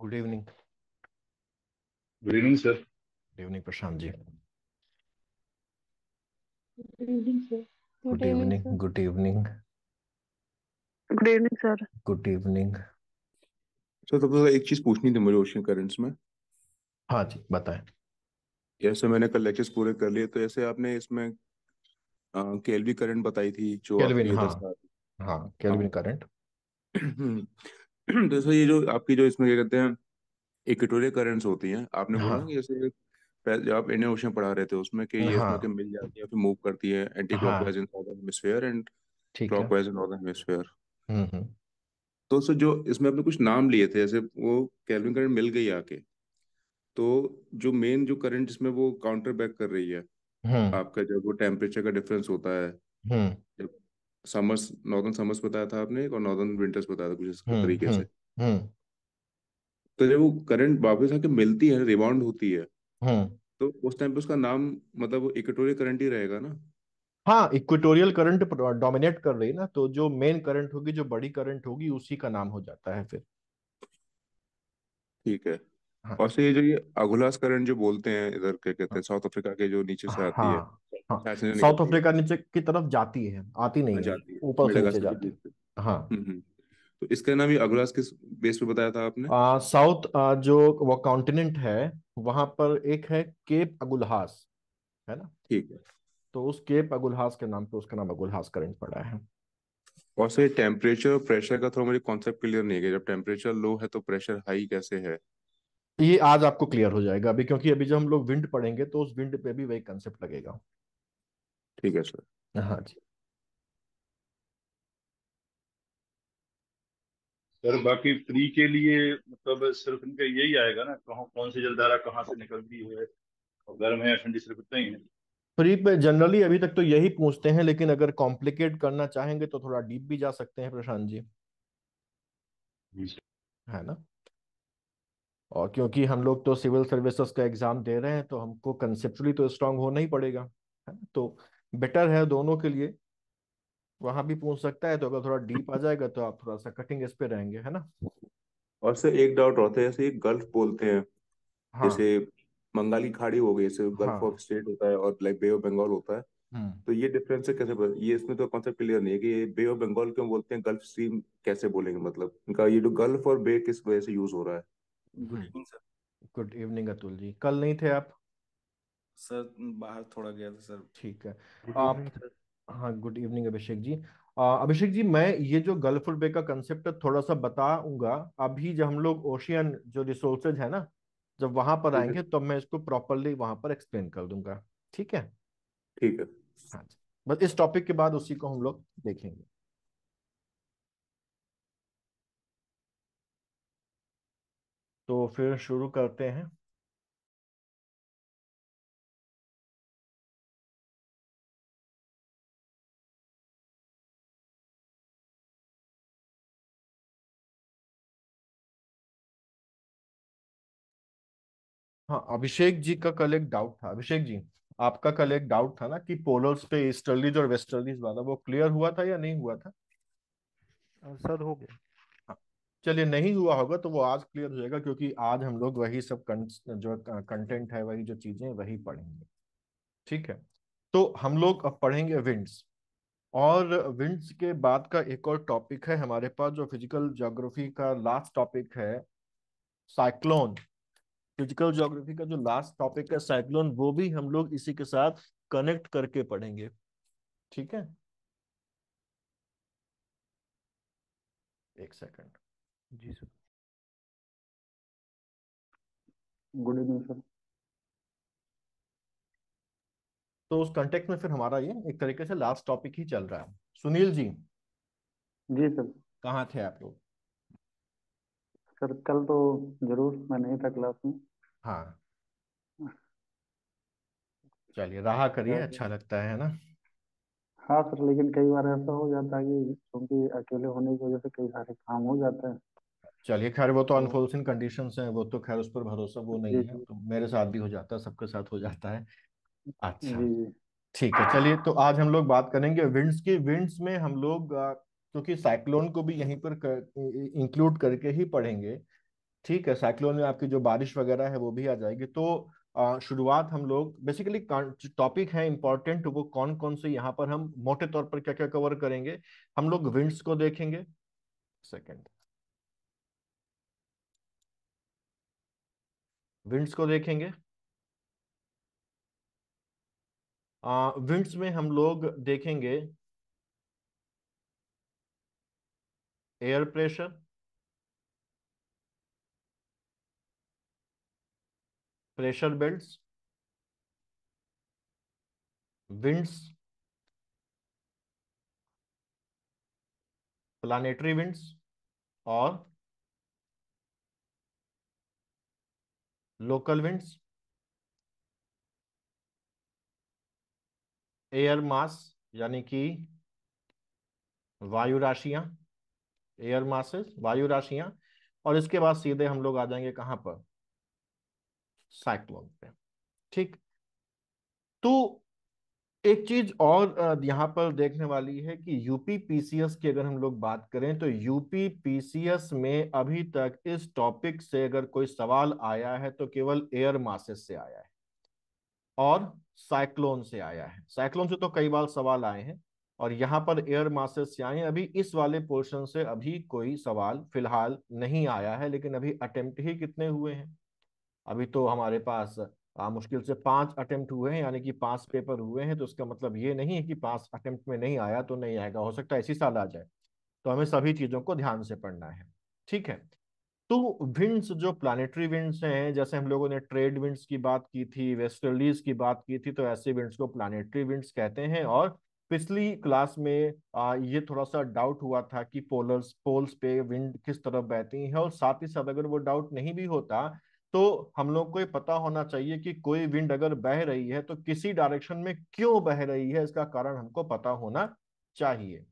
Good evening good evening sir good evening Prashant ji good evening sir good evening good evening good evening sir good evening sir तो एक चीज पूछनी थी मुझे ocean currents में हाँ जी बताएं जैसे मैंने कल लेक्चर्स पूरे कर लिए तो ऐसे आपने इसमें केल्विन करंट बताई थी जो केल्विन हाँ हाँ केल्विन हम्म। करंट तो सर ये जो आपकी जो इसमें क्या कहते हैं इक्वेटोरियल करेंट्स होती हैं आपने हाँ. बोला कि जैसे जब आप इंडियन ओशन पढ़ा रहे थे उसमें कि ये हाँ. मिल जाती हाँ। है फिर मूव करती है anti clockwise in northern hemisphere and clockwise in northern hemisphere तो सर जो इसमें आपने कुछ नाम लिए थे जैसे वो कैल्विन करंट मिल गई आके तो जो मेन जो करंट इसमें वो काउंटर बैक कर रही है हम्म। आपका जब वो टेम्परेचर का डिफरेंस होता है हम्म। जब समर्स नॉर्दर्न समर्स बताया था आपने और नॉर्दर्न विंटर्स बताया था कुछ इस हम्म, तरीके से हम्म, हम्म। तो जब वो करंट वापस आके मिलती है रिबाउंड होती है तो उस टाइम पे उसका नाम मतलब वो इक्वेटोरियल करंट ही रहेगा ना हाँ इक्वेटोरियल करंट डोमिनेट कर रही है ना तो जो मेन करंट होगी जो बड़ी करंट होगी उसी का नाम हो जाता है फिर ठीक है हाँ। और से ये जो ये अगुलास करंट जो बोलते हैं इधर के कहते हैं साउथ हाँ। अफ्रीका के जो नीचे से हाँ, आती हाँ, है हाँ, साउथ अफ्रीका नीचे की तरफ जाती है आती नहीं हाँ, है ऊपर से नीचे जाती है हाँ हम्म, हम्म। तो इसका नाम ये किस बेस पे बताया था आपने साउथ जो वो कॉन्टिनेंट है वहां पर एक है केप अगुलहास है ना ठीक है तो उस केप अगुलहास के नाम पे उसका नाम अगुलहास करंट पड़ा है और सर टेम्परेचर और प्रेशर का थोड़ा मुझे कॉन्सेप्ट क्लियर नहीं है जब टेम्परेचर लो है तो प्रेशर हाई कैसे है ये आज आपको क्लियर हो जाएगा अभी क्योंकि अभी जब हम लोग विंड पढ़ेंगे तो उस विंड पे भी वही कंसेप्ट लगेगा ठीक है सर हाँ जी सर बाकी फ्री के लिए मतलब सिर्फ इनका यही आएगा ना कहा कौन सी जलधारा कहाँ से निकलती है और गर्म है ठंडी सिर्फ इतना ही है फ्री पे जनरली अभी तक तो यही पूछते हैं लेकिन अगर कॉम्प्लिकेट करना चाहेंगे तो थोड़ा डीप भी जा सकते हैं प्रशांत जी है ना और क्योंकि हम लोग तो सिविल सर्विसेज का एग्जाम दे रहे हैं तो हमको कंसेप्चुअली तो स्ट्रांग होना ही पड़ेगा है तो बेटर है दोनों के लिए वहां भी पूछ सकता है तो अगर थोड़ा डीप आ जाएगा तो आप थोड़ा सा कटिंग इस पे रहेंगे है ना और सर एक डाउट होता है जैसे गल्फ बोलते हैं हाँ. जैसे बंगाली खाड़ी हो गई जैसे गल्फ हाँ. ऑफ स्टेट होता है और लाइक बे ऑफ बंगाल होता है हम्म। तो ये डिफरेंस कैसे ये इसमें तो कॉन्सेप्ट क्लियर नहीं है कि ये बे ऑफ बंगाल क्यों बोलते हैं गल्फ स्ट्रीम कैसे बोलेंगे मतलब इनका ये जो गल्फ और बे किस वजह से यूज हो रहा है good evening good evening Atul ji कल नहीं थे आप सर बाहर थोड़ा गया था सर ठीक है आप हाँ गुड इवनिंग अभिषेक जी अभिषेक जी मैं ये जो गल्फ बे का कंसेप्ट थोड़ा सा बताऊंगा अभी जब हम लोग ओशियन जो रिसोर्सेज है ना जब वहां पर आएंगे तब तो मैं इसको प्रॉपरली वहां पर एक्सप्लेन कर दूंगा ठीक है ठीक है हाँ जी बस इस टॉपिक के बाद उसी को हम लोग देखेंगे तो फिर शुरू करते हैं हाँ अभिषेक जी का कल एक डाउट था अभिषेक जी आपका कल एक डाउट था ना कि पोलर्स पे ईस्टर्लीज और वेस्टर्लीज वाला वो क्लियर हुआ था या नहीं हुआ था सर हो गया हाँ, चलिए नहीं हुआ होगा तो वो आज क्लियर हो जाएगा क्योंकि आज हम लोग वही सब जो कंटेंट है वही जो चीजें वही पढ़ेंगे ठीक है तो हम लोग अब पढ़ेंगे विंड्स और विंड्स के बाद का एक और टॉपिक है हमारे पास जो फिजिकल जोग्राफी का लास्ट टॉपिक है साइक्लोन फिजिकल जोग्राफी का जो लास्ट टॉपिक है साइक्लोन वो भी हम लोग इसी के साथ कनेक्ट करके पढ़ेंगे ठीक है एक सेकंड जी सर गुड इवनिंग सर तो उस कंटेक्ट में फिर हमारा ये एक तरीके से लास्ट टॉपिक ही चल रहा है सुनील जी जी सर कहाँ थे आप लोग सर कल तो जरूर मैं नहीं था क्लास में हाँ चलिए रहा करिए अच्छा लगता है ना हाँ सर लेकिन कई बार ऐसा हो जाता है कि क्योंकि अकेले होने की वजह से कई सारे काम हो जाते हैं चलिए खैर वो तो, तो अनफोर्सिन कंडीशन है वो तो खैर उस पर भरोसा वो नहीं है तो मेरे साथ भी हो जाता है सबके साथ हो जाता है अच्छा ठीक है चलिए तो आज हम लोग बात करेंगे विंड्स की विंड्स में हम लोग क्योंकि साइक्लोन को भी यहीं पर कर, इंक्लूड करके ही पढ़ेंगे ठीक है साइक्लोन में आपकी जो बारिश वगैरह है वो भी आ जाएगी तो शुरुआत हम लोग बेसिकली टॉपिक है इंपॉर्टेंट वो कौन कौन से यहाँ पर हम मोटे तौर पर क्या क्या कवर करेंगे हम लोग विंड्स को देखेंगे सेकेंड विंड्स को देखेंगे विंड्स में हम लोग देखेंगे air pressure pressure belt winds planetary winds और लोकल विंड्स एयर मास यानी कि वायु राशियां एयर मासेस वायु राशियां और इसके बाद सीधे हम लोग आ जाएंगे कहां पर साइक्लोन पे ठीक तो एक चीज और यहां पर देखने वाली है कि यूपी पीसीएस की अगर हम लोग बात करें तो यूपी पीसीएस में अभी तक इस टॉपिक से अगर कोई सवाल आया है तो केवल एयर मासेस से आया है और साइक्लोन से आया है साइक्लोन से तो कई बार सवाल आए हैं और यहाँ पर एयर मासेस आए अभी इस वाले पोर्शन से अभी कोई सवाल फिलहाल नहीं आया है लेकिन अभी अटेम्प्ट ही कितने हुए हैं अभी तो हमारे पास आ, मुश्किल से पांच अटेम्प्ट हुए हैं यानी कि पांच पेपर हुए हैं तो उसका मतलब ये नहीं है कि पांच अटेम्प्ट में नहीं आया तो नहीं आएगा हो सकता है इसी साल आ जाए तो हमें सभी चीजों को ध्यान से पढ़ना है ठीक है तो विंड्स जो प्लानिटरी विंड्स हैं जैसे हम लोगों ने ट्रेड विंड्स की बात की थी वेस्टर्लीज की बात की थी तो ऐसे विंड्स को प्लानिटरी विंड्स कहते हैं और पिछली क्लास में आ, ये थोड़ा सा डाउट हुआ था कि पोलर्स पोल्स पे विंड किस तरफ बहती है और साथ ही साथ अगर वो डाउट नहीं भी होता तो हम लोग को ये पता होना चाहिए कि कोई विंड अगर बह रही है तो किसी डायरेक्शन में क्यों बह रही है इसका कारण हमको पता होना चाहिए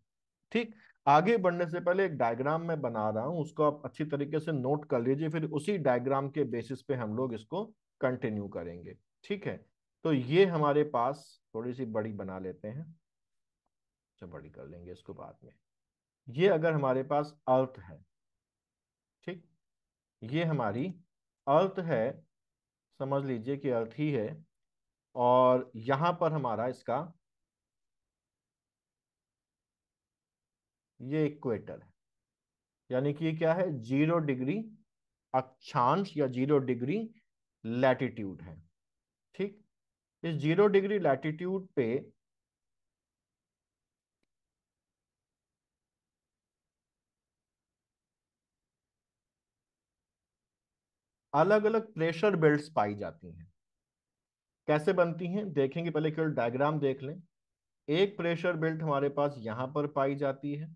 ठीक आगे बढ़ने से पहले एक डायग्राम मैं बना रहा हूं उसको आप अच्छी तरीके से नोट कर लीजिए फिर उसी डायग्राम के बेसिस पे हम लोग इसको कंटिन्यू करेंगे ठीक है तो ये हमारे पास थोड़ी सी बड़ी बना लेते हैं बड़ी कर लेंगे इसको बाद में ये अगर हमारे पास अर्थ है ठीक ये हमारी अर्थ है समझ लीजिए कि अर्थ ही है और यहां पर हमारा इसका ये इक्वेटर है यानी कि ये क्या है जीरो डिग्री अक्षांश या जीरो डिग्री लैटिट्यूड है ठीक इस जीरो डिग्री लैटिट्यूड पे अलग अलग प्रेशर बेल्ट पाई जाती हैं कैसे बनती हैं देखेंगे पहले केवल डायग्राम देख लें एक प्रेशर बेल्ट हमारे पास यहां पर पाई जाती है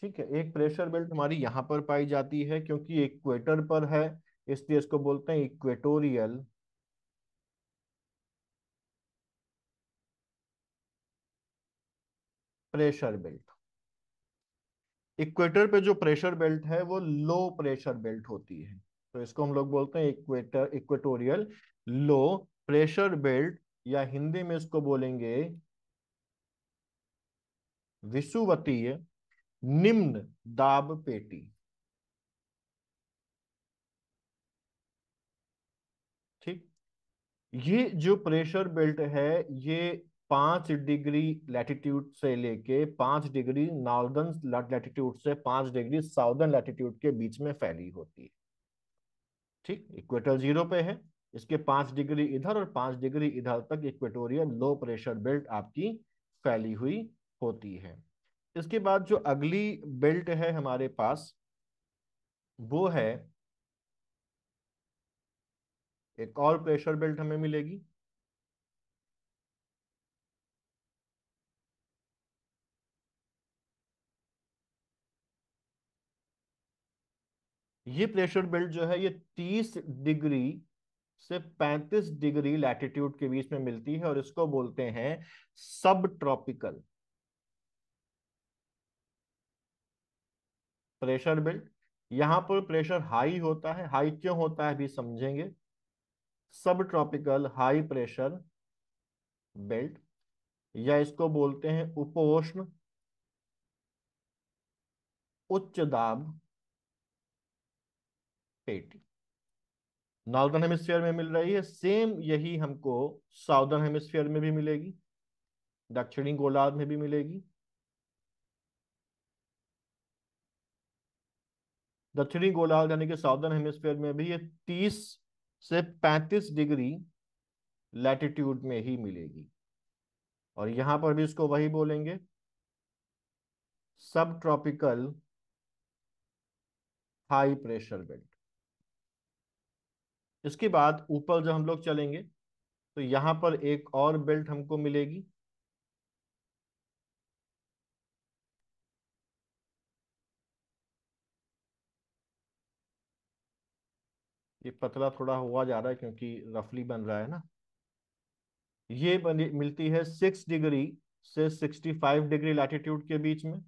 ठीक है एक प्रेशर बेल्ट हमारी यहां पर पाई जाती है क्योंकि इक्वेटर पर है इसलिए इसको बोलते हैं इक्वेटोरियल प्रेशर बेल्ट इक्वेटर पे जो प्रेशर बेल्ट है वो लो प्रेशर बेल्ट होती है तो इसको हम लोग बोलते हैं equator equatorial low pressure belt या हिंदी में इसको बोलेंगे विषुवतीय निम्न दाब पेटी ठीक ये जो प्रेशर बेल्ट है ये पांच डिग्री लैटिट्यूड से लेके पांच डिग्री नॉर्दर्न लैटिट्यूड से पांच डिग्री साउदर्न लैटिट्यूड के बीच में फैली होती है ठीक इक्वेटर जीरो पे है इसके पांच डिग्री इधर और पांच डिग्री इधर तक इक्वेटोरियल लो प्रेशर बेल्ट आपकी फैली हुई होती है इसके बाद जो अगली बेल्ट है हमारे पास वो है एक और प्रेशर बेल्ट हमें मिलेगी ये प्रेशर बेल्ट जो है ये 30 डिग्री से 35 डिग्री लैटिट्यूड के बीच में मिलती है और इसको बोलते हैं सब ट्रॉपिकल प्रेशर बेल्ट यहां पर प्रेशर हाई होता है हाई क्यों होता है भी समझेंगे सब ट्रॉपिकल हाई प्रेशर बेल्ट या इसको बोलते हैं उपोष्ण उच्च दाब पेटी नॉर्दर्न हेमिस्फीयर में मिल रही है सेम यही हमको साउदर्न हेमिस्फीयर में भी मिलेगी दक्षिणी गोलार्ध में भी मिलेगी दक्षिणी गोलार्ध यानी कि साउदर्न हेमिस्फीयर में भी ये तीस से पैंतीस डिग्री लैटिट्यूड में ही मिलेगी और यहां पर भी इसको वही बोलेंगे सब ट्रॉपिकल हाई प्रेशर बेल्ट इसके बाद ऊपर जब हम लोग चलेंगे तो यहां पर एक और बेल्ट हमको मिलेगी ये पतला थोड़ा हुआ जा रहा है क्योंकि रफली बन रहा है ना ये बनी मिलती है सिक्स डिग्री से सिक्सटी फाइव डिग्री लैटिट्यूड के बीच में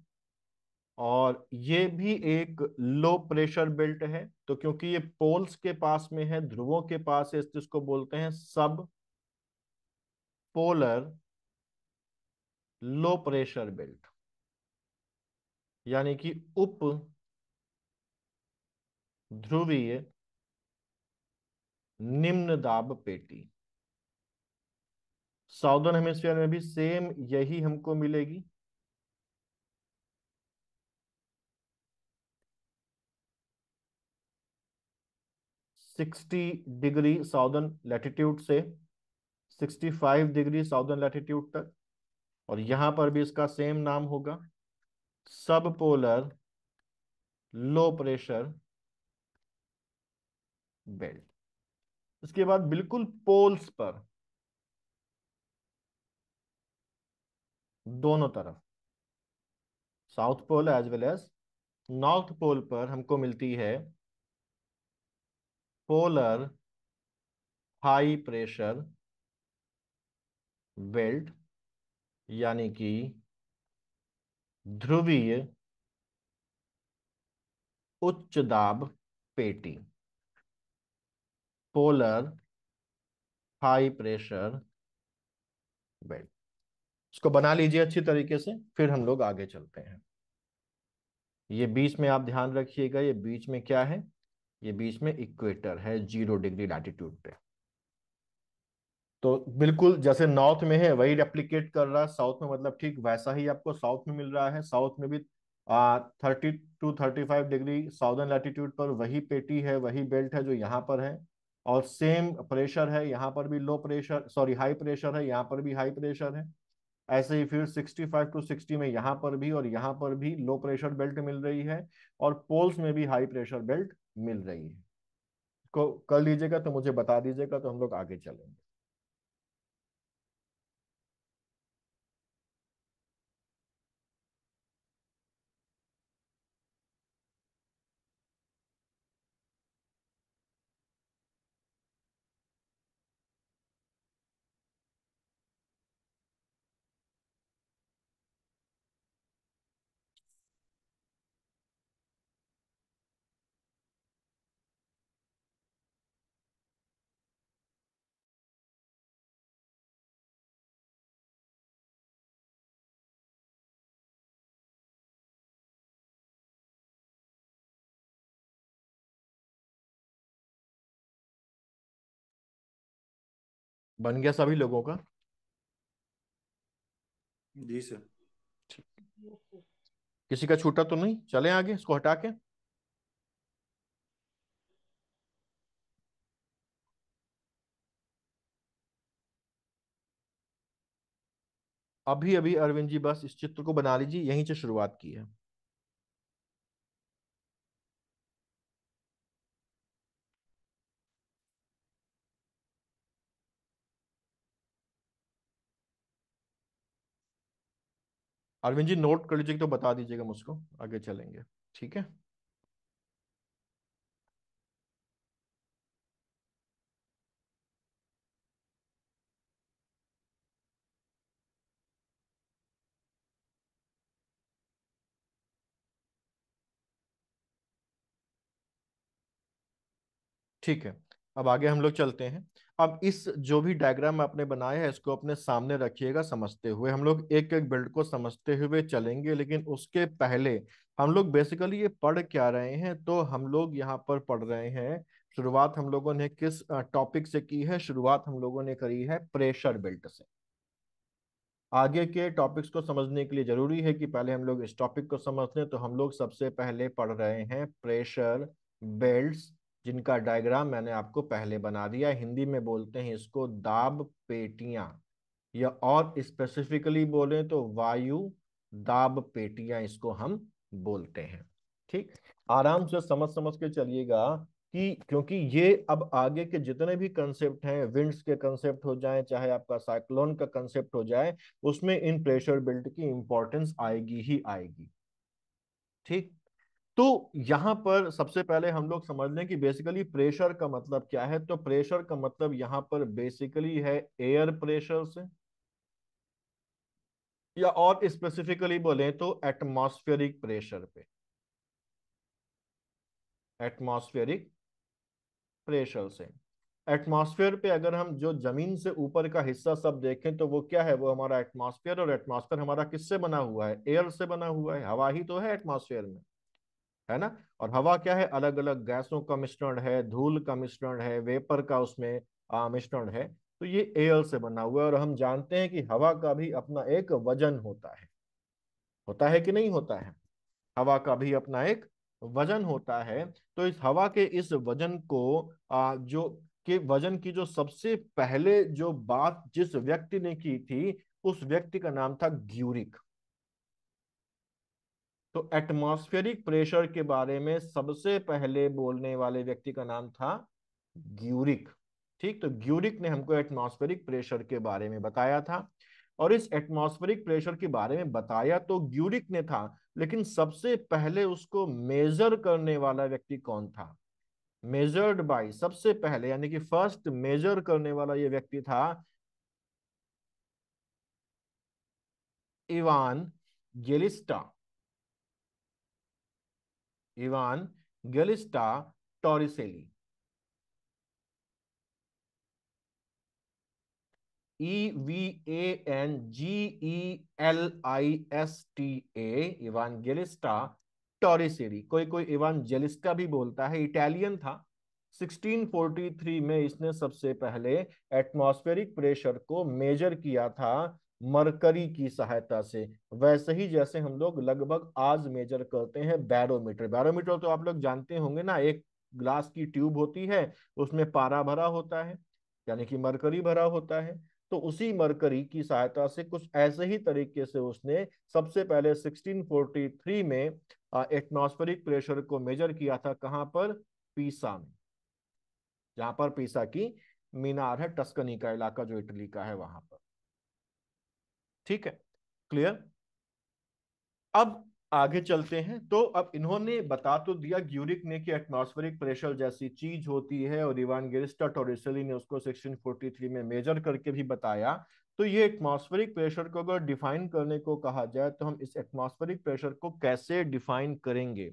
और ये भी एक लो प्रेशर बेल्ट है तो क्योंकि ये पोल्स के पास में है ध्रुवों के पास है इसको बोलते हैं सब पोलर लो प्रेशर बेल्ट यानी कि उप ध्रुवीय निम्न दाब पेटी साउदर्न हेमिस्फीयर में भी सेम यही हमको मिलेगी 60 डिग्री साउदर्न लैटिट्यूड से 65 डिग्री साउदर्न लैटिट्यूड तक और यहां पर भी इसका सेम नाम होगा सब पोलर लो प्रेशर बेल्ट इसके बाद बिल्कुल पोल्स पर दोनों तरफ south pole as well as north pole पर हमको मिलती है पोलर हाई प्रेशर बेल्ट यानी कि ध्रुवीय उच्च दाब पेटी पोलर हाई प्रेशर बेल्ट इसको बना लीजिए अच्छी तरीके से फिर हम लोग आगे चलते हैं ये बीच में आप ध्यान रखिएगा ये बीच में क्या है ये बीच में इक्वेटर है जीरो डिग्री लैटिट्यूड पे तो बिल्कुल जैसे नॉर्थ में है वही रेप्लीकेट कर रहा है साउथ में मतलब ठीक वैसा ही आपको साउथ में मिल रहा है साउथ में भी thirty two thirty five degree southern latitude पर वही पेटी है वही बेल्ट है जो यहाँ पर है और सेम प्रेशर है यहाँ पर भी low pressure sorry high pressure है यहाँ पर भी हाई प्रेशर है ऐसे ही फिर 65 टू 60 में यहाँ पर भी और यहाँ पर भी लो प्रेशर बेल्ट मिल रही है और पोल्स में भी हाई प्रेशर बेल्ट मिल रही है को कर लीजिएगा तो मुझे बता दीजिएगा तो हम लोग आगे चलेंगे बन गया सभी लोगों का जी सर किसी का छूटा तो नहीं चले आगे इसको हटा के अभी अभी अरविंद जी बस इस चित्र को बना लीजिए यहीं से शुरुआत की है अरविंद जी नोट कर लीजिएगा तो बता दीजिएगा मुझको आगे चलेंगे ठीक है ठीक है अब आगे हम लोग चलते हैं अब इस जो भी डायग्राम आपने बनाया है इसको अपने सामने रखिएगा समझते हुए हम लोग एक एक बिल्ड को समझते हुए चलेंगे लेकिन उसके पहले हम लोग बेसिकली ये पढ़ क्या रहे हैं तो हम लोग यहाँ पर पढ़ रहे हैं शुरुआत हम लोगों ने किस टॉपिक से की है शुरुआत हम लोगों ने करी है प्रेशर बिल्ट से आगे के टॉपिक्स को समझने के लिए जरूरी है कि पहले हम लोग इस टॉपिक को समझ लें तो हम लोग सबसे पहले पढ़ रहे हैं प्रेशर बेल्ट्स जिनका डायग्राम मैंने आपको पहले बना दिया हिंदी में बोलते हैं इसको दाब पेटियां या और स्पेसिफिकली बोले तो वायु दाब पेटियां इसको हम बोलते हैं ठीक आराम से समझ समझ के चलिएगा कि क्योंकि ये अब आगे के जितने भी कंसेप्ट हैं विंड्स के कंसेप्ट हो जाए चाहे आपका साइक्लोन का कंसेप्ट हो जाए उसमें इन प्रेशर बिल्ट की इंपॉर्टेंस आएगी ही आएगी ठीक तो यहां पर सबसे पहले हम लोग समझ लें कि बेसिकली प्रेशर का मतलब क्या है तो प्रेशर का मतलब यहां पर बेसिकली है एयर प्रेशर से या और स्पेसिफिकली बोले तो एटमॉस्फेरिक प्रेशर पे एटमॉस्फेरिक प्रेशर से एटमॉस्फेयर पे अगर हम जो जमीन से ऊपर का हिस्सा सब देखें तो वो क्या है वो हमारा एटमॉस्फेयर और एटमॉस्फेयर हमारा किससे बना हुआ है एयर से बना हुआ है हवा ही तो है एटमॉस्फेयर में है ना और हवा क्या है अलग अलग गैसों का मिश्रण है धूल का मिश्रण है वेपर का उसमें मिश्रण है तो ये एयर से बना हुआ है और हम जानते हैं कि हवा का भी अपना एक वजन होता है होता है कि नहीं होता है हवा का भी अपना एक वजन होता है तो इस हवा के इस वजन को आ, जो के वजन की जो सबसे पहले जो बात जिस व्यक्ति ने की थी उस व्यक्ति का नाम था ग्यूरिक तो एटमॉस्फेरिक प्रेशर के बारे में सबसे पहले बोलने वाले व्यक्ति का नाम था ग्यूरिक ठीक तो ग्यूरिक ने हमको एटमॉस्फेरिक प्रेशर के बारे में बताया था और इस एटमॉस्फेरिक प्रेशर के बारे में बताया तो ग्यूरिक ने था लेकिन सबसे पहले उसको मेजर करने वाला व्यक्ति कौन था मेजर्ड बाय सबसे पहले यानी कि फर्स्ट मेजर करने वाला यह व्यक्ति था Evangelista Evangelista Torricelli E V A N G E L I S T A Evangelista Torricelli कोई कोई इवान जेलिस्टा भी बोलता है इटालियन था 1643 में इसने सबसे पहले एटमॉस्फेरिक प्रेशर को मेजर किया था मरकरी की सहायता से वैसे ही जैसे हम लोग लगभग आज मेजर करते हैं बैरोमीटर बैरोमीटर तो आप लोग जानते होंगे ना एक ग्लास की ट्यूब होती है उसमें पारा भरा होता है यानी कि मरकरी भरा होता है तो उसी मरकरी की सहायता से कुछ ऐसे ही तरीके से उसने सबसे पहले 1643 में एटमॉस्फेरिक प्रेशर को मेजर किया था कहाँ पर पीसा में जहां पर पीसा की मीनार है टस्कनी का इलाका जो इटली का है वहां पर ठीक है क्लियर अब आगे चलते हैं तो अब इन्होंने बता तो दिया ग्यूरिक ने कि एटमॉस्फेरिक प्रेशर जैसी चीज होती है और इवान गिरिस्टट और इसली ने उसको सेक्शन 43 में मेजर करके भी बताया तो ये एटमॉस्फेरिक प्रेशर को अगर डिफाइन करने को कहा जाए तो हम इस एटमॉस्फेरिक प्रेशर को कैसे डिफाइन करेंगे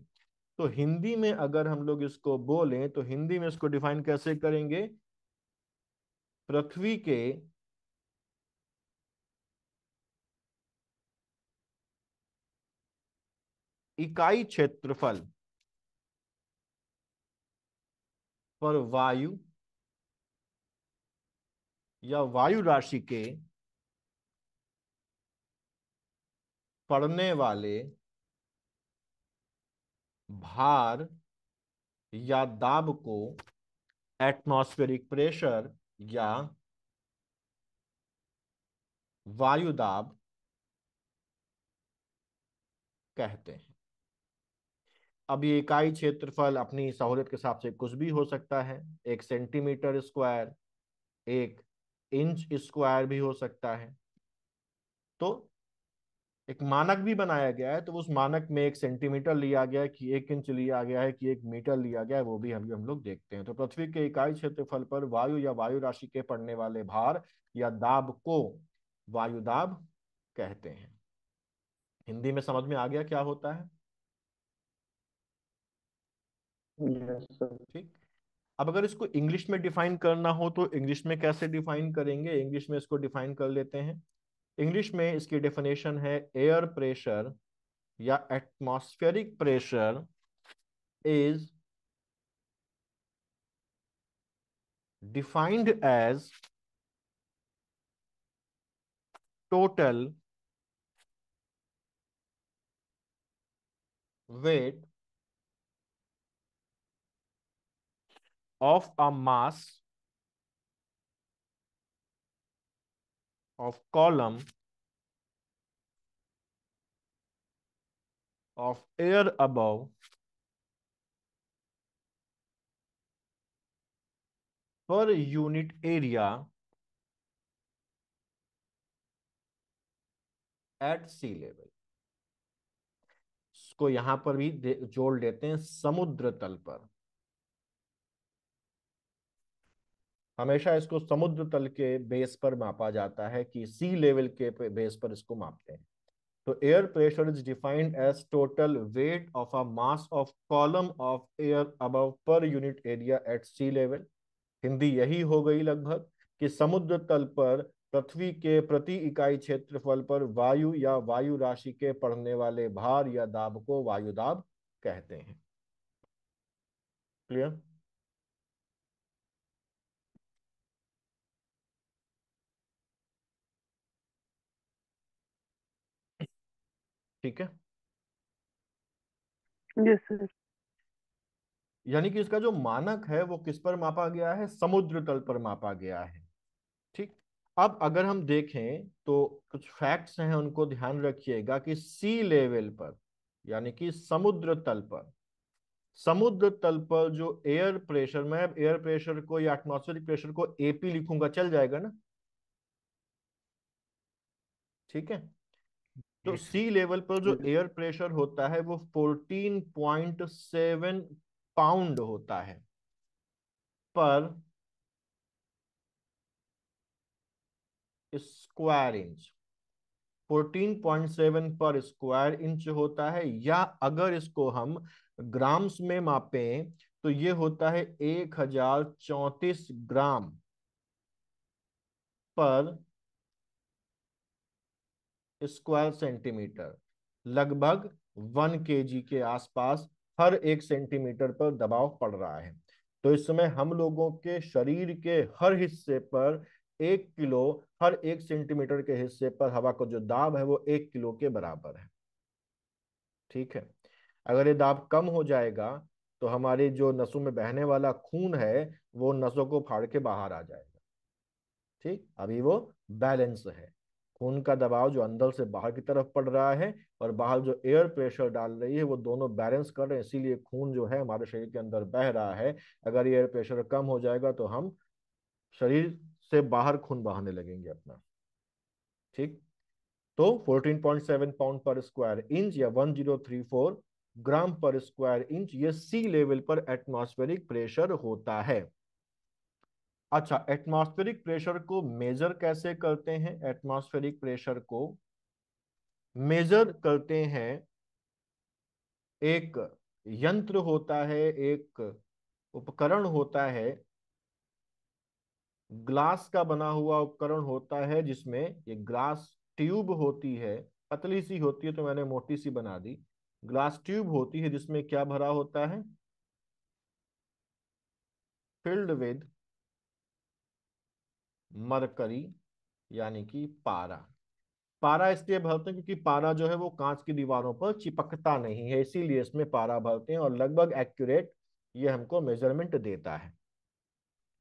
तो हिंदी में अगर हम लोग इसको बोलें तो हिंदी में इसको डिफाइन कैसे करेंगे पृथ्वी के इकाई क्षेत्रफल पर वायु या वायु राशि के पड़ने वाले भार या दाब को एटमॉस्फेरिक प्रेशर या वायु दाब कहते हैं अब ये इकाई क्षेत्रफल अपनी सहूलियत के हिसाब से कुछ भी हो सकता है एक सेंटीमीटर स्क्वायर एक इंच स्क्वायर भी हो सकता है तो एक मानक भी बनाया गया है तो उस मानक में एक सेंटीमीटर लिया गया है कि एक इंच लिया गया है कि एक मीटर लिया गया है वो भी अभी हम लोग देखते हैं तो पृथ्वी के इकाई क्षेत्रफल पर वायु या वायु राशि के पड़ने वाले भार या दाब को वायुदाब कहते हैं हिंदी में समझ में आ गया क्या होता है ठीक अब अगर इसको इंग्लिश में डिफाइन करना हो तो इंग्लिश में कैसे डिफाइन करेंगे इंग्लिश में इसको डिफाइन कर लेते हैं इंग्लिश में इसकी डेफिनेशन है एयर प्रेशर या atmospheric pressure is defined as total weight of a mass of column of air above per unit area at sea level को यहां पर भी जोड़ लेते हैं समुद्र तल पर हमेशा इसको समुद्र तल के बेस पर मापा जाता है कि सी लेवल के बेस पर इसको मापते हैं तो air pressure is defined as total weight of a mass of column of air above per unit area at sea level Hindi यही हो गई लगभग कि समुद्र तल पर पृथ्वी के प्रति इकाई क्षेत्रफल पर वायु या वायु राशि के पड़ने वाले भार या दाब को वायु दाब कहते हैं क्लियर ठीक है यस सर यानी कि इसका जो मानक है वो किस पर मापा गया है समुद्र तल पर मापा गया है ठीक अब अगर हम देखें तो कुछ फैक्ट्स हैं उनको ध्यान रखिएगा कि सी लेवल पर यानी कि समुद्र तल पर समुद्र तल पर जो एयर प्रेशर मैं एयर प्रेशर को या एटमोस्फेरिक प्रेशर को एपी लिखूंगा चल जाएगा ना ठीक है तो सी लेवल पर जो एयर प्रेशर होता है वो सेवन पाउंड होता है पर स्क्वायर इंच 14.7 पर स्क्वायर इंच होता है या अगर इसको हम ग्राम्स में मापें तो ये होता है एक हजार चौतीस ग्राम पर स्क्वायर सेंटीमीटर लगभग वन के के आसपास हर एक सेंटीमीटर पर दबाव पड़ रहा है तो इस समय हम लोगों के शरीर के हर हिस्से पर एक किलो हर एक सेंटीमीटर के हिस्से पर हवा का जो दाब है वो एक किलो के बराबर है ठीक है अगर ये दाब कम हो जाएगा तो हमारे जो नसों में बहने वाला खून है वो नसों को फाड़ के बाहर आ जाएगा ठीक अभी वो बैलेंस है खून का दबाव जो अंदर से बाहर की तरफ पड़ रहा है और बाहर जो एयर प्रेशर डाल रही है वो दोनों बैलेंस कर रहे हैं इसीलिए खून जो है हमारे शरीर के अंदर बह रहा है अगर एयर प्रेशर कम हो जाएगा तो हम शरीर से बाहर खून बहाने लगेंगे अपना ठीक तो 14.7 पाउंड पर स्क्वायर इंच या 1034 ग्राम पर स्क्वायर इंच ये सी लेवल पर एटमोस्फेरिक प्रेशर होता है अच्छा एटमॉस्फेरिक प्रेशर को मेजर कैसे करते हैं एटमॉस्फेरिक प्रेशर को मेजर करते हैं एक यंत्र होता है एक उपकरण होता है ग्लास का बना हुआ उपकरण होता है जिसमें ये ग्लास ट्यूब होती है पतली सी होती है तो मैंने मोटी सी बना दी ग्लास ट्यूब होती है जिसमें क्या भरा होता है फिल्ड विद मरकरी यानी कि पारा पारा इसलिए भरते हैं क्योंकि पारा जो है वो कांच की दीवारों पर चिपकता नहीं है इसीलिए इसमें पारा भरते हैं और लगभग एक्यूरेट ये हमको मेजरमेंट देता है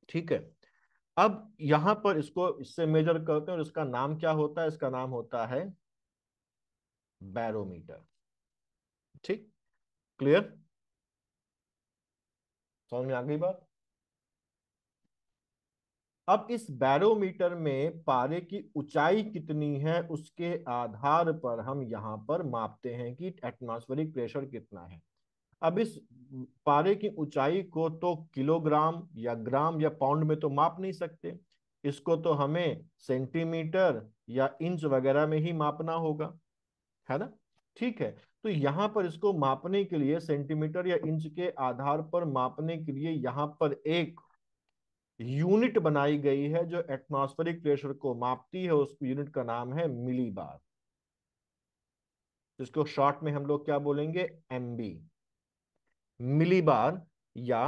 ठीक है अब यहां पर इसको इससे मेजर करते हैं और इसका नाम क्या होता है इसका नाम होता है बैरोमीटर ठीक क्लियर समझ में आ गई बात अब इस बैरोमीटर में पारे की ऊंचाई कितनी है उसके आधार पर हम यहां पर मापते हैं कि एटमॉस्फेरिक प्रेशर कितना है अब इस पारे की ऊंचाई को तो किलोग्राम या ग्राम या पाउंड में तो माप नहीं सकते इसको तो हमें सेंटीमीटर या इंच वगैरह में ही मापना होगा है ना ठीक है तो यहां पर इसको मापने के लिए सेंटीमीटर या इंच के आधार पर मापने के लिए यहाँ पर एक यूनिट बनाई गई है जो एटमॉस्फेरिक प्रेशर को मापती है उस यूनिट का नाम है मिलीबार जिसको शॉर्ट में हम लोग क्या बोलेंगे एमबी मिलीबार या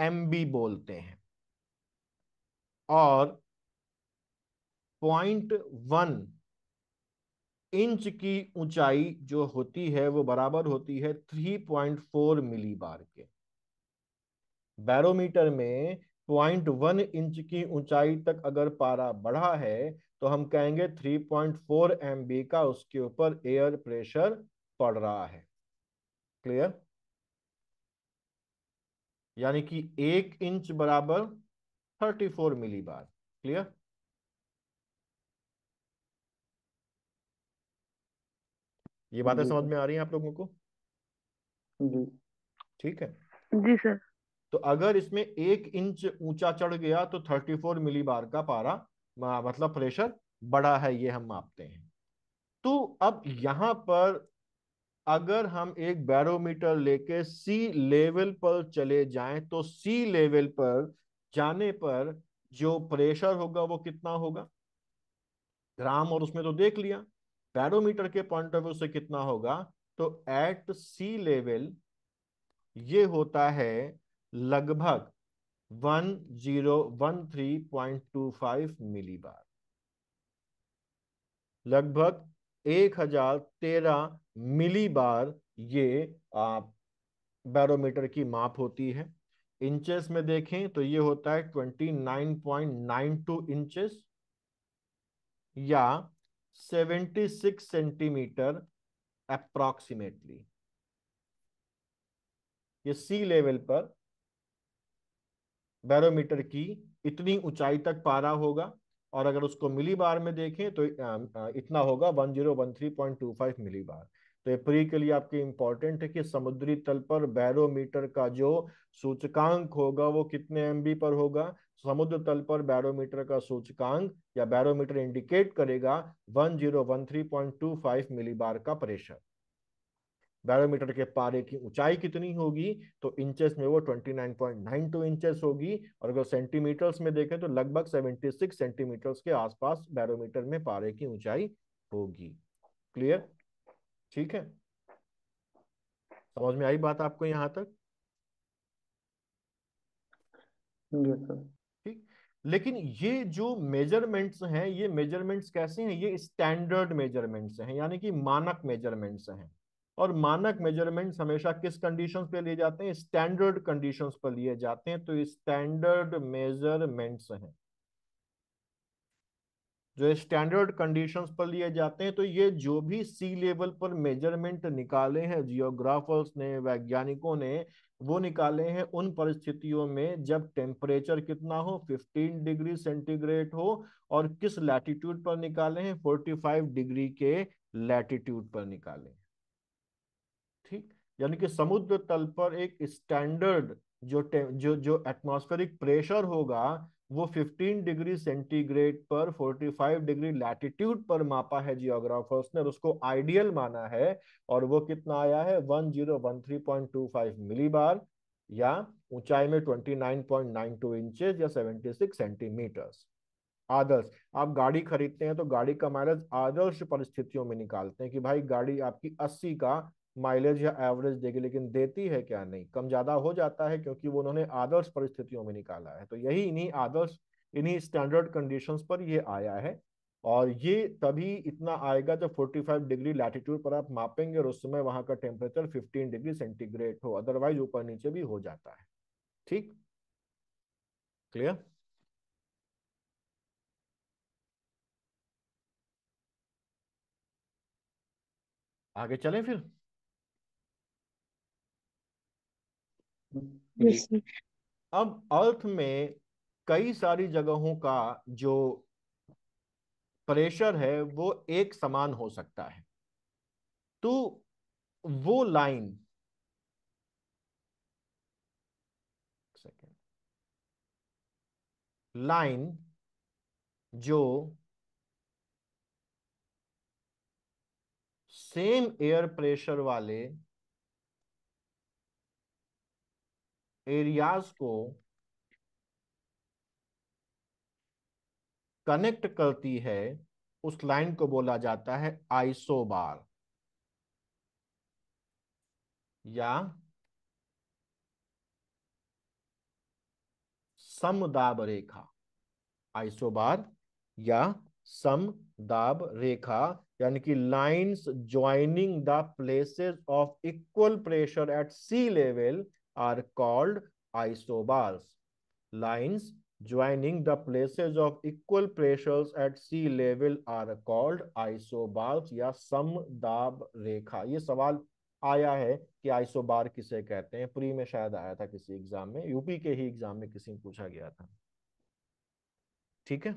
एमबी बोलते हैं और पॉइंट वन इंच की ऊंचाई जो होती है वो बराबर होती है three point four millibar के बैरोमीटर में पॉइंट वन इंच की ऊंचाई तक अगर पारा बढ़ा है तो हम कहेंगे three point four M B का उसके ऊपर एयर प्रेशर पड़ रहा है क्लियर यानी कि एक इंच बराबर thirty four millibar clear ये बातें समझ में आ रही हैं आप लोगों को जी ठीक है जी सर तो अगर इसमें एक इंच ऊंचा चढ़ गया तो 34 बार का पारा मतलब प्रेशर बढ़ा है ये हम मापते हैं तो अब यहां पर अगर हम एक बैरोमीटर लेके सी लेवल पर चले जाएं तो सी लेवल पर जाने पर जो प्रेशर होगा वो कितना होगा ग्राम और उसमें तो देख लिया बैरोमीटर के पॉइंट ऑफ व्यू से कितना होगा तो एट सी लेवल ये होता है लगभग 1013.25 मिलीबार लगभग 1013 मिलीबार ये आप बैरोमीटर की माप होती है इंचेस में देखें तो ये होता है 29.92 इंचेस या 76 सेंटीमीटर अप्रॉक्सीमेटली ये सी लेवल पर बैरोमीटर की इतनी ऊंचाई तक पारा होगा और अगर उसको मिली बार में देखें तो इतना होगा 1013.25 मिली बार तो ये प्री के लिए आपके इंपॉर्टेंट है कि समुद्री तल पर बैरोमीटर का जो सूचकांक होगा वो कितने एम पर होगा समुद्र तल पर बैरोमीटर का सूचकांक या बैरोमीटर इंडिकेट करेगा 1013.25 बार का प्रेशर बैरोमीटर के पारे की ऊंचाई कितनी होगी तो इंचेस में वो 29.92 इंचेस होगी और अगर सेंटीमीटर्स में देखें तो लगभग 76 सेंटीमीटर्स के आसपास बैरोमीटर में पारे की ऊंचाई होगी क्लियर ठीक है समझ में आई बात आपको यहां तक ठीक लेकिन ये जो मेजरमेंट्स हैं ये मेजरमेंट्स कैसे हैं ये स्टैंडर्ड मेजरमेंट्स हैं यानी कि मानक मेजरमेंट्स हैं और मानक मेजरमेंट्स हमेशा किस कंडीशंस पे लिए जाते हैं स्टैंडर्ड कंडीशंस पर लिए जाते हैं तो स्टैंडर्ड मेजरमेंट्स हैं जो स्टैंडर्ड कंडीशंस पर लिए जाते हैं तो ये जो भी सी लेवल पर मेजरमेंट निकाले हैं जियोग्राफर्स ने वैज्ञानिकों ने वो निकाले हैं उन परिस्थितियों में जब टेम्परेचर कितना हो 15 डिग्री सेंटीग्रेड हो और किस लैटिट्यूड पर निकाले हैं 45 डिग्री के लैटिट्यूड पर निकाले यानी कि समुद्र तल पर एक स्टैंडर्ड जो जो जो एटमॉस्फेरिक प्रेशर होगा वो 15 डिग्री सेंटीग्रेड पर 45 डिग्री लैटिट्यूड पर मापा है जियोग्राफर्स ने और उसको आइडियल माना है और वो कितना आया है 1013.25 मिलीबार या ऊंचाई में 29.92 इंचेस या 76 सेंटीमीटर्स आदर्श आप गाड़ी खरीदते हैं तो गाड़ी का माइलेज आदर्श परिस्थितियों में निकालते हैं कि भाई गाड़ी आपकी 80 का माइलेज या एवरेज देगी लेकिन देती है क्या नहीं कम ज्यादा हो जाता है क्योंकि वो उन्होंने आदर्श परिस्थितियों में निकाला है तो यही इन्हीं आदर्श इन्हीं स्टैंडर्ड कंडीशंस पर ये आया है और ये तभी इतना आएगा जब 45 डिग्री लैटिट्यूड पर आप मापेंगे और उस समय वहां का टेम्परेचर 15 डिग्री सेंटीग्रेड हो अदरवाइज ऊपर नीचे भी हो जाता है ठीक क्लियर आगे चलें फिर अब अर्थ में कई सारी जगहों का जो प्रेशर है वो एक समान हो सकता है तो वो लाइन लाइन जो सेम एयर प्रेशर वाले एरियाज को कनेक्ट करती है उस लाइन को बोला जाता है आइसोबार या समदाब रेखा आइसोबार या समदाब रेखा यानी कि lines joining the places of equal pressure at sea level are called isobars lines joining the places of equal pressures at sea level are called isobars या समदाब रेखा ये सवाल आया है कि आइसोबार किसे कहते हैं प्री में शायद आया था किसी एग्जाम में यूपी के ही एग्जाम में किसी में पूछा गया था ठीक है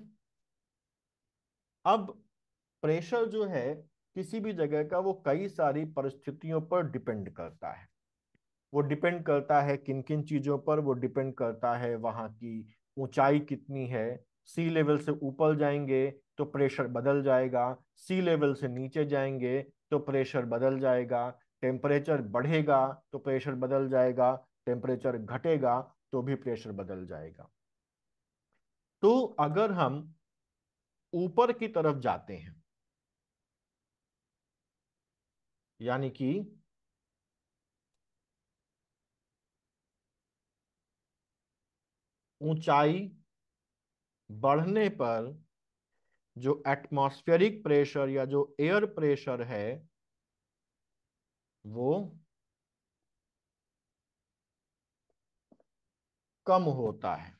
अब प्रेशर जो है किसी भी जगह का वो कई सारी परिस्थितियों पर डिपेंड करता है वो डिपेंड करता है किन किन चीज़ों पर वो डिपेंड करता है वहां की ऊंचाई कितनी है सी लेवल से ऊपर जाएंगे तो प्रेशर बदल जाएगा सी लेवल से नीचे जाएंगे तो प्रेशर बदल जाएगा टेम्परेचर बढ़ेगा तो प्रेशर बदल जाएगा टेम्परेचर घटेगा तो भी प्रेशर बदल जाएगा तो अगर हम ऊपर की तरफ जाते हैं यानी कि ऊंचाई बढ़ने पर जो एटमॉस्फेरिक प्रेशर या जो एयर प्रेशर है वो कम होता है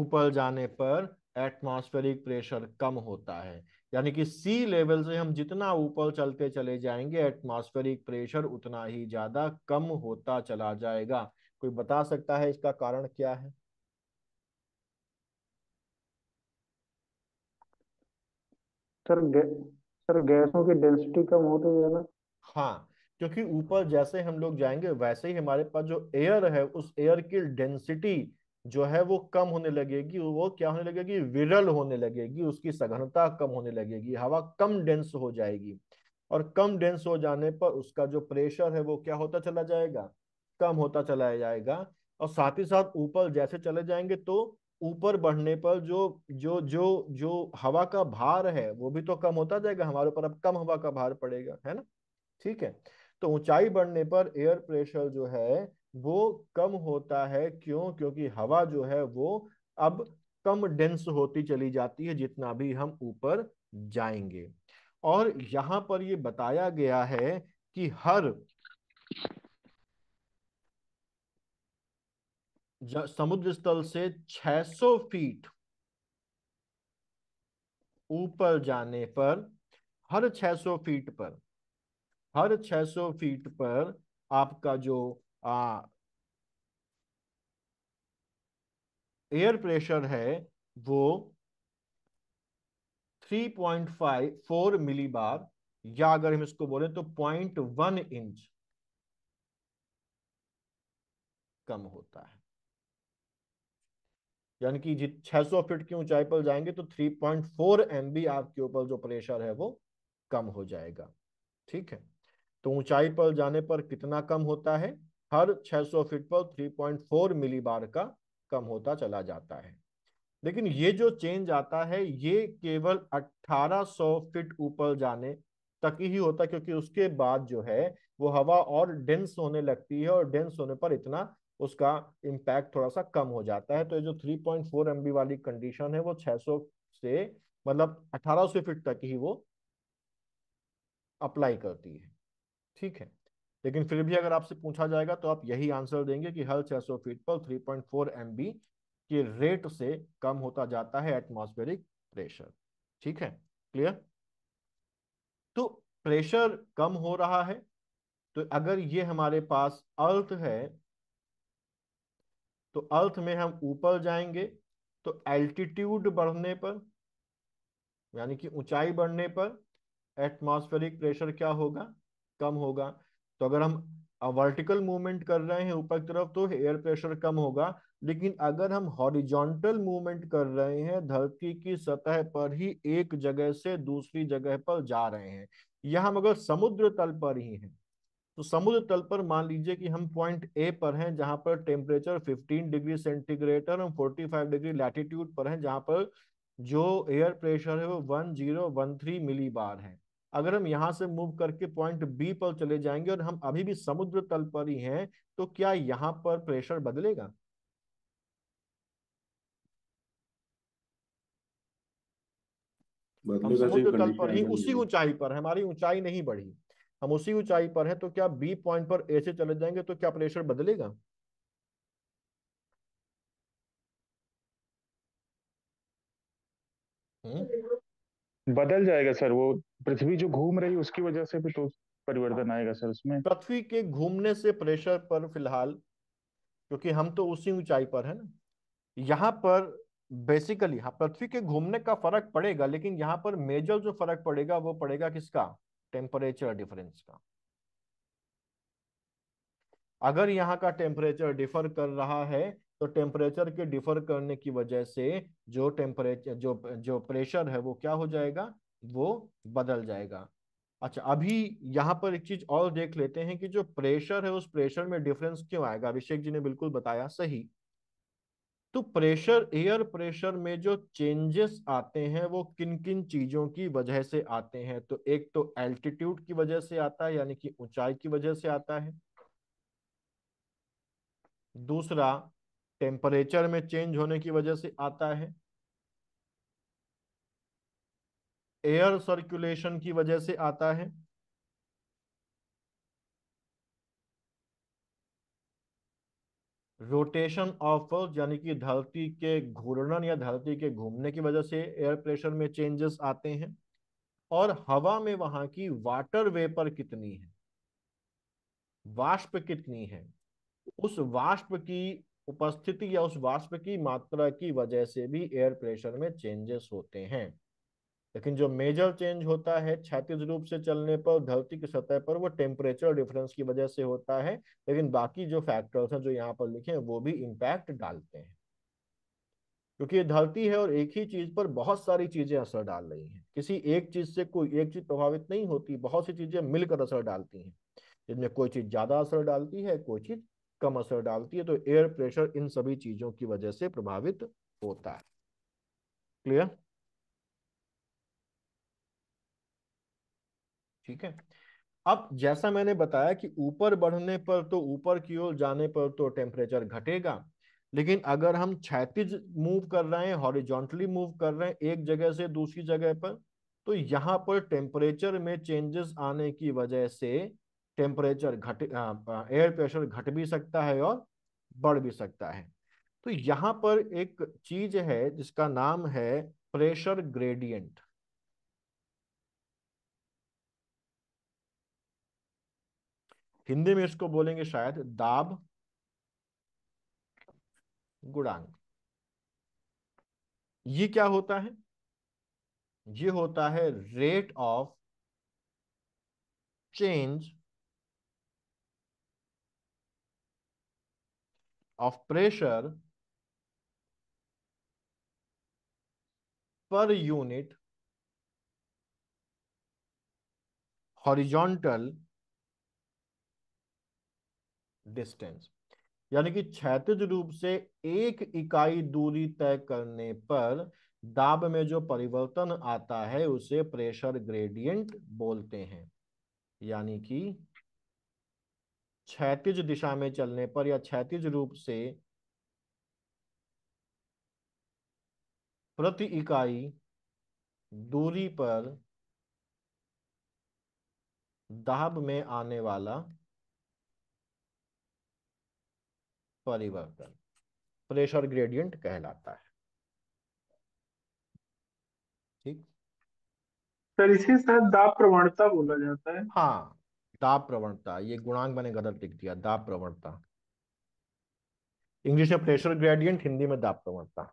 ऊपर जाने पर एटमॉस्फेरिक प्रेशर कम होता है यानी कि सी लेवल से हम जितना ऊपर चलते चले जाएंगे एटमॉस्फेरिक प्रेशर उतना ही ज्यादा कम होता चला जाएगा कोई बता सकता है इसका कारण क्या है सर गे, सर गैसों की डेंसिटी कम होती तो है ना हाँ क्योंकि ऊपर जैसे हम लोग जाएंगे वैसे ही हमारे पास जो एयर है उस एयर की डेंसिटी जो है वो कम होने लगेगी वो क्या होने लगेगी विरल होने लगेगी उसकी सघनता कम होने लगेगी हवा कम डेंस हो जाएगी और कम डेंस हो जाने पर उसका जो प्रेशर है वो क्या होता चला जाएगा कम होता चला जाएगा और साथ ही साथ ऊपर जैसे चले जाएंगे तो ऊपर बढ़ने पर जो जो जो जो हवा का भार है वो भी तो कम होता जाएगा हमारे ऊपर अब कम हवा का भार पड़ेगा है ना ठीक है तो ऊंचाई बढ़ने पर एयर प्रेशर जो है वो कम होता है क्यों क्योंकि हवा जो है वो अब कम डेंस होती चली जाती है जितना भी हम ऊपर जाएंगे और यहां पर ये बताया गया है कि हर समुद्र स्थल से 600 फीट ऊपर जाने पर हर 600 फीट पर हर 600 फीट पर आपका जो आ, एयर प्रेशर है वो 3.54 मिलीबार या अगर हम इसको बोले तो 0.1 इंच कम होता है यानी कि जित 600 फीट की ऊंचाई पर जाएंगे तो 3.4 पॉइंट आपके ऊपर जो प्रेशर है वो कम हो जाएगा ठीक है तो ऊंचाई पर जाने पर कितना कम होता है हर 600 फीट पर 3.4 मिलीबार का कम होता चला जाता है लेकिन ये जो चेंज आता है ये केवल 1800 फीट ऊपर जाने तक ही होता क्योंकि उसके बाद जो है वो हवा और डेंस होने लगती है और डेंस होने पर इतना उसका इम्पैक्ट थोड़ा सा कम हो जाता है तो ये जो 3.4 पॉइंट वाली कंडीशन है वो 600 से मतलब 1800 फीट तक ही वो अप्लाई करती है ठीक है लेकिन फिर भी अगर आपसे पूछा जाएगा तो आप यही आंसर देंगे कि हर 600 फीट पर 3.4 पॉइंट के रेट से कम होता जाता है एटमोस्फेरिक प्रेशर ठीक है क्लियर तो प्रेशर कम हो रहा है तो अगर ये हमारे पास अर्थ है तो अर्थ में हम ऊपर जाएंगे तो एल्टीट्यूड बढ़ने पर यानी कि ऊंचाई बढ़ने पर एटमॉस्फेरिक प्रेशर क्या होगा कम होगा तो अगर हम वर्टिकल मूवमेंट कर रहे हैं ऊपर की तरफ तो एयर प्रेशर कम होगा लेकिन अगर हम हॉरिजॉन्टल मूवमेंट कर रहे हैं धरती की सतह पर ही एक जगह से दूसरी जगह पर जा रहे हैं यह हम अगर समुद्र तल पर ही हैं तो समुद्र तल पर मान लीजिए कि हम पॉइंट ए पर हैं जहां पर टेम्परेचर 15 डिग्री सेंटीग्रेड और 45 डिग्री लैटिट्यूड पर हैं जहां पर जो एयर प्रेशर है वो one zero one three millibar है अगर हम यहाँ से मूव करके पॉइंट बी पर चले जाएंगे और हम अभी भी समुद्र तल पर ही हैं तो क्या यहाँ पर प्रेशर बदलेगा तो समुद्र तल पर ही उसी ऊंचाई पर हमारी ऊंचाई नहीं बढ़ी हम उसी ऊंचाई पर हैं तो क्या बी पॉइंट पर ए से चले जाएंगे तो क्या प्रेशर बदलेगा हम्म। बदल जाएगा सर वो पृथ्वी जो घूम रही है उसकी वजह से भी तो परिवर्तन आएगा सर उसमें पृथ्वी के घूमने से प्रेशर पर फिलहाल क्योंकि हम तो उसी ऊंचाई पर है ना यहाँ पर बेसिकली हाँ पृथ्वी के घूमने का फर्क पड़ेगा लेकिन यहाँ पर मेजर जो फर्क पड़ेगा वो पड़ेगा किसका टेम्परेचर डिफरेंस का अगर यहाँ का टेम्परेचर डिफर कर रहा है तो टेम्परेचर के डिफर करने की वजह से जो टेम्परेचर जो जो प्रेशर है वो क्या हो जाएगा वो बदल जाएगा अच्छा अभी यहाँ पर एक चीज और देख लेते हैं कि जो प्रेशर है उस प्रेशर में डिफरेंस क्यों आएगा अभिषेक जी ने बिल्कुल बताया सही तो प्रेशर एयर प्रेशर में जो चेंजेस आते हैं वो किन किन चीजों की वजह से आते हैं तो एक तो एल्टीट्यूड की वजह से आता है यानी कि ऊंचाई की वजह से आता है दूसरा टेम्परेचर में चेंज होने की वजह से आता है एयर सर्कुलेशन की वजह से आता है रोटेशन ऑफ यानी कि धरती के घूर्णन या धरती के घूमने की वजह से एयर प्रेशर में चेंजेस आते हैं और हवा में वहां की वाटर वेपर कितनी है वाष्प कितनी है उस वाष्प की उपस्थिति या उस वाष्प की मात्रा की वजह से भी एयर प्रेशर में चेंजेस होते हैं लेकिन जो मेजर चेंज होता है छात्र रूप से चलने पर धरती की सतह पर वो टेम्परेचर डिफरेंस की वजह से होता है लेकिन बाकी जो फैक्टर्स हैं जो यहाँ पर लिखे हैं वो भी इम्पैक्ट डालते हैं क्योंकि ये धरती है और एक ही चीज पर बहुत सारी चीजें असर डाल रही हैं किसी एक चीज से कोई एक चीज प्रभावित नहीं होती बहुत सी चीजें मिलकर असर डालती हैं जिनमें कोई चीज ज्यादा असर डालती है कोई चीज कम असर डालती है तो एयर प्रेशर इन सभी चीजों की वजह से प्रभावित होता है क्लियर ठीक है अब जैसा मैंने बताया कि ऊपर बढ़ने पर तो ऊपर की ओर जाने पर तो टेम्परेचर घटेगा लेकिन अगर हम छैतिज मूव कर रहे हैं हॉरिजॉन्टली मूव कर रहे हैं एक जगह से दूसरी जगह पर तो यहाँ पर टेम्परेचर में चेंजेस आने की वजह से टेम्परेचर घट एयर प्रेशर घट भी सकता है और बढ़ भी सकता है तो यहाँ पर एक चीज है जिसका नाम है प्रेशर ग्रेडियंट हिंदी में इसको बोलेंगे शायद दाब गुणांक ये क्या होता है ये होता है rate of change of pressure per unit horizontal distance यानी कि क्षैतिज रूप से एक इकाई दूरी तय करने पर दाब में जो परिवर्तन आता है उसे प्रेशर ग्रेडियंट बोलते हैं यानी कि क्षैतिज दिशा में चलने पर या क्षैतिज रूप से प्रति इकाई दूरी पर दाब में आने वाला परिवर्तन प्रेशर ग्रेडियंट कहलाता है ठीक सर इसे सर दाब प्रवणता बोला जाता है हाँ दाब प्रवणता ये गुणांक मैंने गलत लिख दिया दाब प्रवणता इंग्लिश में प्रेशर ग्रेडियंट हिंदी में दाब प्रवणता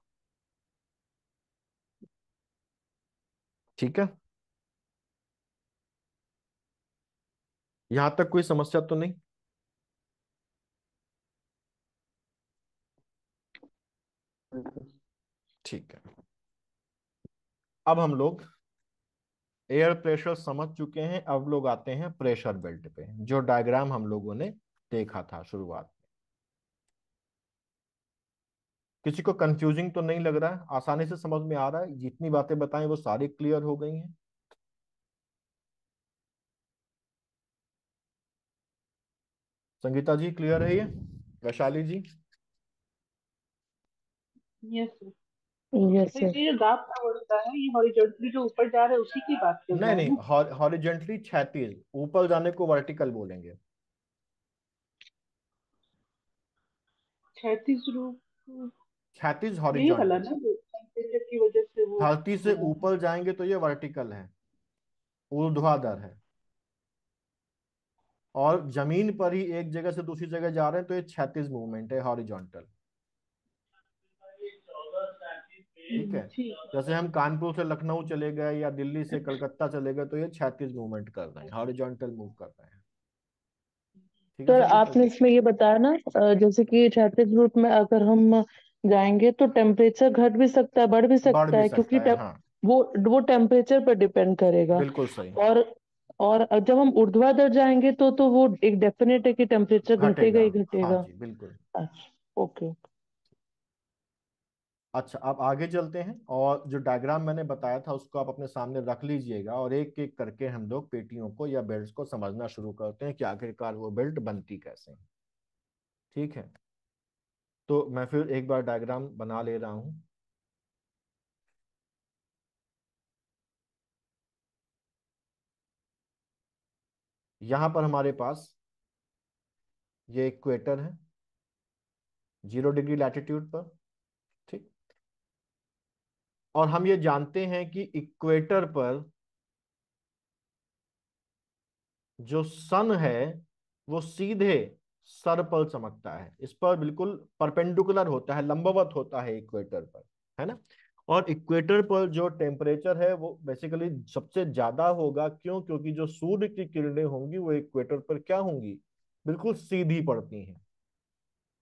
ठीक है यहां तक कोई समस्या तो नहीं ठीक है अब हम लोग एयर प्रेशर समझ चुके हैं अब लोग आते हैं प्रेशर बेल्ट पे जो डायग्राम हम लोगों ने देखा था शुरुआत में किसी को कंफ्यूजिंग तो नहीं लग रहा है आसानी से समझ में आ रहा है जितनी बातें बताएं वो सारी क्लियर हो गई हैं संगीता जी क्लियर है ये वैशाली जी तो ऊपर की नहीं नहीं ऊपर जाने को वर्टिकल बोलेंगे वजह से धरती से हम्म। ऊपर जाएंगे तो ये वर्टिकल है ऊर्ध्वाधर है और जमीन पर ही एक जगह से दूसरी जगह जा रहे हैं तो ये छैतीस मूवमेंट है हॉरिजॉन्टल ठीक है जैसे हम कानपुर से लखनऊ चले गए या दिल्ली से कलकत्ता चले गए तो ये छत्तीस मूवमेंट कर रहे हैं हॉरिजॉन्टल मूव कर रहे हैं सर आपने इसमें ये बताया ना जैसे कि छैतीस ग्रुप में अगर हम जाएंगे तो टेम्परेचर घट भी सकता है बढ़ भी सकता बढ़ भी है सकता क्योंकि है, हाँ। वो वो टेम्परेचर पर डिपेंड करेगा बिल्कुल सही और और जब हम ऊर्ध्वाधर जाएंगे तो तो वो एक डेफिनेट है कि टेम्परेचर घटेगा ही घटेगा हाँ बिल्कुल अच्छा, ओके ओके अच्छा आप आगे चलते हैं और जो डायग्राम मैंने बताया था उसको आप अपने सामने रख लीजिएगा और एक एक करके हम लोग पेटियों को या बेल्ट को समझना शुरू करते हैं कि आखिरकार वो बेल्ट बनती कैसे है ठीक है तो मैं फिर एक बार डायग्राम बना ले रहा हूँ यहाँ पर हमारे पास ये इक्वेटर है जीरो डिग्री लैटिट्यूड पर और हम ये जानते हैं कि इक्वेटर पर जो सन है वो सीधे सर पर चमकता है इस पर बिल्कुल परपेंडिकुलर होता है लंबवत होता है इक्वेटर पर है ना और इक्वेटर पर जो टेम्परेचर है वो बेसिकली सबसे ज्यादा होगा क्यों क्योंकि जो सूर्य की किरणें होंगी वो इक्वेटर पर क्या होंगी बिल्कुल सीधी पड़ती हैं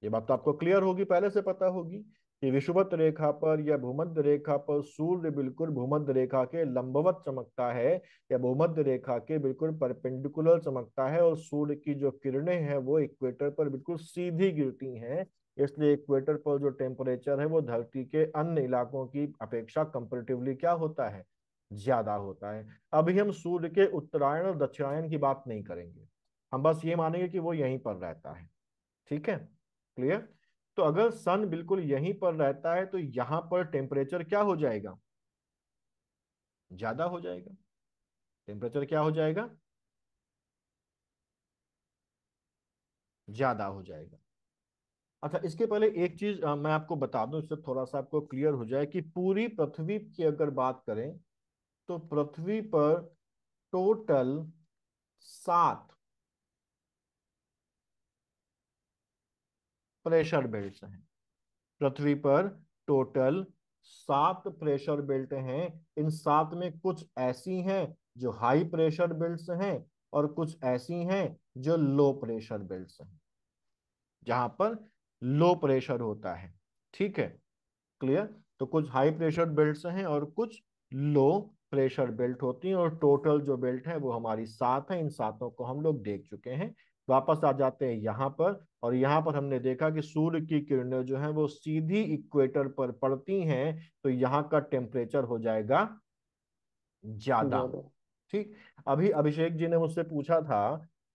ये बात तो आपको क्लियर होगी पहले से पता होगी कि विषुवत रेखा पर या भूमध्य रेखा पर सूर्य बिल्कुल भूमध्य रेखा के लंबवत चमकता है या भूमध्य रेखा के बिल्कुल परपेंडिकुलर चमकता है और सूर्य की जो किरणें हैं वो इक्वेटर पर बिल्कुल सीधी गिरती हैं इसलिए इक्वेटर पर जो टेम्परेचर है वो धरती के अन्य इलाकों की अपेक्षा कंपेरेटिवली क्या होता है ज्यादा होता है अभी हम सूर्य के उत्तरायण और दक्षिणायन की बात नहीं करेंगे हम बस ये मानेंगे कि वो यहीं पर रहता है ठीक है क्लियर तो अगर सन बिल्कुल यहीं पर रहता है तो यहां पर टेम्परेचर क्या हो जाएगा ज्यादा हो जाएगा टेम्परेचर क्या हो जाएगा ज्यादा हो जाएगा अच्छा इसके पहले एक चीज मैं आपको बता दूं इससे थोड़ा सा आपको क्लियर हो जाए कि पूरी पृथ्वी की अगर बात करें तो पृथ्वी पर टोटल सात प्रेशर बेल्ट हैं पृथ्वी पर टोटल सात प्रेशर बेल्ट हैं इन सात में कुछ ऐसी हैं जो हाई प्रेशर बेल्ट हैं और कुछ ऐसी हैं जो लो प्रेशर बेल्ट हैं जहां पर लो प्रेशर होता है ठीक है क्लियर तो कुछ हाई प्रेशर बेल्ट हैं और कुछ लो प्रेशर बेल्ट होती हैं और टोटल जो बेल्ट है वो हमारी सात है इन सातों को हम लोग देख चुके हैं वापस आ जाते हैं यहाँ पर और यहाँ पर हमने देखा कि सूर्य की किरणें जो है वो सीधी इक्वेटर पर पड़ती हैं तो यहाँ का टेम्परेचर हो जाएगा ज्यादा ठीक अभी अभिषेक जी ने मुझसे पूछा था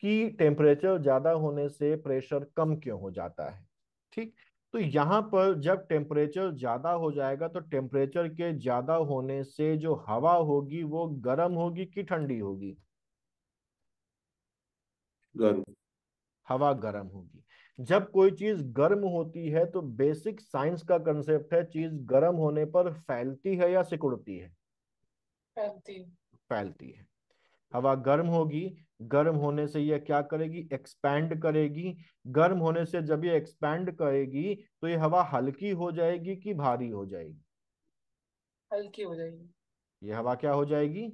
कि टेम्परेचर ज्यादा होने से प्रेशर कम क्यों हो जाता है ठीक तो यहाँ पर जब टेम्परेचर ज्यादा हो जाएगा तो टेम्परेचर के ज्यादा होने से जो हवा होगी वो गर्म होगी कि ठंडी होगी गर्म हवा गर्म होगी जब कोई चीज गर्म होती है तो बेसिक साइंस का कंसेप्ट है चीज गर्म होने पर फैलती है या सिकुड़ती है फैलती फैलती है हवा गर्म होगी गर्म होने से यह क्या करेगी एक्सपैंड करेगी गर्म होने से जब ये एक्सपैंड करेगी तो ये हवा हल्की हो जाएगी कि भारी हो जाएगी हल्की हो जाएगी ये हवा क्या हो जाएगी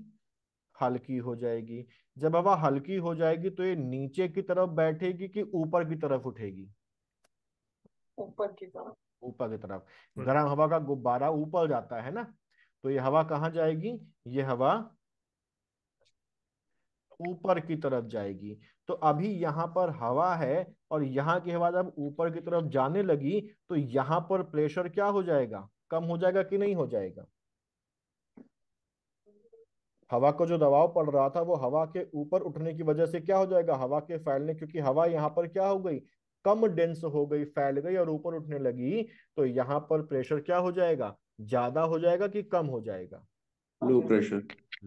हल्की हो जाएगी जब हवा हल्की हो जाएगी तो ये नीचे की तरफ बैठेगी कि ऊपर की तरफ उठेगी ऊपर की तरफ ऊपर की तरफ हम्म। गर्म हवा का गुब्बारा ऊपर जाता है ना तो ये हवा कहाँ जाएगी ये हवा ऊपर की तरफ जाएगी तो अभी यहाँ पर हवा है और यहाँ की हवा जब ऊपर की तरफ जाने लगी तो यहाँ पर प्रेशर क्या हो जाएगा कम हो जाएगा कि नहीं हो जाएगा हवा का जो दबाव पड़ रहा था वो हवा के ऊपर उठने की वजह से क्या हो जाएगा हवा के फैलने क्योंकि हवा यहाँ पर क्या हो गई कम डेंस हो गई फैल गई और ऊपर उठने लगी तो यहाँ पर प्रेशर क्या हो जाएगा ज्यादा हो जाएगा कि कम हो जाएगा लो प्रेशर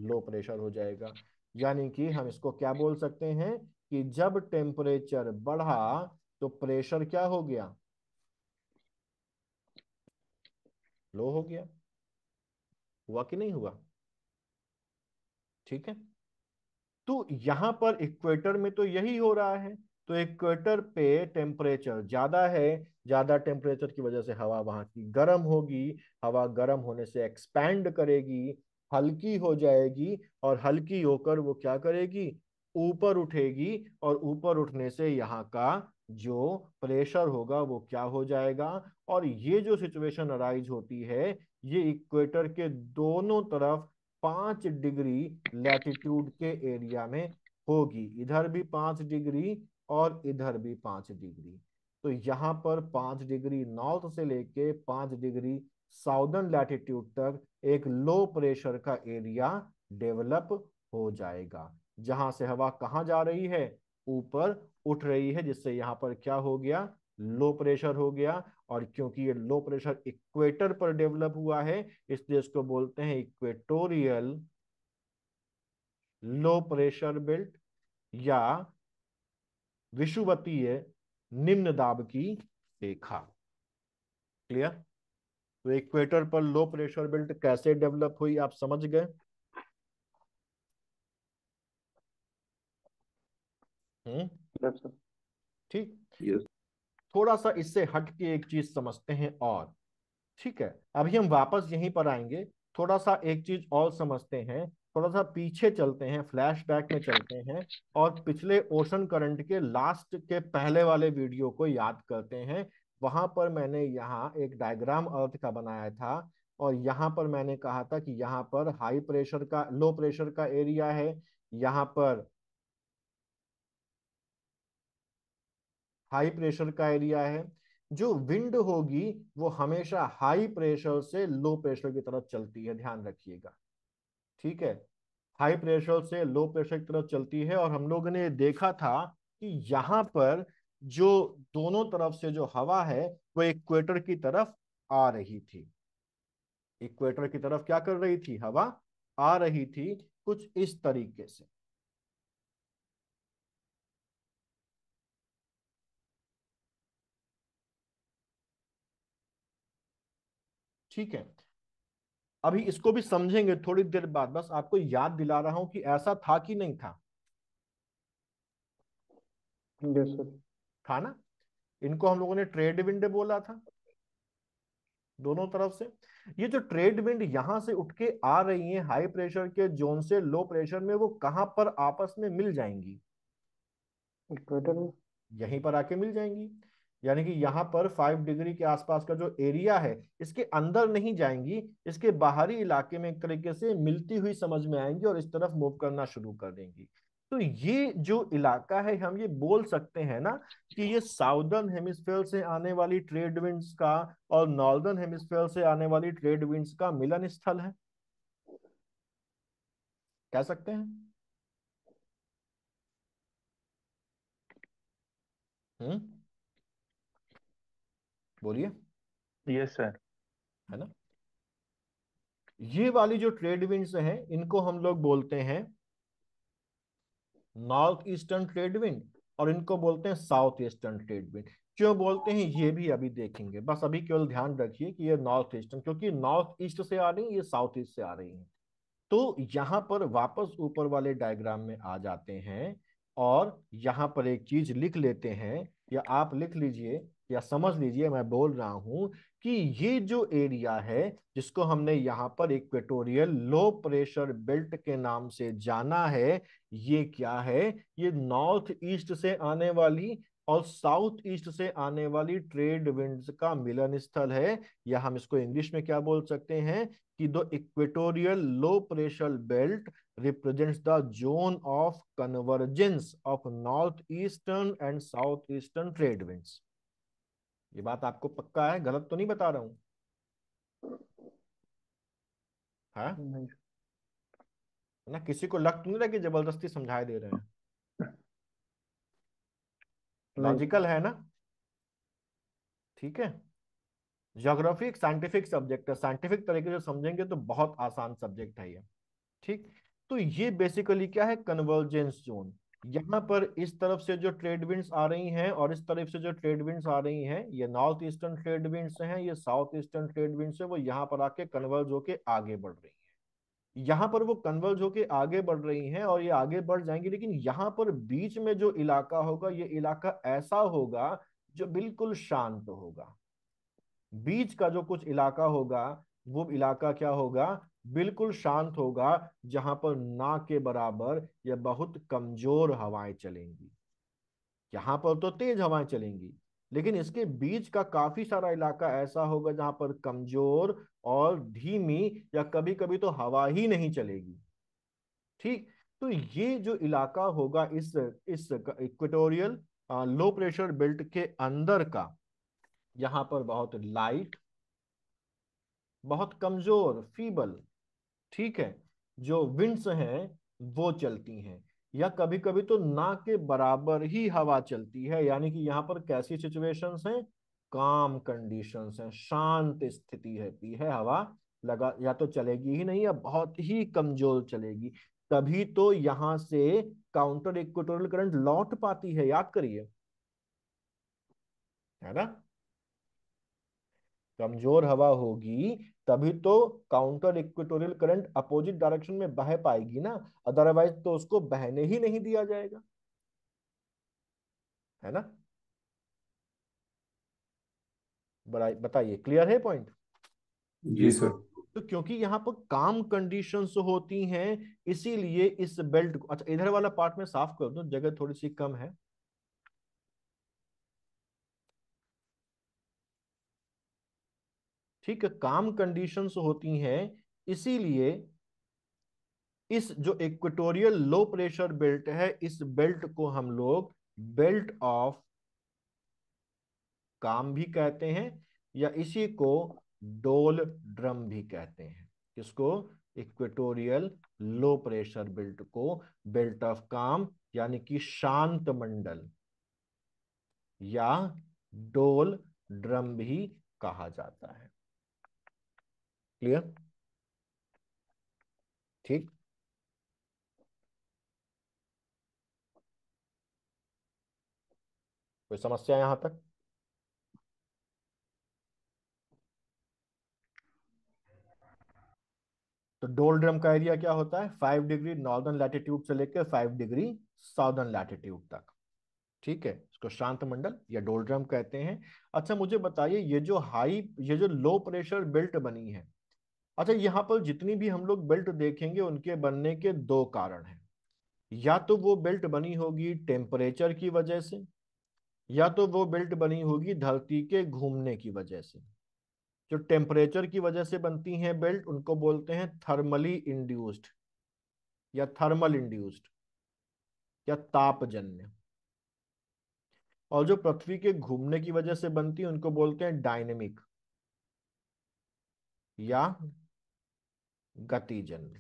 लो प्रेशर हो जाएगा यानी कि हम इसको क्या बोल सकते हैं कि जब टेम्परेचर बढ़ा तो प्रेशर क्या हो गया लो हो गया हुआ कि नहीं हुआ ठीक है तो यहां पर इक्वेटर में तो यही हो रहा है तो इक्वेटर पे टेम्परेचर ज्यादा है ज्यादा टेम्परेचर की वजह से हवा वहां की गर्म होगी हवा गर्म होने से एक्सपैंड करेगी हल्की हो जाएगी और हल्की होकर वो क्या करेगी ऊपर उठेगी और ऊपर उठने से यहाँ का जो प्रेशर होगा वो क्या हो जाएगा और ये जो सिचुएशन अराइज होती है ये इक्वेटर के दोनों तरफ पांच डिग्री लैटिट्यूड के एरिया में होगी इधर भी पांच डिग्री और इधर भी पांच डिग्री तो यहां पर पांच डिग्री नॉर्थ से लेके पांच डिग्री साउदर्न लैटिट्यूड तक एक लो प्रेशर का एरिया डेवलप हो जाएगा जहां से हवा कहा जा रही है ऊपर उठ रही है जिससे यहाँ पर क्या हो गया लो प्रेशर हो गया और क्योंकि ये लो प्रेशर इक्वेटर पर डेवलप हुआ है इसलिए इसको बोलते हैं इक्वेटोरियल लो प्रेशर बेल्ट या विषुवतीय निम्न दाब की रेखा क्लियर तो इक्वेटर पर लो प्रेशर बेल्ट कैसे डेवलप हुई आप समझ गए हम्म? ठीक yes. थोड़ा सा इससे हट के एक चीज समझते हैं और ठीक है अभी हम वापस यहीं पर आएंगे थोड़ा सा एक चीज और समझते हैं थोड़ा सा पीछे चलते हैं फ्लैशबैक में चलते हैं और पिछले ओशन करंट के लास्ट के पहले वाले वीडियो को याद करते हैं वहां पर मैंने यहाँ एक डायग्राम अर्थ का बनाया था और यहाँ पर मैंने कहा था कि यहाँ पर हाई प्रेशर का लो प्रेशर का एरिया है यहाँ पर हाई प्रेशर का एरिया है जो विंड होगी वो हमेशा हाई प्रेशर से लो प्रेशर की तरफ चलती है ध्यान रखिएगा ठीक है हाई प्रेशर से लो प्रेशर की तरफ चलती है और हम लोगों ने देखा था कि यहां पर जो दोनों तरफ से जो हवा है वो इक्वेटर की तरफ आ रही थी इक्वेटर की तरफ क्या कर रही थी हवा आ रही थी कुछ इस तरीके से ठीक है अभी इसको भी समझेंगे थोड़ी देर बाद बस आपको याद दिला रहा हूं कि ऐसा था कि नहीं था था ना इनको हम लोगों ने ट्रेड विंड बोला था दोनों तरफ से ये जो ट्रेड विंड यहां से उठ के आ रही है हाई प्रेशर के जोन से लो प्रेशर में वो कहां पर आपस में मिल जाएंगी यहीं पर आके मिल जाएंगी यानी कि यहाँ पर फाइव डिग्री के आसपास का जो एरिया है इसके अंदर नहीं जाएंगी इसके बाहरी इलाके में एक तरीके से मिलती हुई समझ में आएंगी और इस तरफ मूव करना शुरू कर देंगी तो ये जो इलाका है हम ये बोल सकते हैं ना कि ये साउदर्न हेमिस्फेयर से आने वाली ट्रेड विंड्स का और नॉर्दर्न हेमिस्फेयर से आने वाली ट्रेड विंड्स का मिलन स्थल है कह सकते हैं हुँ? हम्म? बोलिए यस सर है ना ये वाली जो ट्रेड विंड्स हैं इनको हम लोग बोलते हैं नॉर्थ ईस्टर्न ट्रेड विंड और इनको बोलते हैं साउथ ईस्टर्न ट्रेड विंड क्यों बोलते हैं ये भी अभी देखेंगे बस अभी केवल ध्यान रखिए कि ये नॉर्थ ईस्टर्न क्योंकि नॉर्थ ईस्ट से आ रही है ये साउथ ईस्ट से आ रही है तो यहां पर वापस ऊपर वाले डायग्राम में आ जाते हैं और यहां पर एक चीज लिख लेते हैं या आप लिख लीजिए या समझ लीजिए मैं बोल रहा हूं कि ये जो एरिया है जिसको हमने यहाँ पर इक्वेटोरियल लो प्रेशर बेल्ट के नाम से जाना है ये क्या है ये नॉर्थ ईस्ट से आने वाली और साउथ ईस्ट से आने वाली ट्रेड विंड्स का मिलन स्थल है या हम इसको इंग्लिश में क्या बोल सकते हैं कि the equatorial low pressure belt represents the zone of convergence of north eastern and south eastern trade winds ये बात आपको पक्का है गलत तो नहीं बता रहा हूं हाँ ना किसी को लग तो नहीं रहा कि जबरदस्ती समझाए दे रहे हैं लॉजिकल है ना ठीक है ज्योग्राफी एक साइंटिफिक सब्जेक्ट है साइंटिफिक तरीके से समझेंगे तो बहुत आसान सब्जेक्ट है ये ठीक तो ये बेसिकली क्या है कन्वर्जेंस जोन यहाँ पर इस तरफ से जो ट्रेड विंड्स आ रही हैं और इस तरफ से जो ट्रेड विंड्स आ रही हैं ये नॉर्थ ईस्टर्न ट्रेड विंड्स हैं ये साउथ ईस्टर्न ट्रेड विंड्स है वो यहाँ पर आके कन्वर्ज होके आगे बढ़ रही हैं यहाँ पर वो कन्वर्ज होके आगे बढ़ रही हैं और ये आगे बढ़ जाएंगी लेकिन यहाँ पर बीच में जो इलाका होगा ये इलाका ऐसा होगा जो बिल्कुल शांत होगा बीच का जो कुछ इलाका होगा वो इलाका क्या होगा बिल्कुल शांत होगा जहां पर ना के बराबर या बहुत कमजोर हवाएं चलेंगी यहां पर तो तेज हवाएं चलेंगी लेकिन इसके बीच का काफी सारा इलाका ऐसा होगा जहां पर कमजोर और धीमी या कभी कभी तो हवा ही नहीं चलेगी ठीक तो ये जो इलाका होगा इस इस इक्वेटोरियल लो प्रेशर बेल्ट के अंदर का यहां पर बहुत लाइट बहुत कमजोर फीबल ठीक है जो विंड्स हैं वो चलती हैं या कभी कभी तो ना के बराबर ही हवा चलती है यानी कि यहाँ पर कैसी सिचुएशंस हैं काम कंडीशंस हैं शांत स्थिति रहती है हवा लगा या तो चलेगी ही नहीं या बहुत ही कमजोर चलेगी तभी तो यहां से काउंटर इक्वेटोरियल करंट लौट पाती है याद करिए है ना कमजोर हवा होगी तभी तो counter equatorial current opposite direction में बह पाएगी ना अदरवाइज तो उसको बहने ही नहीं दिया जाएगा है ना बताइए क्लियर है पॉइंट जी सर तो क्योंकि यहाँ पर काम कंडीशंस होती हैं इसीलिए इस बेल्ट को अच्छा इधर वाला पार्ट में साफ कर दो जगह थोड़ी सी कम है ठीक है काम कंडीशंस होती हैं इसीलिए इस जो इक्वेटोरियल लो प्रेशर बेल्ट है इस बेल्ट को हम लोग बेल्ट ऑफ काम भी कहते हैं या इसी को डोल ड्रम भी कहते हैं किसको इक्वेटोरियल लो प्रेशर बेल्ट को बेल्ट ऑफ काम यानी कि शांत मंडल या डोल ड्रम भी कहा जाता है क्लियर ठीक कोई समस्या यहां तक तो डोलड्रम का एरिया क्या होता है फाइव डिग्री नॉर्दर्न लैटिट्यूड से लेकर फाइव डिग्री साउदर्न लैटिट्यूड तक ठीक है इसको शांत मंडल या डोलड्रम कहते हैं अच्छा मुझे बताइए ये जो हाई ये जो लो प्रेशर बेल्ट बनी है अच्छा यहाँ पर जितनी भी हम लोग बेल्ट देखेंगे उनके बनने के दो कारण हैं या तो वो बेल्ट बनी होगी टेम्परेचर की वजह से या तो वो बेल्ट बनी होगी धरती के घूमने की वजह से जो टेम्परेचर की वजह से बनती हैं बेल्ट उनको बोलते हैं थर्मली इंड्यूस्ड या थर्मल इंड्यूस्ड या तापजन्य और जो पृथ्वी के घूमने की वजह से बनती है उनको बोलते हैं डायनेमिक या गतिजन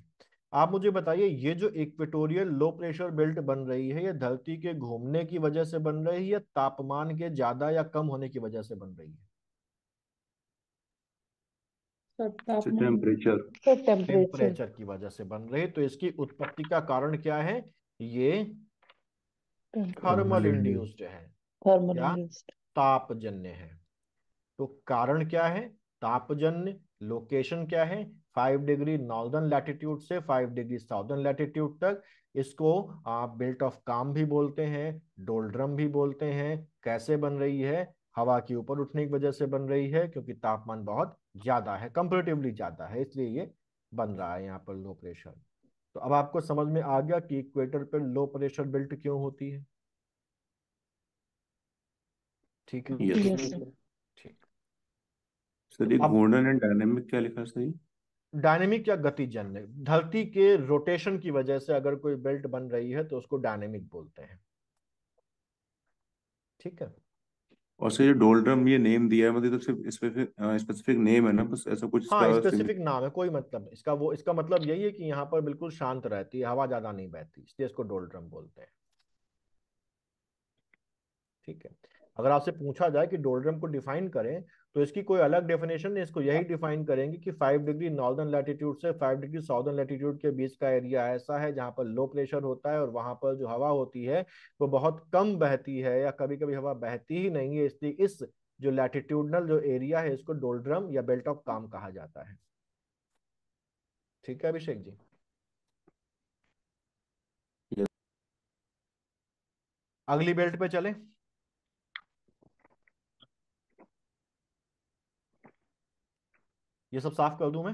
आप मुझे बताइए ये जो इक्वेटोरियल लो प्रेशर बेल्ट बन रही है ये धरती के घूमने की वजह से बन रही है या तापमान के ज्यादा या कम होने की वजह से बन रही है टेम्परेचर तो की वजह से बन रही है तो इसकी उत्पत्ति का कारण क्या है ये थर्मल इंड्यूस्ड है तापजन्य है तो कारण क्या है तापजन्य लोकेशन क्या है फाइव डिग्री नॉर्दर्न लैटिट्यूड से फाइव डिग्री साउदर्न लैटिट्यूड तक इसको आप बेल्ट ऑफ काम भी बोलते हैं डोल्ड्रम भी बोलते हैं कैसे बन रही है हवा के ऊपर उठने की वजह से बन रही है क्योंकि तापमान बहुत ज्यादा है कंपेरेटिवली ज्यादा है इसलिए ये बन रहा है यहाँ पर लो प्रेशर तो अब आपको समझ में आ गया कि इक्वेटर पर लो प्रेशर बेल्ट क्यों होती है ठीक है ठीक सर ये घूर्णन एंड डायनेमिक क्या लिखा सही डायनेमिक या गतिजन्य धरती के रोटेशन की वजह से अगर कोई बेल्ट बन रही है तो उसको डायनेमिक बोलते हैं ठीक है और सर ये डोल्ड्रम ये नेम दिया है मतलब तो सिर्फ स्पेसिफिक स्पेसिफिक नेम है ना बस ऐसा कुछ हाँ स्पेसिफिक नाम है कोई मतलब इसका वो इसका मतलब यही है कि यहाँ पर बिल्कुल शांत रहती है हवा ज्यादा नहीं बहती इसलिए इसको डोल्ड्रम बोलते हैं ठीक है अगर आपसे पूछा जाए कि डोल्ड्रम को डिफाइन करें तो इसकी कोई अलग डेफिनेशन नहीं इसको यही डिफाइन करेंगे कि फाइव डिग्री नॉर्दर्न लैटिट्यूड से फाइव डिग्री साउदर्न लैटीट्यूड के बीच का एरिया ऐसा है जहाँ पर लो प्रेशर होता है और वहाँ पर जो हवा होती है वो बहुत कम बहती है या कभी कभी हवा बहती ही नहीं है इसलिए इस जो लैटीट्यूडनल जो एरिया है इसको डोल्ड्रम या बेल्ट ऑफ काम कहा जाता है ठीक है अभिषेक जी अगली बेल्ट पे चले ये सब साफ कर दूं मैं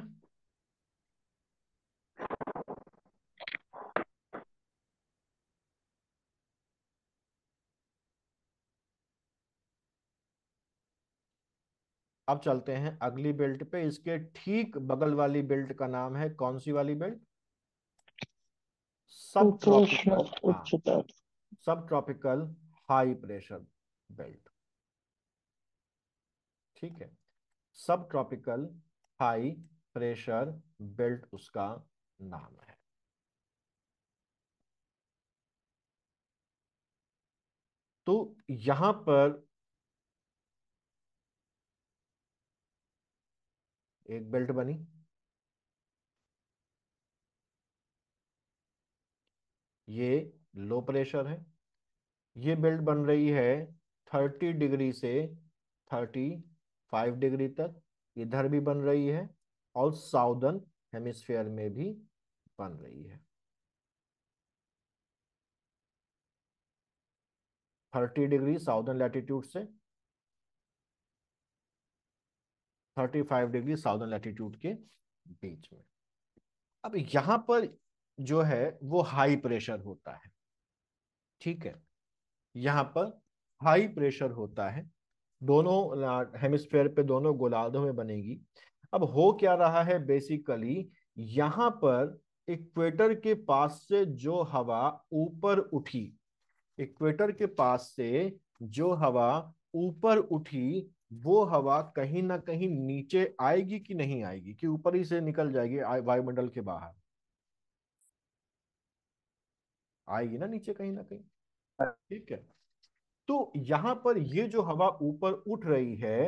अब चलते हैं अगली बेल्ट पे इसके ठीक बगल वाली बेल्ट का नाम है कौन सी वाली बेल्ट सब ट्रॉपिकल सब ट्रॉपिकल हाई प्रेशर बेल्ट ठीक है सब ट्रॉपिकल हाई प्रेशर बेल्ट उसका नाम है तो यहां पर एक बेल्ट बनी ये लो प्रेशर है ये बेल्ट बन रही है थर्टी डिग्री से थर्टी फाइव डिग्री तक इधर भी बन रही है और साउदर्न हेमिस्फेयर में भी बन रही है थर्टी डिग्री साउदर्न लैटिट्यूड से thirty five degree southern latitude के बीच में अब यहां पर जो है वो हाई प्रेशर होता है ठीक है यहां पर हाई प्रेशर होता है दोनों हेमिस्फेयर पे दोनों गोलार्धों में बनेगी अब हो क्या रहा है बेसिकली यहाँ पर इक्वेटर के पास से जो हवा ऊपर उठी इक्वेटर के पास से जो हवा ऊपर उठी वो हवा कहीं ना कहीं नीचे आएगी कि नहीं आएगी कि ऊपर ही से निकल जाएगी वायुमंडल के बाहर आएगी ना नीचे कहीं ना कहीं ठीक है तो यहां पर ये जो हवा ऊपर उठ रही है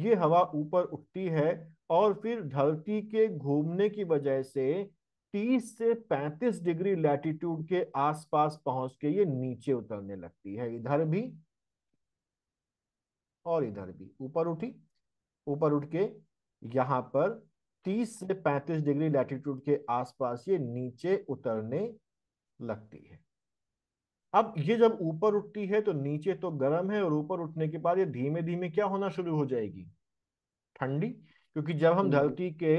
ये हवा ऊपर उठती है और फिर धरती के घूमने की वजह से 30 से 35 डिग्री लैटिट्यूड के आसपास पहुंच के ये नीचे उतरने लगती है इधर भी और इधर भी ऊपर उठी ऊपर उठ के यहाँ पर 30 से 35 डिग्री लैटिट्यूड के आसपास ये नीचे उतरने लगती है अब ये जब ऊपर उठती है तो नीचे तो गर्म है और ऊपर उठने के बाद ये धीमे धीमे क्या होना शुरू हो जाएगी ठंडी क्योंकि जब हम धरती के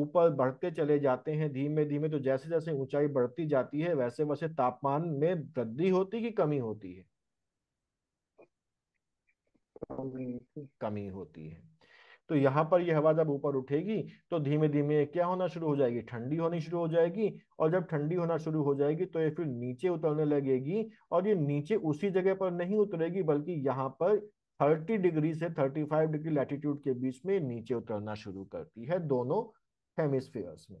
ऊपर बढ़ते चले जाते हैं धीमे धीमे तो जैसे जैसे ऊंचाई बढ़ती जाती है वैसे वैसे तापमान में वृद्धि होती कि कमी होती है हाँ, कमी होती है तो यहाँ पर ये हवा जब ऊपर उठेगी तो धीमे धीमे क्या होना शुरू हो जाएगी ठंडी होनी शुरू हो जाएगी और जब ठंडी होना शुरू हो जाएगी तो ये फिर नीचे उतरने लगेगी और ये नीचे उसी जगह पर नहीं उतरेगी बल्कि यहाँ पर 30 डिग्री से 35 डिग्री लैटिट्यूड के बीच में नीचे उतरना शुरू करती है दोनों हेमिस्फीयर्स में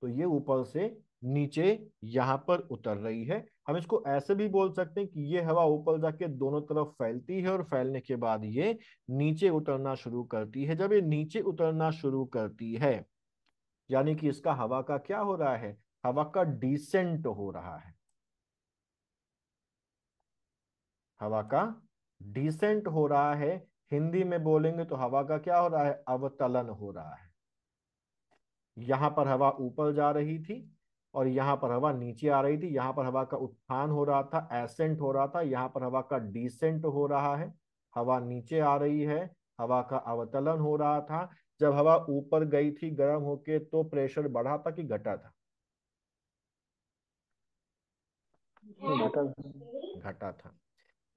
तो ये ऊपर से नीचे यहाँ पर उतर रही है हम इसको ऐसे भी बोल सकते हैं कि ये हवा ऊपर जाके दोनों तरफ फैलती है और फैलने के बाद ये नीचे उतरना शुरू करती है जब ये नीचे उतरना शुरू करती है यानी कि इसका हवा का क्या हो रहा है हवा का डिसेंट हो रहा है हवा का डिसेंट हो रहा है हिंदी में बोलेंगे तो हवा का क्या हो रहा है अवतलन हो रहा है यहां पर हवा ऊपर जा रही थी और यहाँ पर हवा नीचे आ रही थी यहाँ पर हवा का उत्थान हो रहा था एसेंट हो रहा था यहाँ पर हवा का डिसेंट हो रहा है हवा नीचे आ रही है हवा का अवतलन हो रहा था जब हवा ऊपर गई थी गर्म होके तो प्रेशर बढ़ा था कि घटा था घटा था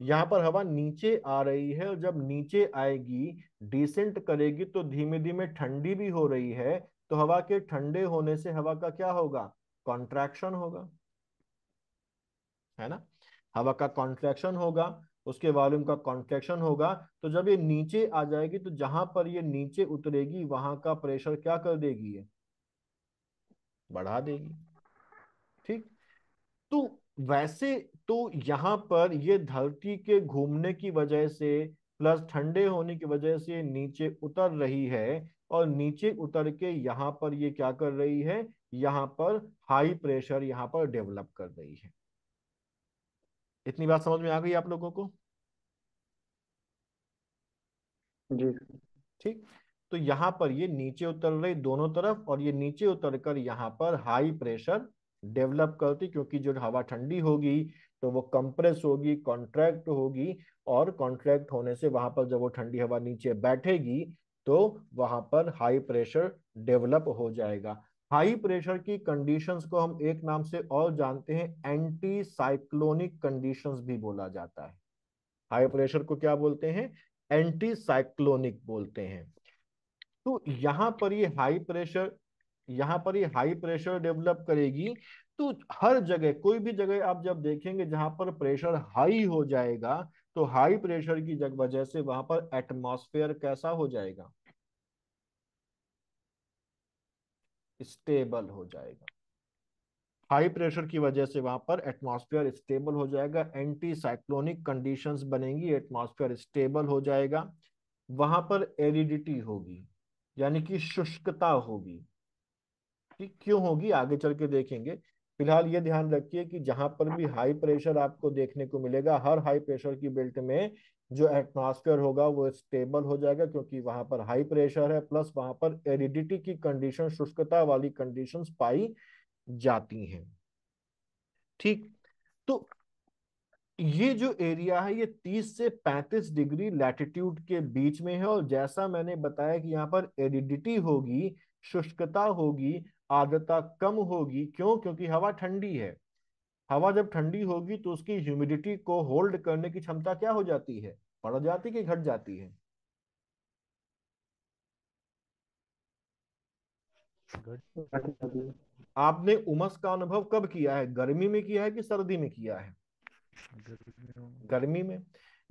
यहाँ पर हवा नीचे आ रही है और जब नीचे आएगी डिसेंट करेगी तो धीमे धीमे ठंडी भी हो रही है तो हवा के ठंडे होने से हवा का क्या होगा कॉन्ट्रैक्शन होगा है ना हवा का कॉन्ट्रैक्शन होगा उसके वॉल्यूम का कॉन्ट्रैक्शन होगा तो जब ये नीचे आ जाएगी तो जहां पर ये नीचे उतरेगी वहां का प्रेशर क्या कर देगी ये बढ़ा देगी ठीक तो वैसे तो यहाँ पर ये धरती के घूमने की वजह से प्लस ठंडे होने की वजह से नीचे उतर रही है और नीचे उतर के यहाँ पर ये क्या कर रही है यहां पर हाई प्रेशर यहां पर डेवलप कर रही है इतनी बात समझ में आ गई आप लोगों को जी ठीक तो यहां पर ये नीचे उतर रही दोनों तरफ और ये नीचे उतर कर यहां पर हाई प्रेशर डेवलप करती क्योंकि जो हवा ठंडी होगी तो वो कंप्रेस होगी कॉन्ट्रैक्ट होगी और कॉन्ट्रैक्ट होने से वहां पर जब वो ठंडी हवा नीचे बैठेगी तो वहां पर हाई प्रेशर डेवलप हो जाएगा हाई प्रेशर की कंडीशंस को हम एक नाम से और जानते हैं एंटी साइक्लोनिक कंडीशंस भी बोला जाता है हाई प्रेशर को क्या बोलते हैं एंटी साइक्लोनिक बोलते हैं तो यहाँ पर ये हाई प्रेशर यहाँ पर ये हाई प्रेशर डेवलप करेगी तो हर जगह कोई भी जगह आप जब देखेंगे जहां पर प्रेशर हाई हो जाएगा तो हाई प्रेशर की वजह से वहां पर एटमॉस्फेयर कैसा हो जाएगा स्टेबल हो जाएगा हाई प्रेशर की वजह से वहां पर एटमॉस्फेयर स्टेबल हो जाएगा एंटी साइक्लोनिक कंडीशंस बनेंगी एटमॉस्फेयर स्टेबल हो जाएगा वहां पर एरिडिटी होगी यानी कि शुष्कता होगी ठीक क्यों होगी आगे चल के देखेंगे फिलहाल ये ध्यान रखिए कि जहां पर भी हाई प्रेशर आपको देखने को मिलेगा हर हाई प्रेशर की बेल्ट में जो एटमॉस्फेयर होगा वो स्टेबल हो जाएगा क्योंकि वहां पर हाई प्रेशर है प्लस वहां पर एरिडिटी की कंडीशन शुष्कता वाली कंडीशन पाई जाती हैं ठीक तो ये जो एरिया है ये 30 से 35 डिग्री लैटिट्यूड के बीच में है और जैसा मैंने बताया कि यहाँ पर एरिडिटी होगी शुष्कता होगी आर्द्रता कम होगी क्यों क्योंकि हवा ठंडी है हवा जब ठंडी होगी तो उसकी ह्यूमिडिटी को होल्ड करने की क्षमता क्या हो जाती है बढ़ जाती कि घट जाती है आपने उमस का अनुभव कब किया है गर्मी में किया है कि सर्दी में किया है गर्मी में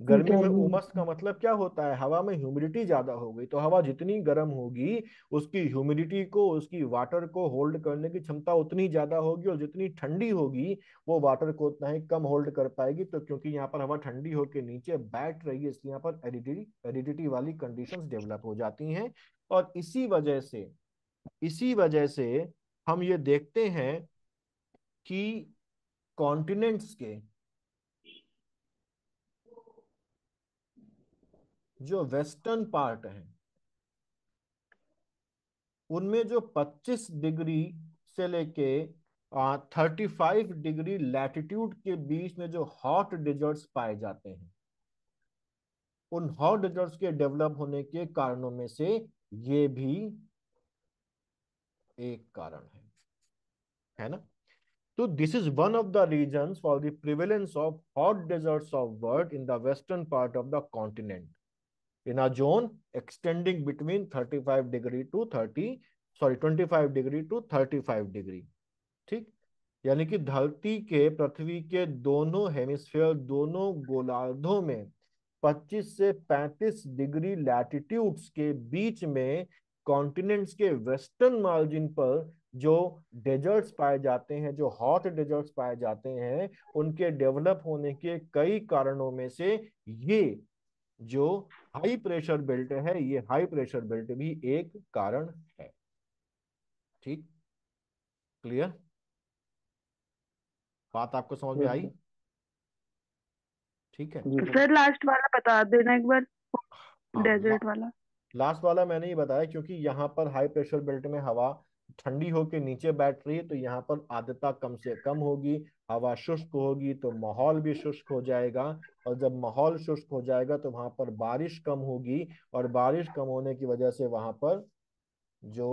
गर्मी में उमस का मतलब क्या होता है हवा में ह्यूमिडिटी ज्यादा हो गई तो हवा जितनी गर्म होगी उसकी ह्यूमिडिटी को उसकी वाटर को होल्ड करने की क्षमता उतनी ज्यादा होगी और जितनी ठंडी होगी वो वाटर को उतना ही कम होल्ड कर पाएगी तो क्योंकि यहाँ पर हवा ठंडी होकर नीचे बैठ रही है इसलिए यहाँ पर एरिडिटी एरिडिटी वाली कंडीशन डेवलप हो जाती है और इसी वजह से इसी वजह से हम ये देखते हैं कि कॉन्टिनेंट्स के जो वेस्टर्न पार्ट है उनमें जो 25 डिग्री से लेके थर्टी फाइव डिग्री लैटिट्यूड के बीच में जो हॉट डिजर्ट्स पाए जाते हैं उन हॉट डिजर्ट्स के डेवलप होने के कारणों में से ये भी एक कारण है है ना तो this is one of the reason for the prevalence of hot deserts of world in the western part of the continent in a zone extending between 35 degree to 30 sorry 25 degree to 35 degree ठीक यानी कि धरती के पृथ्वी के दोनों hemisphere दोनों गोलार्धों में 25 से 35 डिग्री लैटिट्यूड्स के बीच में कॉन्टिनेंट्स के वेस्टर्न मार्जिन पर जो डेजर्ट्स पाए जाते हैं जो हॉट डेजर्ट्स पाए जाते हैं उनके डेवलप होने के कई कारणों में से ये जो हाई प्रेशर बेल्ट है ये हाई प्रेशर बेल्ट भी एक कारण है ठीक क्लियर बात आपको समझ में आई ठीक है सर लास्ट वाला बता देना एक बार डेजर्ट हाँ, वाला लास्ट वाला मैंने ये बताया क्योंकि यहाँ पर हाई प्रेशर बेल्ट में हवा ठंडी होकर नीचे बैठ रही है तो यहाँ पर आदता कम से कम होगी हवा शुष्क होगी तो माहौल भी शुष्क हो जाएगा और जब माहौल शुष्क हो जाएगा तो वहां पर बारिश कम होगी और बारिश कम होने की वजह से वहां पर जो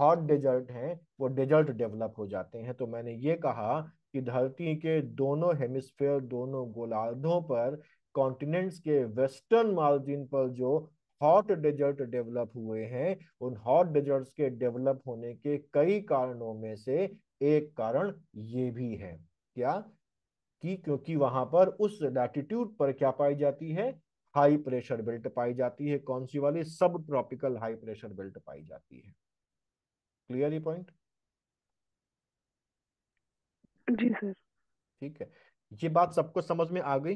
हॉट डेजर्ट हैं वो डेजर्ट डेवलप हो जाते हैं तो मैंने ये कहा कि धरती के दोनों हेमिस्फेयर दोनों गोलार्धों पर कॉन्टिनेंट्स के वेस्टर्न मार्जिन पर जो हॉट डेजर्ट डेवलप हुए हैं उन हॉट डेजर्ट्स के डेवलप होने के कई कारणों में से एक कारण ये भी है क्या कि क्योंकि वहां पर उस लैटिट्यूड पर क्या पाई जाती है हाई प्रेशर बेल्ट पाई जाती है कौन सी वाली subtropical high pressure belt पाई जाती है क्लियर ये पॉइंट जी सर ठीक है ये बात सबको समझ में आ गई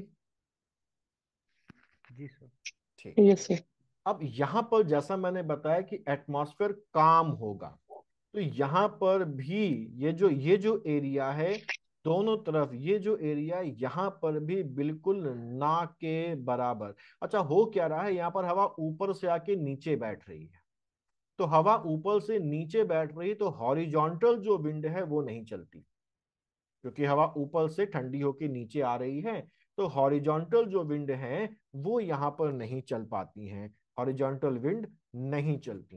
जी सर ठीक यस सर अब यहां पर जैसा मैंने बताया कि एटमॉस्फेयर काम होगा तो यहां पर भी ये जो ये जो एरिया है दोनों तरफ ये जो एरिया यहां पर भी बिल्कुल ना के बराबर अच्छा हो क्या रहा है यहां पर हवा ऊपर से आके नीचे बैठ रही है तो हवा ऊपर से नीचे बैठ रही तो हॉरिजॉन्टल जो विंड है वो नहीं चलती क्योंकि हवा ऊपर से ठंडी होके नीचे आ रही है तो हॉरिजॉन्टल जो विंड है वो यहां पर नहीं चल पाती हैं हॉरिजॉन्टल विंड नहीं चलती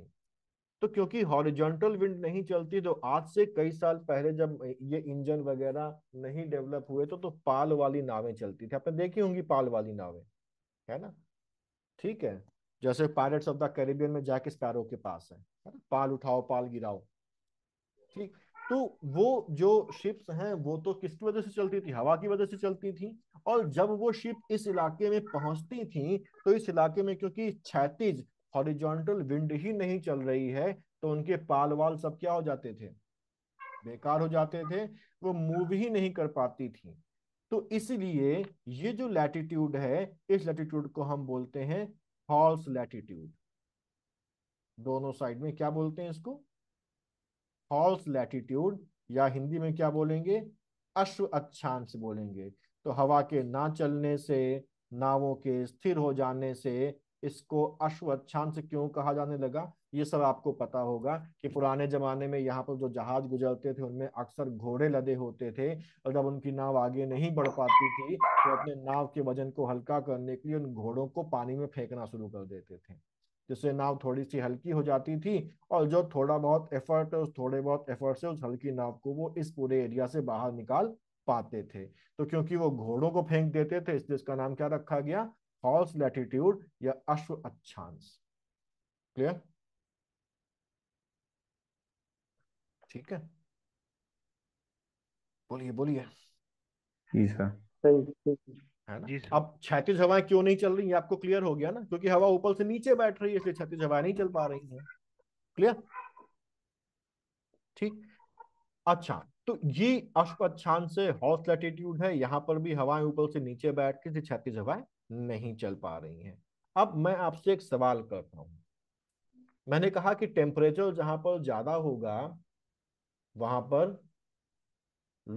तो क्योंकि हॉरिजॉन्टल विंड नहीं चलती तो आज से कई साल पहले जब ये इंजन वगैरह नहीं डेवलप हुए तो तो पाल वाली नावें चलती थी आपने देखी होंगी पाल वाली नावें है ना ठीक है जैसे पायरेट्स ऑफ द करेबियन में जैक स्पैरो के पास है पाल उठाओ पाल गिराओ ठीक तो वो जो शिप्स हैं वो तो किसकी वजह से चलती थी हवा की वजह से चलती थी और जब वो शिप इस इलाके में पहुंचती थी तो इस इलाके में क्योंकि क्षैतिज हॉरिजॉन्टल विंड ही नहीं चल रही है तो उनके पाल वाल सब क्या हो जाते थे बेकार हो जाते थे वो मूव ही नहीं कर पाती थी तो इसलिए ये जो लैटिट्यूड है इस लैटिट्यूड को हम बोलते हैं फॉल्स लैटिट्यूड दोनों साइड में क्या बोलते हैं इसको फॉल्स लैटिट्यूड या हिंदी में क्या बोलेंगे अश्व अक्षांश बोलेंगे तो हवा के ना चलने से नावों के स्थिर हो जाने से इसको अश्व अक्षांश क्यों कहा जाने लगा ये सब आपको पता होगा कि पुराने जमाने में यहाँ पर जो जहाज गुजरते थे उनमें अक्सर घोड़े लदे होते थे और जब उनकी नाव आगे नहीं बढ़ पाती थी तो अपने नाव के वजन को हल्का करने के लिए उन घोड़ों को पानी में फेंकना शुरू कर देते थे जिससे नाव थोड़ी सी हल्की हो जाती थी और जो थोड़ा बहुत एफर्ट है उस थोड़े बहुत एफर्ट से उस हल्की नाव को वो इस पूरे एरिया से बाहर निकाल पाते थे तो क्योंकि वो घोड़ों को फेंक देते थे इसलिए इसका नाम क्या रखा गया हॉर्स लैटिट्यूड या अश्व अच्छांस क्लियर ठीक है बोलिए बोलिए जी सर है ना अब क्षैतिज हवाएं क्यों नहीं चल रही है आपको क्लियर हो गया ना क्योंकि हवा ऊपर से नीचे बैठ रही है इसलिए क्षैतिज हवाएं नहीं चल पा रही है क्लियर ठीक अच्छा तो ये अश्वच्छान से हॉर्स लैटिट्यूड है यहाँ पर भी हवाएं ऊपर से नीचे बैठ के से क्षैतिज हवाएं नहीं चल पा रही हैं अब मैं आपसे एक सवाल करता हूं मैंने कहा कि टेम्परेचर जहां पर ज्यादा होगा वहां पर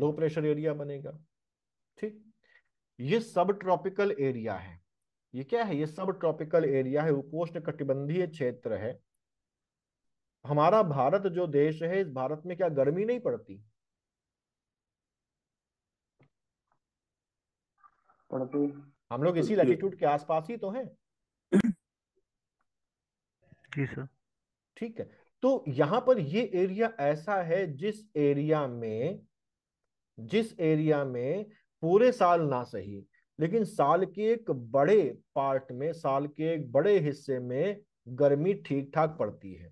लो प्रेशर एरिया बनेगा ठीक ये सब ट्रॉपिकल एरिया है ये क्या है ये सब ट्रॉपिकल एरिया है उपोष्ण कटिबंधीय क्षेत्र है हमारा भारत जो देश है इस भारत में क्या गर्मी नहीं पड़ती पड़ती हम लोग इसी लैटिट्यूड के आसपास ही तो हैं जी सर ठीक है तो यहां पर ये एरिया ऐसा है जिस एरिया में जिस एरिया में पूरे साल ना सही लेकिन साल के एक बड़े पार्ट में साल के एक बड़े हिस्से में गर्मी ठीक ठाक पड़ती है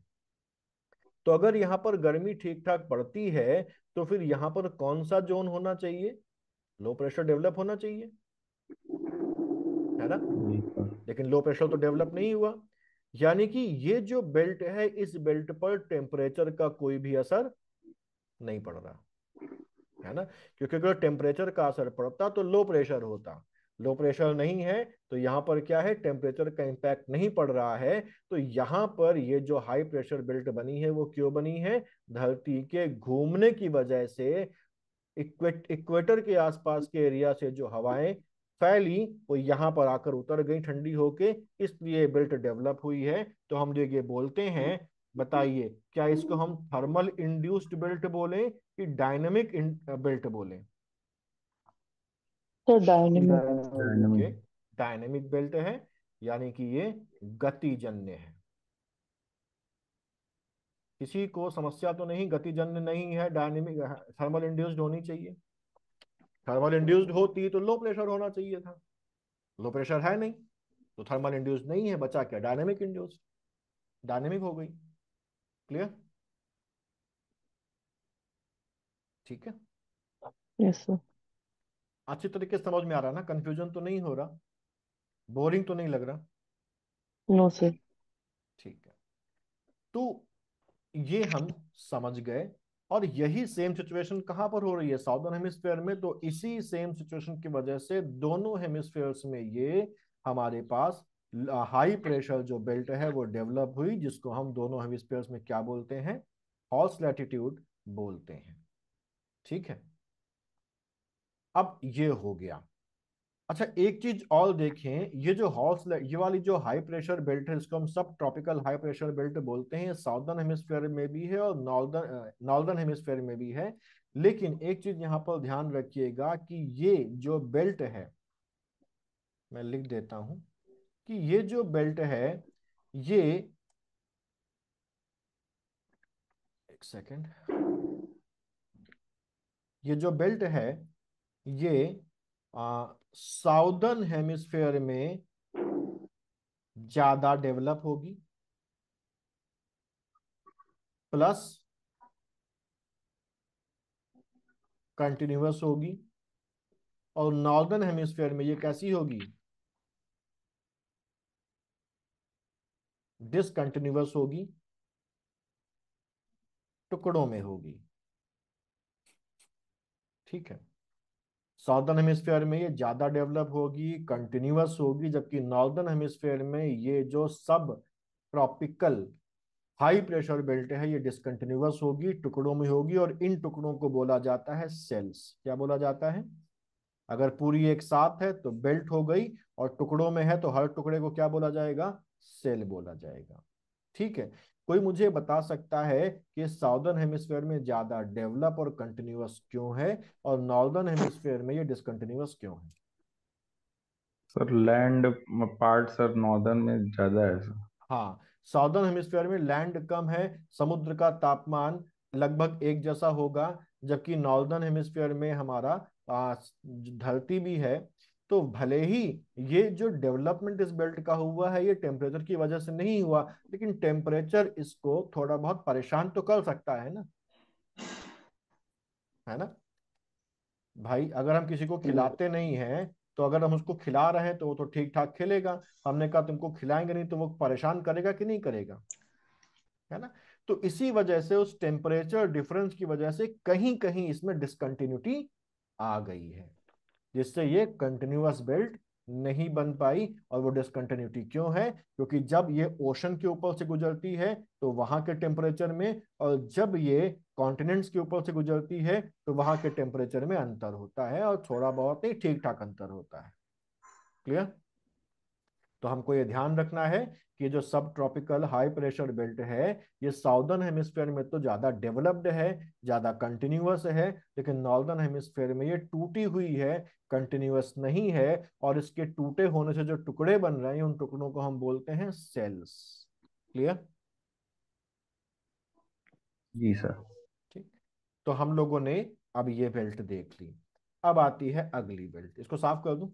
तो अगर यहाँ पर गर्मी ठीक ठाक पड़ती है तो फिर यहाँ पर कौन सा जोन होना चाहिए लो प्रेशर डेवलप होना चाहिए है ना तो लेकिन लो प्रेशर तो डेवलप नहीं हुआ यानी कि ये जो बेल्ट है इस बेल्ट पर टेम्परेचर का कोई भी असर नहीं पड़ रहा है ना क्योंकि अगर टेम्परेचर का असर पड़ता तो लो प्रेशर होता लो प्रेशर नहीं है तो यहाँ पर क्या है टेम्परेचर का इम्पैक्ट नहीं पड़ रहा है तो यहाँ पर ये जो हाई प्रेशर बेल्ट बनी है वो क्यों बनी है धरती के घूमने की वजह से इक्वेटर के आसपास के एरिया से जो हवाएं फैली वो यहाँ पर आकर उतर गई ठंडी होके इसलिए बेल्ट डेवलप हुई है तो हम जो ये बोलते हैं हम्म। बताइए क्या इसको हम थर्मल इंड्यूस्ड बेल्ट बोले कि डायनेमिक बेल्ट बोले तो डायनेमिक बेल्ट है यानी कि ये गतिजन्य है किसी को समस्या तो नहीं गतिजन्य नहीं है डायनेमिक थर्मल इंड्यूस्ड होनी चाहिए थर्मल इंड्यूस्ड होती तो लो प्रेशर होना चाहिए था लो प्रेशर है नहीं तो थर्मल इंड्यूस्ड नहीं है बचा क्या डायनेमिक इंड्यूस्ड डायनेमिक हो गई क्लियर ठीक है सर अच्छी तरीके से समझ में आ रहा है ना कंफ्यूजन तो नहीं हो रहा बोरिंग तो नहीं लग रहा नो सर ठीक है तो ये हम समझ गए और यही सेम सिचुएशन कहां पर हो रही है साउदर्न हेमिस्फेयर में तो इसी सेम सिचुएशन की वजह से दोनों हेमिस्फेयर्स में ये हमारे पास हाई प्रेशर जो बेल्ट है वो डेवलप हुई जिसको हम दोनों हेमिस्फेयर्स में क्या बोलते हैं हॉल्स लैटिट्यूड बोलते हैं ठीक है अब ये हो गया अच्छा एक चीज और देखें ये जो हॉर्स ये वाली जो हाई प्रेशर बेल्ट है इसको हम सब ट्रॉपिकल हाई प्रेशर बेल्ट बोलते हैं साउदर्न हेमिस्फेयर में भी है और नॉर्दर्न नॉर्दर्न हेमिस्फेयर में भी है लेकिन एक चीज यहां पर ध्यान रखिएगा कि ये जो बेल्ट है मैं लिख देता हूं कि ये जो बेल्ट है ये एक सेकेंड ये जो बेल्ट है ये साउदर्न हेमिस्फेयर में ज्यादा डेवलप होगी प्लस कंटिन्यूस होगी और नॉर्दर्न हेमिस्फेयर में ये कैसी होगी डिसकंटिन्यूस होगी टुकड़ों में होगी ठीक है साउदर्न हेमिस्फेयर में ये ज़्यादा डेवलप होगी कंटिन्यूस होगी जबकि नॉर्दर्न हेमिस्फेयर में ये जो सब ट्रॉपिकल हाई प्रेशर बेल्ट है ये डिसकंटिन्यूस होगी टुकड़ों में होगी और इन टुकड़ों को बोला जाता है सेल्स क्या बोला जाता है अगर पूरी एक साथ है तो बेल्ट हो गई और टुकड़ों में है तो हर टुकड़े को क्या बोला जाएगा सेल बोला जाएगा ठीक है कोई मुझे बता सकता है कि साउदर्न हेमिस्फेयर में ज्यादा डेवलप और कंटिन्यूस क्यों है और नॉर्दर्न हेमिस्फेयर में ये डिसकंटिन्यूस क्यों है sir land part sir northern में ज्यादा है सर हाँ साउदर्न हेमिस्फेयर में लैंड कम है समुद्र का तापमान लगभग एक जैसा होगा जबकि नॉर्दर्न हेमिस्फेयर में हमारा धरती भी है तो भले ही ये जो डेवलपमेंट इस बेल्ट का हुआ है ये टेम्परेचर की वजह से नहीं हुआ लेकिन टेम्परेचर इसको थोड़ा बहुत परेशान तो कर सकता है ना है ना भाई अगर हम किसी को हम्म। खिलाते नहीं है तो अगर हम उसको खिला रहे हैं तो वो तो ठीक ठाक खेलेगा हमने कहा तुमको खिलाएंगे नहीं तो वो परेशान करेगा कि नहीं करेगा है ना तो इसी वजह से उस टेम्परेचर डिफरेंस की वजह से कहीं कहीं इसमें डिसकंटिन्यूटी आ गई है जिससे ये कंटिन्यूस बेल्ट नहीं बन पाई और वो डिसकंटिन्यूटी क्यों है क्योंकि जब ये ओशन के ऊपर से गुजरती है तो वहां के टेम्परेचर में और जब ये कॉन्टिनेंट्स के ऊपर से गुजरती है तो वहां के टेम्परेचर में अंतर होता है और थोड़ा बहुत ही ठीक ठाक अंतर होता है क्लियर तो हमको ये ध्यान रखना है ये जो सब ट्रॉपिकल हाई प्रेशर बेल्ट है ये साउदर्न हेमिस्फेयर में तो ज़्यादा डेवलप्ड है ज़्यादा कंटिन्यूस है लेकिन नॉर्दर्न हेमिस्फेयर में ये टूटी हुई है कंटिन्यूस नहीं है और इसके टूटे होने से जो टुकड़े बन रहे हैं उन टुकड़ों को हम बोलते हैं सेल्स क्लियर जी सर ठीक तो हम लोगों ने अब ये बेल्ट देख ली अब आती है अगली बेल्ट इसको साफ कर दू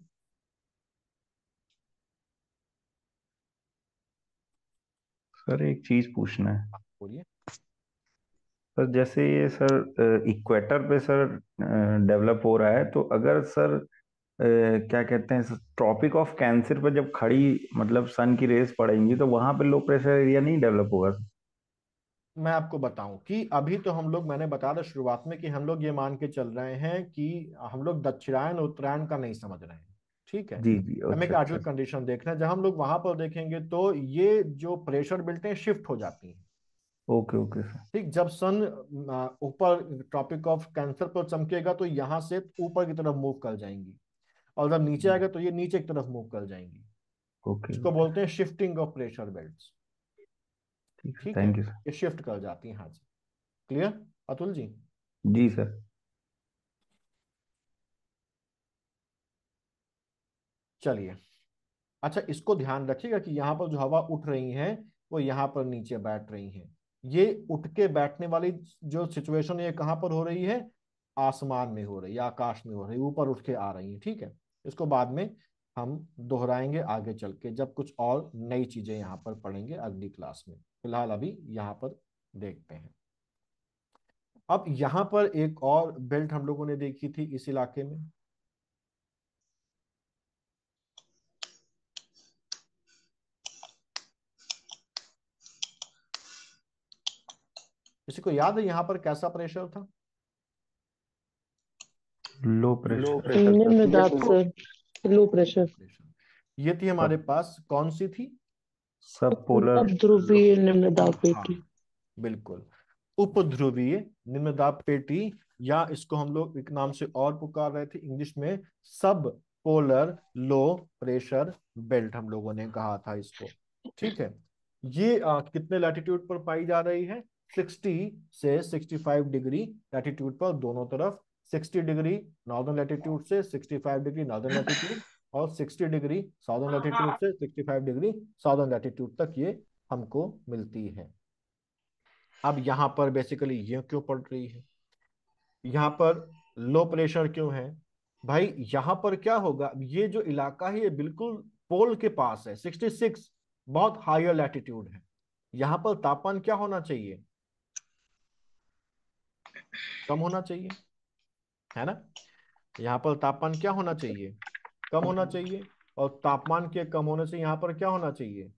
सर एक चीज पूछना है हाँ, बोलिए सर जैसे ये सर इक्वेटर पे सर डेवलप हो रहा है तो अगर सर क्या कहते हैं ट्रॉपिक ऑफ कैंसर पर जब खड़ी मतलब सन की रेस पड़ेंगी तो वहां पे लो प्रेशर एरिया नहीं डेवलप होगा सर मैं आपको बताऊं कि अभी तो हम लोग मैंने बताया था शुरुआत में कि हम लोग ये मान के चल रहे हैं कि हम लोग दक्षिणायन उत्तरायण का नहीं समझ रहे हैं ठीक है जी जी हमें एक आइडियल अच्छा, कंडीशन अच्छा। देखना है जब हम लोग वहां पर देखेंगे तो ये जो प्रेशर बिल्टें शिफ्ट हो जाती हैं ओके ओके ठीक जब सन ऊपर टॉपिक ऑफ कैंसर पर चमकेगा तो यहाँ से ऊपर की तरफ मूव कर जाएंगी और जब नीचे आएगा तो ये नीचे की तरफ मूव कर जाएंगी ओके इसको बोलते हैं शिफ्टिंग ऑफ प्रेशर बेल्ट्स ठीक है ये शिफ्ट कर जाती हैं हाँ जी क्लियर अतुल जी जी सर चलिए अच्छा इसको ध्यान रखिएगा कि यहाँ पर जो हवा उठ रही है वो यहाँ पर नीचे बैठ रही है ये उठ के बैठने वाली जो सिचुएशन है कहाँ पर हो रही है आसमान में हो रही है आकाश में हो रही है ऊपर उठ के आ रही है ठीक है इसको बाद में हम दोहराएंगे आगे चल के जब कुछ और नई चीजें यहाँ पर पढ़ेंगे अगली क्लास में फिलहाल अभी यहाँ पर देखते हैं अब यहाँ पर एक और बेल्ट हम लोगों ने देखी थी इस इलाके में किसी को याद है यहाँ पर कैसा प्रेशर था लो प्रेशर लो प्रेशर ये थी हमारे पास कौन सी थी सब पोलर ध्रुवीय निम्न दाब पेटी हाँ, बिल्कुल उपध्रुवीय निम्न दाब पेटी या इसको हम लोग एक नाम से और पुकार रहे थे इंग्लिश में सब पोलर लो प्रेशर बेल्ट हम लोगों ने कहा था इसको ठीक है ये आ, कितने लैटिट्यूड पर पाई जा रही है 60 से 65 डिग्री लैटिट्यूड पर दोनों तरफ 60 डिग्री नॉर्दर्न लैटिट्यूड से 65 डिग्री नॉर्दर्न लैटिट्यूड और 60 डिग्री साउदर्न लैटिट्यूड से 65 डिग्री साउदर्न लैटिट्यूड तक ये हमको मिलती है अब यहाँ पर बेसिकली ये क्यों पड़ रही है यहाँ पर लो प्रेशर क्यों है भाई यहाँ पर क्या होगा ये जो इलाका है ये बिल्कुल पोल के पास है 66 बहुत हायर लैटिट्यूड है यहाँ पर तापमान क्या होना चाहिए कम होना चाहिए है ना यहाँ पर तापमान क्या होना चाहिए कम होना चाहिए और तापमान के कम होने से यहाँ पर क्या होना चाहिए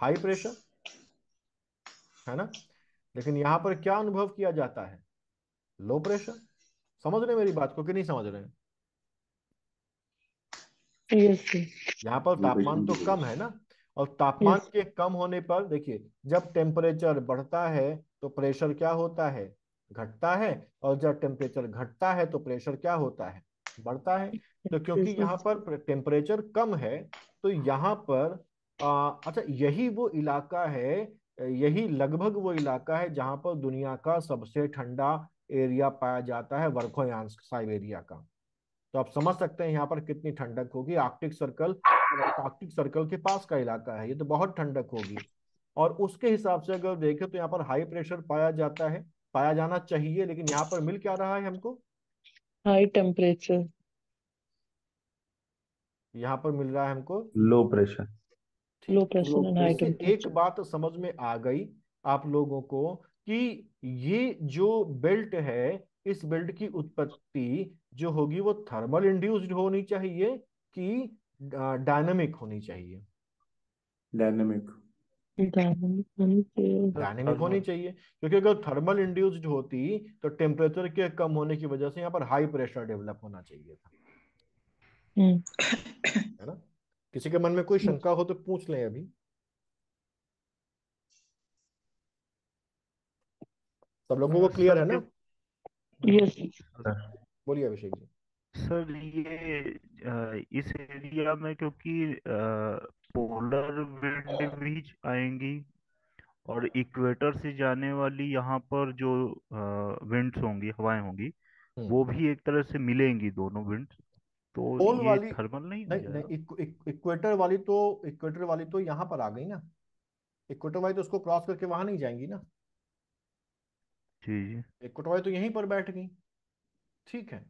हाई प्रेशर है ना लेकिन यहाँ पर क्या अनुभव किया जाता है लो प्रेशर समझ रहे मेरी बात को कि नहीं समझ रहे हैं यहाँ पर तापमान तो कम है ना और तापमान के कम होने पर देखिए जब टेम्परेचर बढ़ता है तो प्रेशर क्या होता है घटता है और जब टेम्परेचर घटता है तो प्रेशर क्या होता है बढ़ता है तो क्योंकि यहाँ पर टेम्परेचर कम है तो यहाँ पर आ, अच्छा यही वो इलाका है यही लगभग वो इलाका है जहाँ पर दुनिया का सबसे ठंडा एरिया पाया जाता है वर्खोयांस्क साइबेरिया का तो आप समझ सकते हैं यहाँ पर कितनी ठंडक होगी आर्कटिक सर्कल आर्कटिक सर्कल के पास का इलाका है ये तो बहुत ठंडक होगी और उसके हिसाब से अगर देखें तो यहाँ पर हाई प्रेशर पाया जाता है पाया जाना चाहिए लेकिन यहाँ पर मिल क्या रहा है हमको हाई टेम्परेचर यहाँ पर मिल रहा है हमको low pressure low pressure high temperature एक बात समझ में आ गई आप लोगों को कि ये जो बेल्ट है इस बेल्ट की उत्पत्ति जो होगी वो थर्मल इंड्यूस्ड होनी चाहिए कि डायनेमिक होनी चाहिए डायनेमिक गाने में होनी चाहिए क्योंकि अगर थर्मल इंड्यूस्ड होती तो टेम्परेचर के कम होने की वजह से यहाँ पर हाई प्रेशर डेवलप होना चाहिए था हम्म। है ना किसी के मन में कोई हम्म। शंका हो तो पूछ लें अभी सब लोगों को क्लियर है ना यस बोलिए अभिषेक जी सर ये इस एरिया में क्योंकि पोलर विंड भी आएंगी और इक्वेटर से जाने वाली यहाँ पर जो विंड्स होंगी हवाएं होंगी हम्म। वो भी एक तरह से मिलेंगी दोनों विंड्स तो पोल ये वाली थर्मल नहीं नहीं, नहीं इक, इक, इक्वेटर वाली तो इक्वेटर वाली तो यहाँ पर आ गई ना इक्वेटर वाली तो उसको क्रॉस करके वहां नहीं जाएंगी ना जी जी इक्वेटर वाली तो यहीं पर बैठ गई ठीक है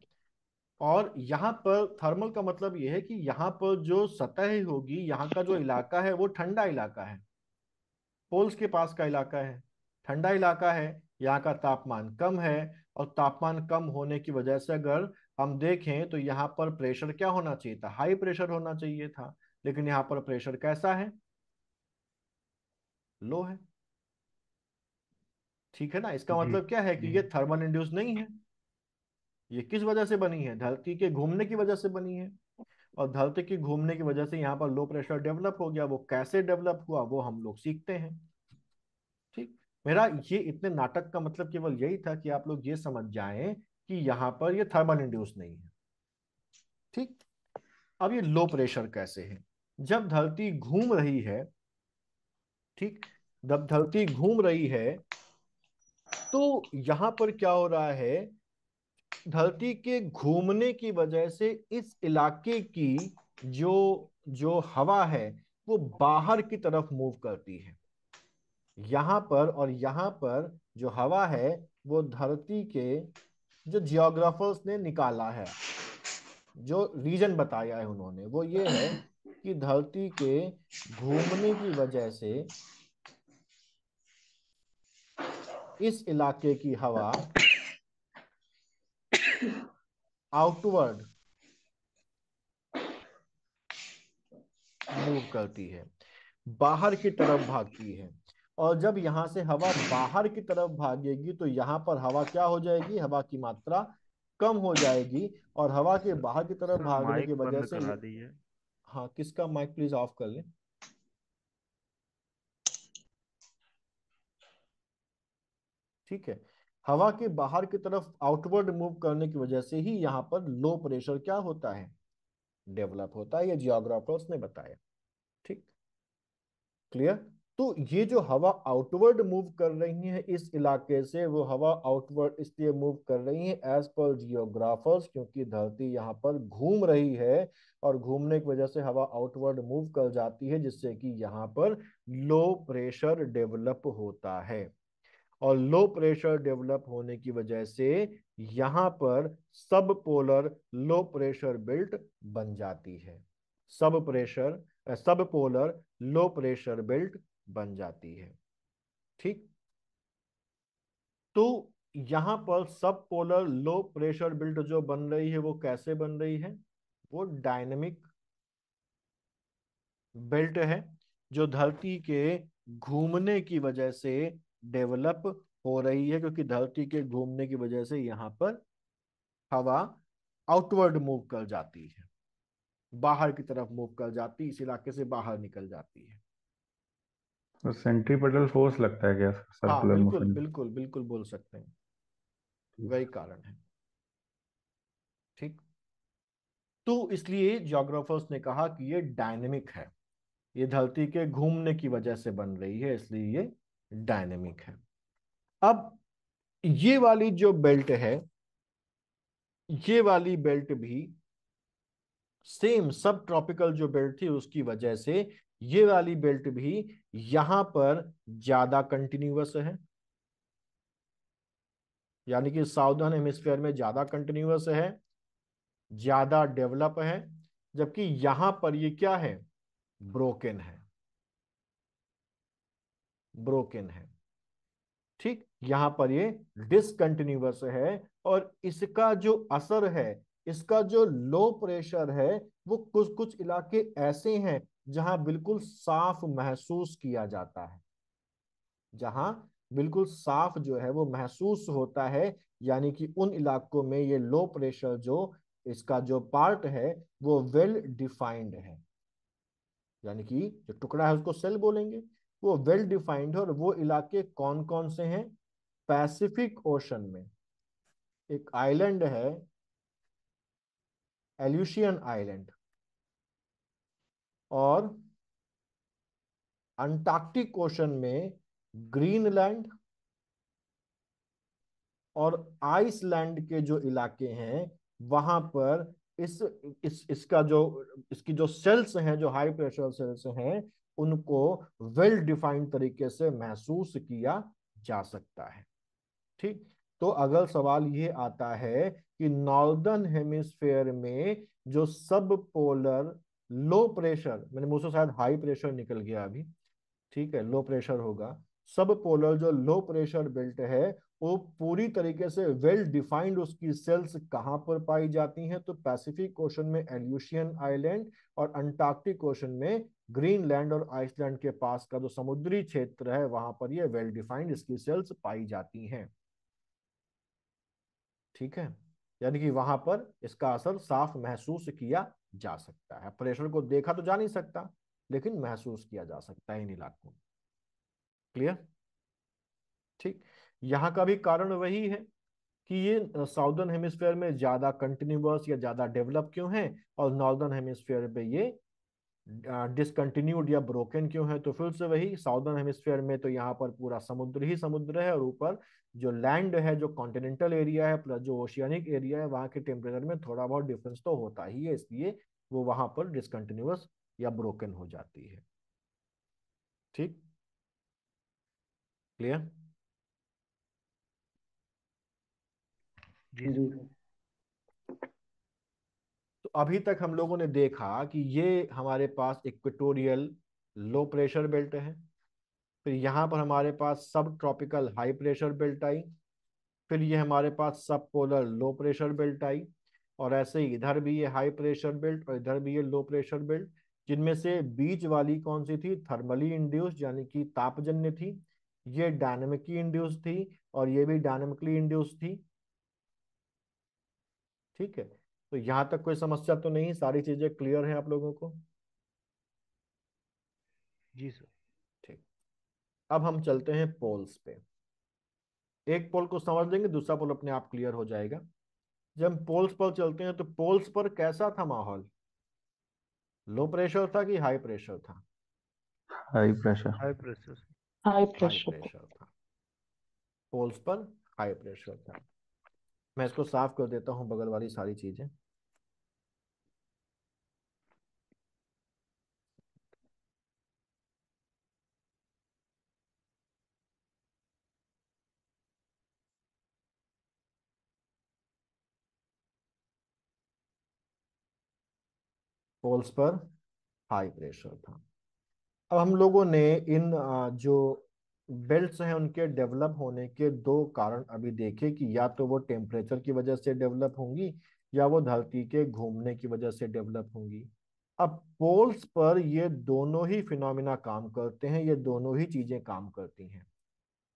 और यहाँ पर थर्मल का मतलब यह है कि यहाँ पर जो सतह होगी यहाँ का जो इलाका है वो ठंडा इलाका है पोल्स के पास का इलाका है ठंडा इलाका है यहाँ का तापमान कम है और तापमान कम होने की वजह से अगर हम देखें तो यहाँ पर प्रेशर क्या होना चाहिए था हाई प्रेशर होना चाहिए था लेकिन यहाँ पर प्रेशर कैसा है लो है ठीक है ना इसका मतलब क्या है कि ये थर्मल इंड्यूस नहीं है ये किस वजह से बनी है धरती के घूमने की वजह से बनी है और धरती के घूमने की वजह से यहाँ पर लो प्रेशर डेवलप हो गया वो कैसे डेवलप हुआ वो हम लोग सीखते हैं ठीक मेरा ये इतने नाटक का मतलब केवल यही था कि आप लोग ये समझ जाए कि यहाँ पर ये थर्मल इंड्यूस नहीं है ठीक अब ये लो प्रेशर कैसे है जब धरती घूम रही है ठीक जब धरती घूम रही है तो यहां पर क्या हो रहा है धरती के घूमने की वजह से इस इलाके की जो जो हवा है वो बाहर की तरफ मूव करती है यहाँ पर और यहाँ पर जो हवा है वो धरती के जो जियोग्राफर्स ने निकाला है जो रीजन बताया है उन्होंने वो ये है कि धरती के घूमने की वजह से इस इलाके की हवा आउटवर्ड मूव करती है बाहर की तरफ भागती है और जब यहां से हवा बाहर की तरफ भागेगी तो यहां पर हवा क्या हो जाएगी हवा की मात्रा कम हो जाएगी और हवा के बाहर की तरफ भागने की वजह से हाँ किसका माइक प्लीज ऑफ कर लें ठीक है हवा के बाहर की तरफ आउटवर्ड मूव करने की वजह से ही यहाँ पर लो प्रेशर क्या होता है डेवलप होता है ये जियोग्राफर्स ने बताया ठीक क्लियर तो ये जो हवा आउटवर्ड मूव कर रही है इस इलाके से वो हवा आउटवर्ड इसलिए मूव कर रही है एज पर जियोग्राफर्स क्योंकि धरती यहाँ पर घूम रही है और घूमने की वजह से हवा आउटवर्ड मूव कर जाती है जिससे कि यहाँ पर लो प्रेशर डेवलप होता है और लो प्रेशर डेवलप होने की वजह से यहां पर सब पोलर लो प्रेशर बेल्ट बन जाती है सब प्रेशर सब पोलर लो प्रेशर बेल्ट बन जाती है ठीक तो यहां पर सब पोलर लो प्रेशर बिल्ट जो बन रही है वो कैसे बन रही है वो डायनेमिक बेल्ट है जो धरती के घूमने की वजह से डेवलप हो रही है क्योंकि धरती के घूमने की वजह से यहाँ पर हवा आउटवर्ड मूव कर जाती है बाहर की तरफ मूव कर जाती है इस इलाके से बाहर निकल जाती है तो सेंट्रीपेटल फोर्स लगता है क्या हाँ बिल्कुल बिल्कुल बिल्कुल बोल सकते हैं वही कारण है ठीक तो इसलिए जोग्राफर्स ने कहा कि ये डायनेमिक है ये धरती के घूमने की वजह से बन रही है इसलिए ये डायनेमिक है अब ये वाली जो बेल्ट है ये वाली बेल्ट भी सेम सब ट्रॉपिकल जो बेल्ट थी उसकी वजह से ये वाली बेल्ट भी यहां पर ज्यादा कंटिन्यूअस है यानी कि साउदर्न हेमिस्फेयर में ज्यादा कंटिन्यूअस है ज्यादा डेवलप है जबकि यहां पर ये क्या है ब्रोकन है ब्रोकन है ठीक यहां पर ये डिसकंटिन्यूअस है और इसका जो असर है इसका जो लो प्रेशर है वो कुछ कुछ इलाके ऐसे हैं जहां बिल्कुल साफ महसूस किया जाता है जहां बिल्कुल साफ जो है वो महसूस होता है यानी कि उन इलाकों में ये लो प्रेशर जो इसका जो पार्ट है वो वेल डिफाइंड है यानी कि जो टुकड़ा है उसको सेल बोलेंगे वो वेल डिफाइंड है और वो इलाके कौन कौन से हैं पैसिफिक ओशन में एक आइलैंड है एल्यूशियन आइलैंड और अंटार्कटिक ओशन में ग्रीनलैंड और आइसलैंड के जो इलाके हैं वहां पर इस, इस इसका जो इसकी जो सेल्स हैं जो हाई प्रेशर सेल्स हैं उनको वेल डिफाइंड तरीके से महसूस किया जा सकता है ठीक तो अगर सवाल ये आता है कि नॉर्दर्न हेमिस्फेयर में जो सब पोलर लो प्रेशर मैंने मुझसे शायद हाई प्रेशर निकल गया अभी ठीक है लो प्रेशर होगा सब पोलर जो लो प्रेशर बेल्ट है वो पूरी तरीके से वेल डिफाइंड उसकी सेल्स कहाँ पर पाई जाती हैं तो पैसिफिक ओशन में एल्यूशियन आइलैंड और अंटार्कटिक ओशन में ग्रीनलैंड और आइसलैंड के पास का जो समुद्री क्षेत्र है वहां पर ये वेल डिफाइंड इसकी सेल्स पाई जाती हैं ठीक है यानी कि वहां पर इसका असर साफ महसूस किया जा सकता है प्रेशर को देखा तो जा नहीं सकता लेकिन महसूस किया जा सकता है इन इलाकों में क्लियर ठीक यहां का भी कारण वही है कि ये साउदर्न हेमिस्फेयर में ज्यादा कंटिन्यूस या ज्यादा डेवलप क्यों है और नॉर्दर्न हेमिस्फेयर में ये डिसकंटिन्यूड या ब्रोकन क्यों है तो फिर से वही साउदर्न हेमिस्फेयर में तो यहाँ पर पूरा समुद्र ही समुद्र है और ऊपर जो लैंड है जो कॉन्टिनेंटल एरिया है प्लस जो ओशियनिक एरिया है वहाँ के टेम्परेचर में थोड़ा बहुत डिफरेंस तो होता ही है इसलिए वो वहाँ पर डिसकंटिन्यूस या ब्रोकन हो जाती है ठीक क्लियर जी जी तो अभी तक हम लोगों ने देखा कि ये हमारे पास इक्वेटोरियल लो प्रेशर बेल्ट है फिर यहाँ पर हमारे पास subtropical high pressure belt आई फिर ये हमारे पास subpolar low pressure belt आई और ऐसे ही इधर भी ये हाई प्रेशर बेल्ट और इधर भी ये लो प्रेशर बेल्ट जिनमें से बीच वाली कौन सी थी थर्मली इंड्यूस यानी कि तापजन्य थी ये डायनेमिकली इंड्यूस थी और ये भी डायनेमिकली इंड्यूस थी ठीक है तो यहाँ तक कोई समस्या तो नहीं सारी चीजें क्लियर हैं आप लोगों को जी सर ठीक अब हम चलते हैं पोल्स पे एक पोल को समझ लेंगे दूसरा पोल अपने आप क्लियर हो जाएगा जब हम पोल्स पर चलते हैं तो पोल्स पर कैसा था माहौल लो प्रेशर था कि हाई प्रेशर था high pressure high pressure high pressure था पोल्स पर हाई प्रेशर था मैं इसको साफ कर देता हूँ बगल वाली सारी चीजें पोल्स पर हाई प्रेशर था अब हम लोगों ने इन जो बेल्ट हैं उनके डेवलप होने के दो कारण अभी देखे कि या तो वो टेम्परेचर की वजह से डेवलप होंगी या वो धरती के घूमने की वजह से डेवलप होंगी अब पोल्स पर ये दोनों ही फिनोमिना काम करते हैं ये दोनों ही चीजें काम करती हैं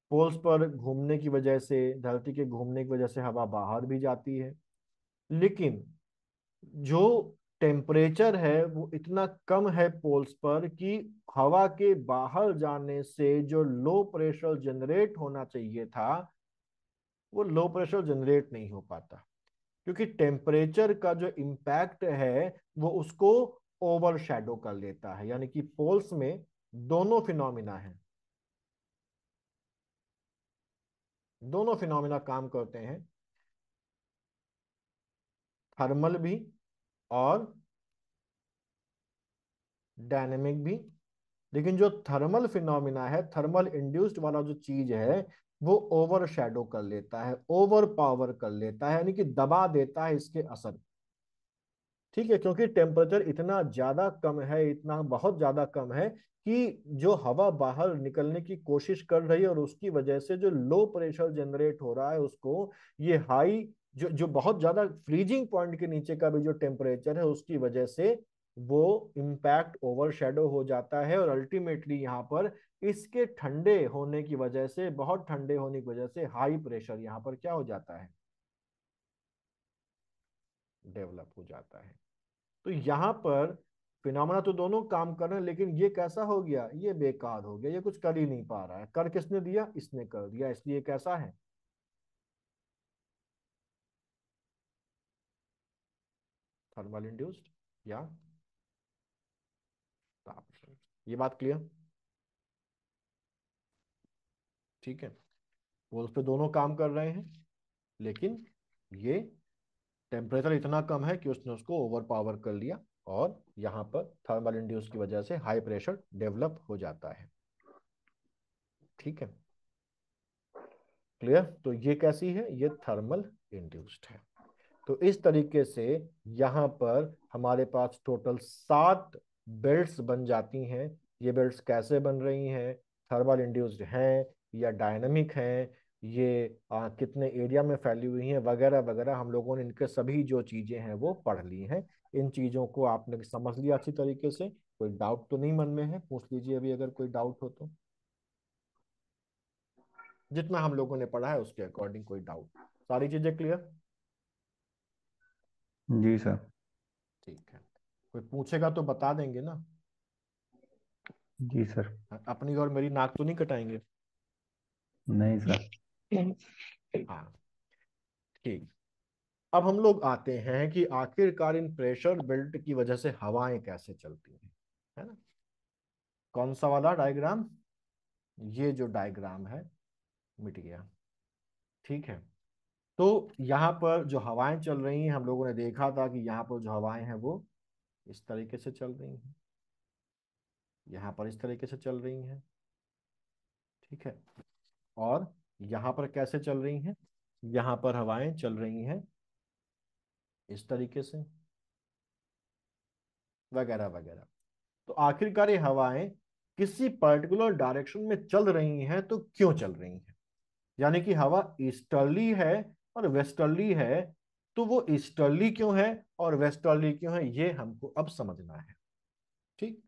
पोल्स पर घूमने की वजह से धरती के घूमने की वजह से हवा बाहर भी जाती है लेकिन जो टेम्परेचर है वो इतना कम है पोल्स पर कि हवा के बाहर जाने से जो लो प्रेशर जनरेट होना चाहिए था वो लो प्रेशर जनरेट नहीं हो पाता क्योंकि टेम्परेचर का जो इम्पैक्ट है वो उसको ओवर शेडो कर लेता है यानी कि पोल्स में दोनों फिनोमिना है दोनों फिनोमिना काम करते हैं थर्मल भी और डायनेमिक भी लेकिन जो थर्मल फिनोमिना है थर्मल इंड्यूस्ड वाला जो चीज है वो ओवर शेडो कर लेता है ओवर पावर कर लेता है यानी कि दबा देता है इसके असर ठीक है क्योंकि टेम्परेचर इतना ज्यादा कम है इतना बहुत ज्यादा कम है कि जो हवा बाहर निकलने की कोशिश कर रही है और उसकी वजह से जो लो प्रेशर जनरेट हो रहा है उसको ये हाई जो जो बहुत ज़्यादा फ्रीजिंग पॉइंट के नीचे का भी जो टेम्परेचर है उसकी वजह से वो इम्पैक्ट ओवरशेडो हो जाता है और अल्टीमेटली यहाँ पर इसके ठंडे होने की वजह से बहुत ठंडे होने की वजह से हाई प्रेशर यहाँ पर क्या हो जाता है डेवलप हो जाता है तो यहाँ पर फिनोमेना तो दोनों काम कर रहे हैं लेकिन ये कैसा हो गया ये बेकार हो गया ये कुछ कर ही नहीं पा रहा है कर किसने दिया इसने कर दिया इसलिए कैसा है थर्मल इंड्यूस्ड या ताप ये बात क्लियर ठीक है पोल्स पे दोनों काम कर रहे हैं लेकिन ये टेम्परेचर इतना कम है कि उसने उसको ओवर पावर कर लिया और यहाँ पर थर्मल इंड्यूस की वजह से हाई प्रेशर डेवलप हो जाता है ठीक है क्लियर तो ये कैसी है ये थर्मल इंड्यूस्ड है तो इस तरीके से यहाँ पर हमारे पास टोटल सात बेल्ट्स बन जाती हैं ये बेल्ट्स कैसे बन रही हैं थर्मल इंड्यूस्ड हैं या डायनमिक हैं ये आ, कितने एरिया में फैली हुई हैं वगैरह वगैरह हम लोगों ने इनके सभी जो चीज़ें हैं वो पढ़ ली हैं इन चीज़ों को आपने समझ लिया अच्छी तरीके से कोई डाउट तो नहीं मन में है पूछ लीजिए अभी अगर कोई डाउट हो तो जितना हम लोगों ने पढ़ा है उसके अकॉर्डिंग कोई डाउट सारी चीज़ें क्लियर जी सर ठीक है कोई पूछेगा तो बता देंगे ना जी सर अपनी और मेरी नाक तो नहीं कटाएंगे नहीं सर हाँ ठीक अब हम लोग आते हैं कि आखिरकार इन प्रेशर बेल्ट की वजह से हवाएं कैसे चलती हैं है ना कौन सा वाला डायग्राम ये जो डायग्राम है मिट गया ठीक है तो यहाँ पर जो हवाएं चल रही हैं हम लोगों ने देखा था कि यहाँ पर जो हवाएं हैं वो इस तरीके से चल रही हैं यहाँ पर इस तरीके से चल रही हैं ठीक है और यहाँ पर कैसे चल रही हैं यहाँ पर हवाएं चल रही हैं इस तरीके से वगैरह वगैरह तो आखिरकार ये हवाएं किसी पर्टिकुलर डायरेक्शन में चल रही हैं तो क्यों चल रही हैं यानी कि हवा ईस्टर्ली है और वेस्टर्ली है तो वो ईस्टर्ली क्यों है और वेस्टर्ली क्यों है ये हमको अब समझना है ठीक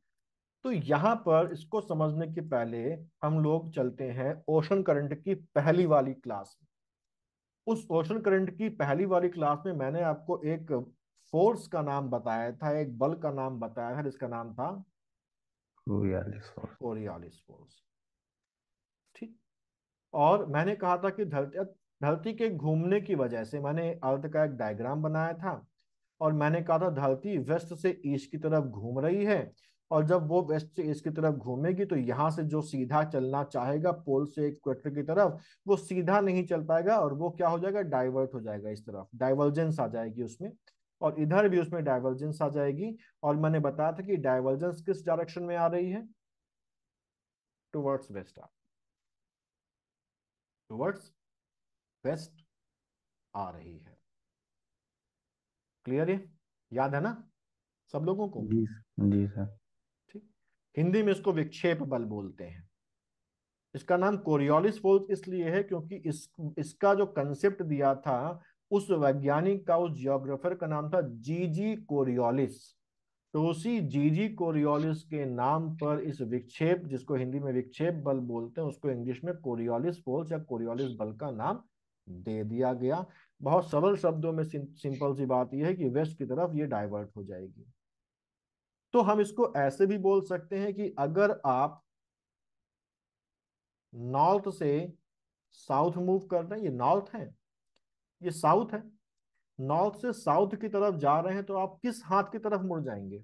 तो यहां पर इसको समझने के पहले हम लोग चलते हैं ओशन करंट की पहली वाली क्लास में उस ओशन करंट की पहली वाली क्लास में मैंने आपको एक फोर्स का नाम बताया था एक बल का नाम बताया था जिसका नाम था कोरियालिस फोर्स ठीक और मैंने कहा था कि धरती धरती के घूमने की वजह से मैंने अर्थ का एक डायग्राम बनाया था और मैंने कहा था धरती वेस्ट से ईस्ट की तरफ घूम रही है और जब वो वेस्ट से ईस्ट की तरफ घूमेगी तो यहाँ से जो सीधा चलना चाहेगा पोल से इक्वेटर की तरफ वो सीधा नहीं चल पाएगा और वो क्या हो जाएगा डाइवर्ट हो जाएगा इस तरफ डाइवर्जेंस आ जाएगी उसमें और इधर भी उसमें डाइवर्जेंस आ जाएगी और मैंने बताया था कि डाइवर्जेंस किस डायरेक्शन में आ रही है टूवर्ड्स वेस्ट टूवर्ड्स रिक्वेस्ट आ रही है क्लियर है याद है ना सब लोगों को जी जी सर ठीक हिंदी में इसको विक्षेप बल बोलते हैं इसका नाम कोरियोलिस फोर्स इसलिए है क्योंकि इस इसका जो कंसेप्ट दिया था उस वैज्ञानिक का उस जियोग्राफर का नाम था जीजी कोरियोलिस तो उसी जीजी कोरियोलिस के नाम पर इस विक्षेप जिसको हिंदी में विक्षेप बल बोलते हैं उसको इंग्लिश में कोरियोलिस फोर्स या कोरियोलिस बल का नाम दे दिया गया बहुत सरल शब्दों में सिंपल सी बात यह है कि वेस्ट की तरफ ये डाइवर्ट हो जाएगी तो हम इसको ऐसे भी बोल सकते हैं कि अगर आप नॉर्थ से साउथ मूव कर रहे हैं ये नॉर्थ है ये साउथ है नॉर्थ से साउथ की तरफ जा रहे हैं तो आप किस हाथ की तरफ मुड़ जाएंगे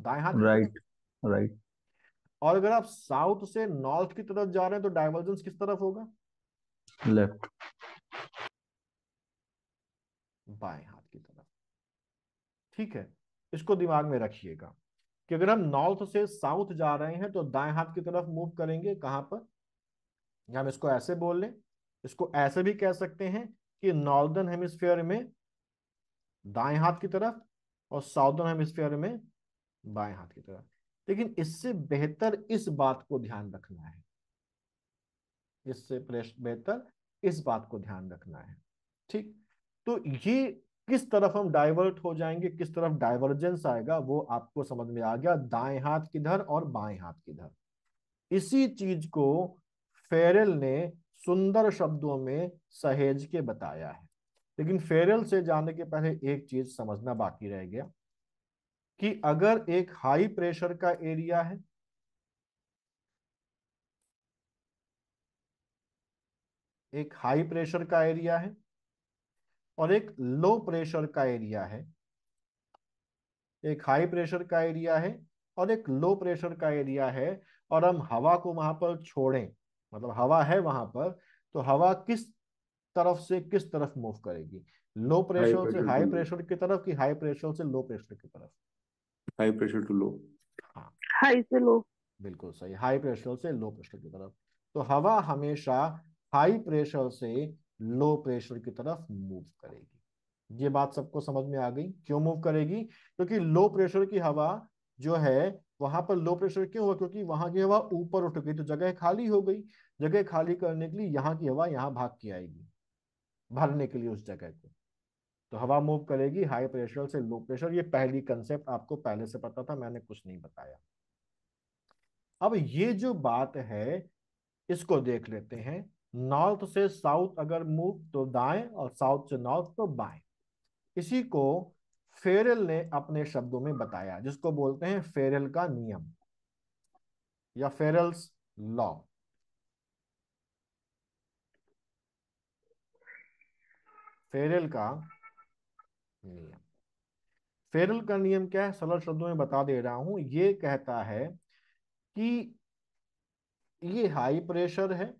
दाएं हाथ राइट राइट और अगर आप साउथ से नॉर्थ की तरफ जा रहे हैं तो डाइवर्जेंस किस तरफ होगा लेफ्ट बाएं हाथ की तरफ ठीक है इसको दिमाग में रखिएगा कि अगर हम नॉर्थ से साउथ जा रहे हैं तो दाएं हाथ की तरफ मूव करेंगे कहां पर हम इसको ऐसे बोल लें इसको ऐसे भी कह सकते हैं कि नॉर्दर्न हेमिस्फीयर में दाएं हाथ की तरफ और साउथर्न हेमिस्फीयर में बाएं हाथ की तरफ लेकिन इससे बेहतर इस बात को ध्यान रखना है इससे बेहतर इस बात को ध्यान रखना है ठीक तो ये किस तरफ हम डाइवर्ट हो जाएंगे किस तरफ डाइवर्जेंस आएगा वो आपको समझ में आ गया दाएं हाथ किधर और बाएं हाथ किधर इसी चीज को फेरेल ने सुंदर शब्दों में सहेज के बताया है लेकिन फेरेल से जाने के पहले एक चीज समझना बाकी रह गया कि अगर एक हाई प्रेशर का एरिया है एक हाई प्रेशर का एरिया है और एक लो प्रेशर का एरिया है एक हाई प्रेशर का एरिया है और एक लो प्रेशर का एरिया है और हम हवा को वहां पर छोड़ें मतलब हवा है वहां पर तो हवा किस तरफ से किस तरफ मूव करेगी लो प्रेशर से हाई प्रेशर की तरफ कि हाई प्रेशर से लो प्रेशर की तरफ high pressure to low high से लो बिल्कुल सही हाई प्रेशर से लो प्रेशर की तरफ तो हवा हमेशा हाई प्रेशर से लो प्रेशर की तरफ मूव करेगी ये बात सबको समझ में आ गई क्यों मूव करेगी क्योंकि लो प्रेशर की हवा जो है वहां पर लो प्रेशर क्यों हुआ क्योंकि वहां की हवा ऊपर उठ गई तो जगह खाली हो गई जगह खाली करने के लिए यहाँ की हवा यहाँ भाग के आएगी भरने के लिए उस जगह को तो हवा मूव करेगी हाई प्रेशर से लो प्रेशर ये पहली कंसेप्ट आपको पहले से पता था मैंने कुछ नहीं बताया अब ये जो बात है इसको देख लेते हैं नॉर्थ से साउथ अगर मूव तो दाएं और साउथ से नॉर्थ तो बाएं इसी को फेरल ने अपने शब्दों में बताया जिसको बोलते हैं फेरल का नियम या फेरल्स लॉ फेरल का फेरल का नियम क्या है सरल शब्दों में बता दे रहा हूं ये कहता है कि ये हाई प्रेशर है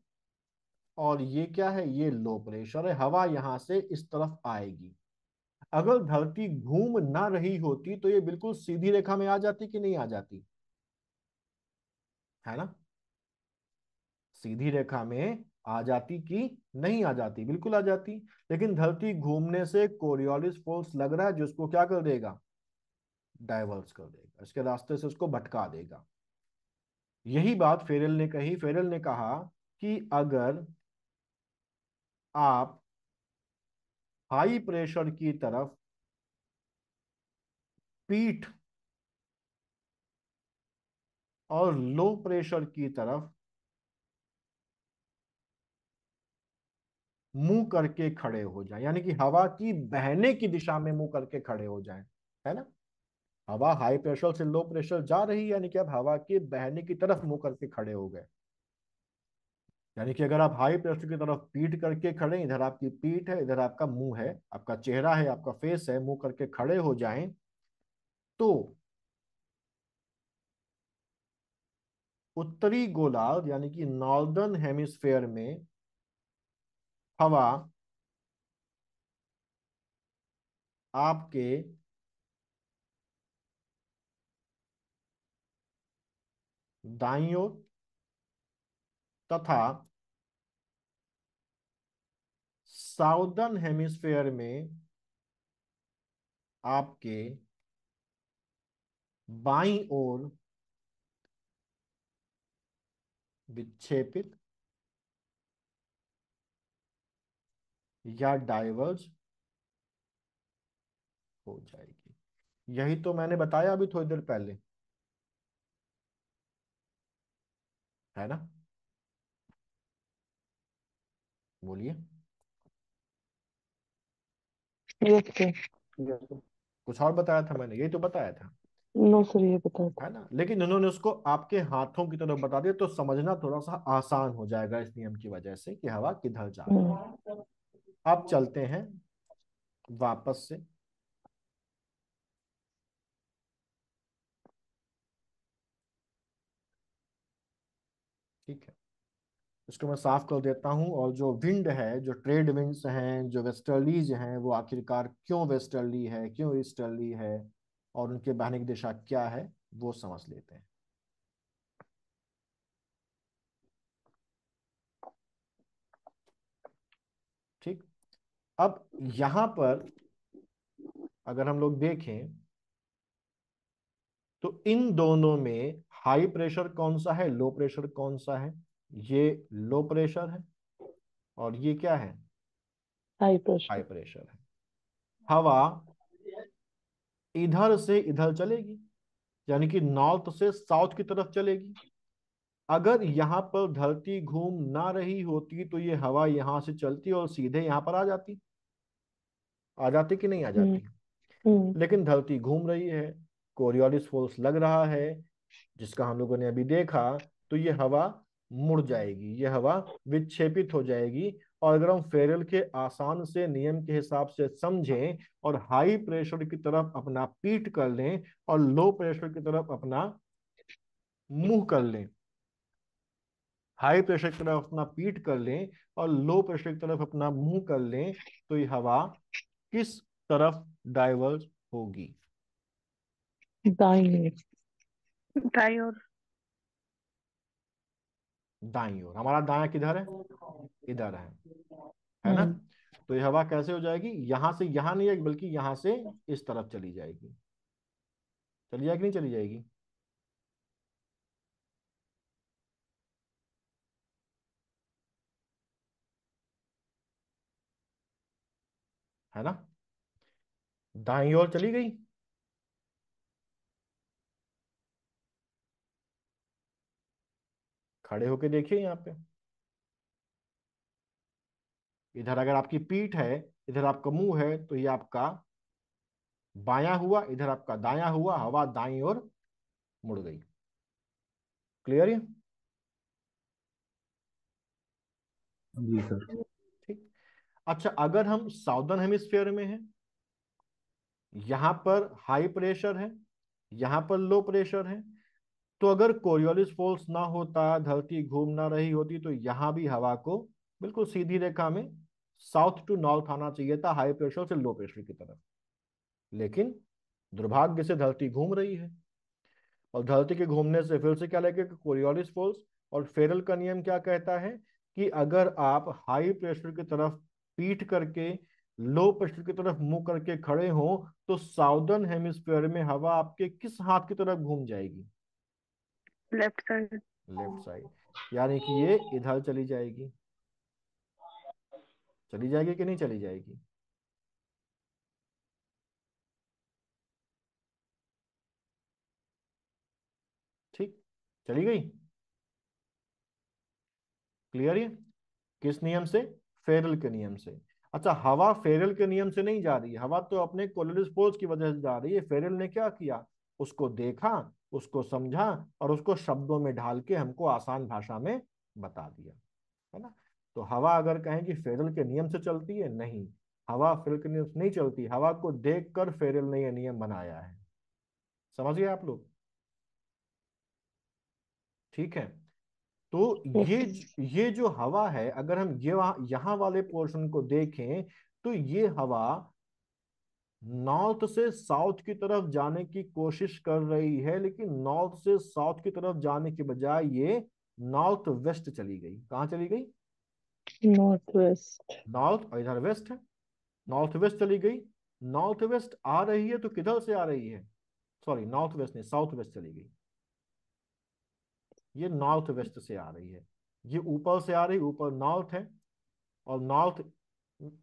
और ये क्या है ये लो प्रेशर है हवा यहां से इस तरफ आएगी अगर धरती घूम ना रही होती तो ये बिल्कुल सीधी रेखा में आ जाती कि नहीं आ जाती है ना सीधी रेखा में आ जाती कि नहीं आ जाती बिल्कुल आ जाती लेकिन धरती घूमने से कोरियोलिस फोर्स लग रहा है जो उसको क्या कर देगा डाइवर्स कर देगा इसके रास्ते से उसको भटका देगा यही बात फेरल ने कही फेरल ने कहा कि अगर आप हाई प्रेशर की तरफ पीठ और लो प्रेशर की तरफ मुंह करके खड़े हो जाए यानी कि हवा की बहने की दिशा में मुंह करके खड़े हो जाए है ना हवा हाई प्रेशर से लो प्रेशर जा रही है यानी कि आप हवा के बहने की तरफ मुंह करके खड़े हो गए यानी कि अगर आप हाई प्रेशर की तरफ पीठ करके खड़े इधर आपकी पीठ है इधर आपका मुंह है आपका चेहरा है आपका फेस है मुंह करके खड़े हो जाएं तो उत्तरी गोलार्ध यानी कि नॉर्दर्न हेमिस्फेयर में हवा आपके दाई ओर तथा साउदर्न हेमिस्फेयर में आपके बाई ओर विक्षेपित या डाइवर्ज हो जाएगी यही तो मैंने बताया अभी थोड़ी देर पहले है ना बोलिए कुछ और बताया था मैंने यही तो बताया था नो सर ये बताया है ना लेकिन उन्होंने उसको आपके हाथों की तरफ बता दिया तो समझना थोड़ा सा आसान हो जाएगा इस नियम की वजह से कि हवा किधर जा रही है हम्म। अब चलते हैं वापस से ठीक है इसको मैं साफ कर देता हूं और जो विंड है जो ट्रेड विंड्स हैं जो वेस्टर्लीज हैं वो आखिरकार क्यों वेस्टर्ली है क्यों ईस्टर्ली है और उनके बहने की दिशा क्या है वो समझ लेते हैं अब यहां पर अगर हम लोग देखें तो इन दोनों में हाई प्रेशर कौन सा है लो प्रेशर कौन सा है ये लो प्रेशर है और ये क्या है हाई प्रेशर हाई प्रेशर है हवा इधर से इधर चलेगी यानी कि नॉर्थ से साउथ की तरफ चलेगी अगर यहां पर धरती घूम ना रही होती तो ये हवा यहां से चलती और सीधे यहां पर आ जाती आ जाती कि नहीं आ जाती हम्म, हम्म। लेकिन धरती घूम रही है कोरियोलिस फोर्स लग रहा है जिसका हम लोगों ने अभी देखा तो ये हवा मुड़ जाएगी ये हवा विक्षेपित हो जाएगी और अगर हम फेरल के आसान से नियम के हिसाब से समझें और हाई प्रेशर की तरफ अपना पीट कर लें और लो प्रेशर की तरफ अपना मुंह कर लें हाई प्रेशर की तरफ अपना पीट कर लें और लो प्रेशर की तरफ अपना मुंह कर लें तो ये हवा किस तरफ डाइवर्ज होगी दाई और हमारा दाया किधर है इधर है है ना हम्म। तो ये हवा कैसे हो जाएगी यहां से यहां नहीं जाएगी बल्कि यहां से इस तरफ चली जाएगी चली जाएगी नहीं चली जाएगी है ना दाई ओर चली गई खड़े होके देखिए यहां पे इधर अगर आपकी पीठ है इधर आपका मुंह है तो ये आपका बाया हुआ इधर आपका दाया हुआ हवा दाई और मुड़ गई क्लियर है जी सर अच्छा अगर हम साउदर्न हेमिस्फेयर में हैं यहां पर हाई प्रेशर है यहां पर लो प्रेशर है तो अगर कोरियोलिस फोल्स ना होता धरती घूम ना रही होती तो यहां भी हवा को बिल्कुल सीधी रेखा में साउथ टू नॉर्थ आना चाहिए था हाई प्रेशर से लो प्रेशर की तरफ लेकिन दुर्भाग्य से धरती घूम रही है और धरती के घूमने से फिर से क्या लगेगा कोरियोलिस फोल्स और फेरल का नियम क्या कहता है कि अगर आप हाई प्रेशर की तरफ पीठ करके लो प्रेशर की तरफ मुंह करके खड़े हो तो साउदर्न हेमिस्फीयर में हवा आपके किस हाथ की तरफ घूम जाएगी लेफ्ट साइड लेफ्ट साइड यानी कि ये इधर चली जाएगी चली जाएगी कि नहीं चली जाएगी ठीक चली गई क्लियर है किस नियम से फेरल के नियम से अच्छा हवा फेरल के नियम से नहीं जा रही हवा तो अपने कोलोरिस फोर्स की वजह से जा रही है फेरल ने क्या किया उसको देखा उसको समझा और उसको शब्दों में ढाल के हमको आसान भाषा में बता दिया है ना तो हवा अगर कहें कि फेरल के नियम से चलती है नहीं हवा फेरल के नियम से नहीं चलती हवा को देख कर फेरल ने यह नियम बनाया है समझिए आप लोग ठीक है तो ये ये जो हवा है अगर हम ये यहां वाले पोर्शन को देखें तो ये हवा नॉर्थ से साउथ की तरफ जाने की कोशिश कर रही है लेकिन नॉर्थ से साउथ की तरफ जाने के बजाय ये नॉर्थ वेस्ट चली गई कहां चली गई नॉर्थ वेस्ट नॉर्थ और इधर वेस्ट है नॉर्थ वेस्ट चली गई नॉर्थ वेस्ट आ रही है तो किधर से आ रही है सॉरी नॉर्थ वेस्ट नहीं साउथ वेस्ट चली गई ये नॉर्थ वेस्ट से आ रही है ये ऊपर से आ रही ऊपर नॉर्थ है और नॉर्थ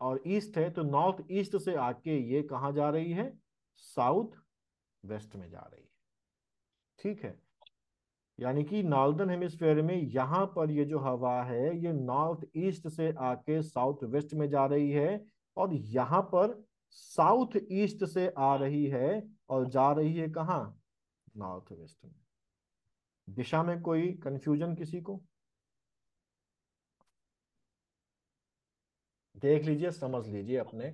और ईस्ट है तो नॉर्थ ईस्ट से आके ये कहा जा रही है साउथ वेस्ट में जा रही है ठीक है यानी कि नॉर्दर्न हेमिस्फेयर में यहां पर ये जो हवा है ये नॉर्थ ईस्ट से आके साउथ वेस्ट में जा रही है और यहाँ पर साउथ ईस्ट से आ रही है और जा रही है कहा नॉर्थ वेस्ट में दिशा में कोई कंफ्यूजन किसी को देख लीजिए समझ लीजिए अपने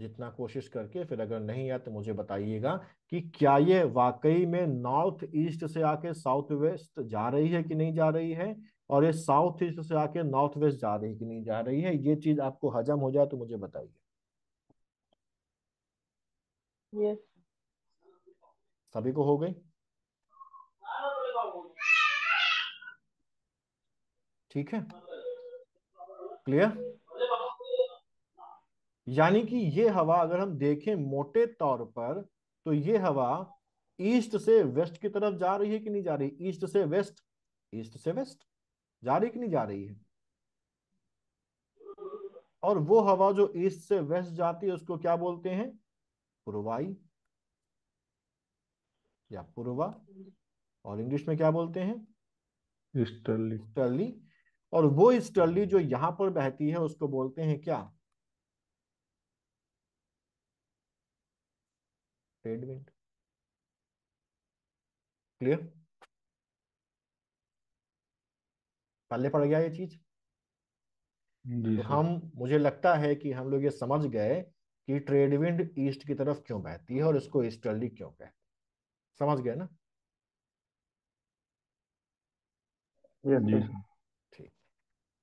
जितना कोशिश करके फिर अगर नहीं आया तो मुझे बताइएगा कि क्या ये वाकई में नॉर्थ ईस्ट से आके साउथ वेस्ट जा रही है कि नहीं जा रही है और ये साउथ ईस्ट से आके नॉर्थ वेस्ट जा रही है कि नहीं जा रही है ये चीज आपको हजम हो जाए तो मुझे बताइए yes. सभी को हो गई ठीक है क्लियर यानी कि ये हवा अगर हम देखें मोटे तौर पर तो ये हवा ईस्ट से वेस्ट की तरफ जा रही है कि नहीं जा रही ईस्ट से वेस्ट ईस्ट से वेस्ट जा रही कि नहीं जा रही है और वो हवा जो ईस्ट से वेस्ट जाती है उसको क्या बोलते हैं पुरवाई या पुरवा और इंग्लिश में क्या बोलते हैं और वो स्टर्ली जो यहां पर बहती है उसको बोलते हैं क्या ट्रेडविंड क्लियर पहले पड़ गया ये चीज तो हम मुझे लगता है कि हम लोग ये समझ गए कि ट्रेडविंड ईस्ट की तरफ क्यों बहती है और इसको स्टर्ली क्यों कहते समझ गए ना जी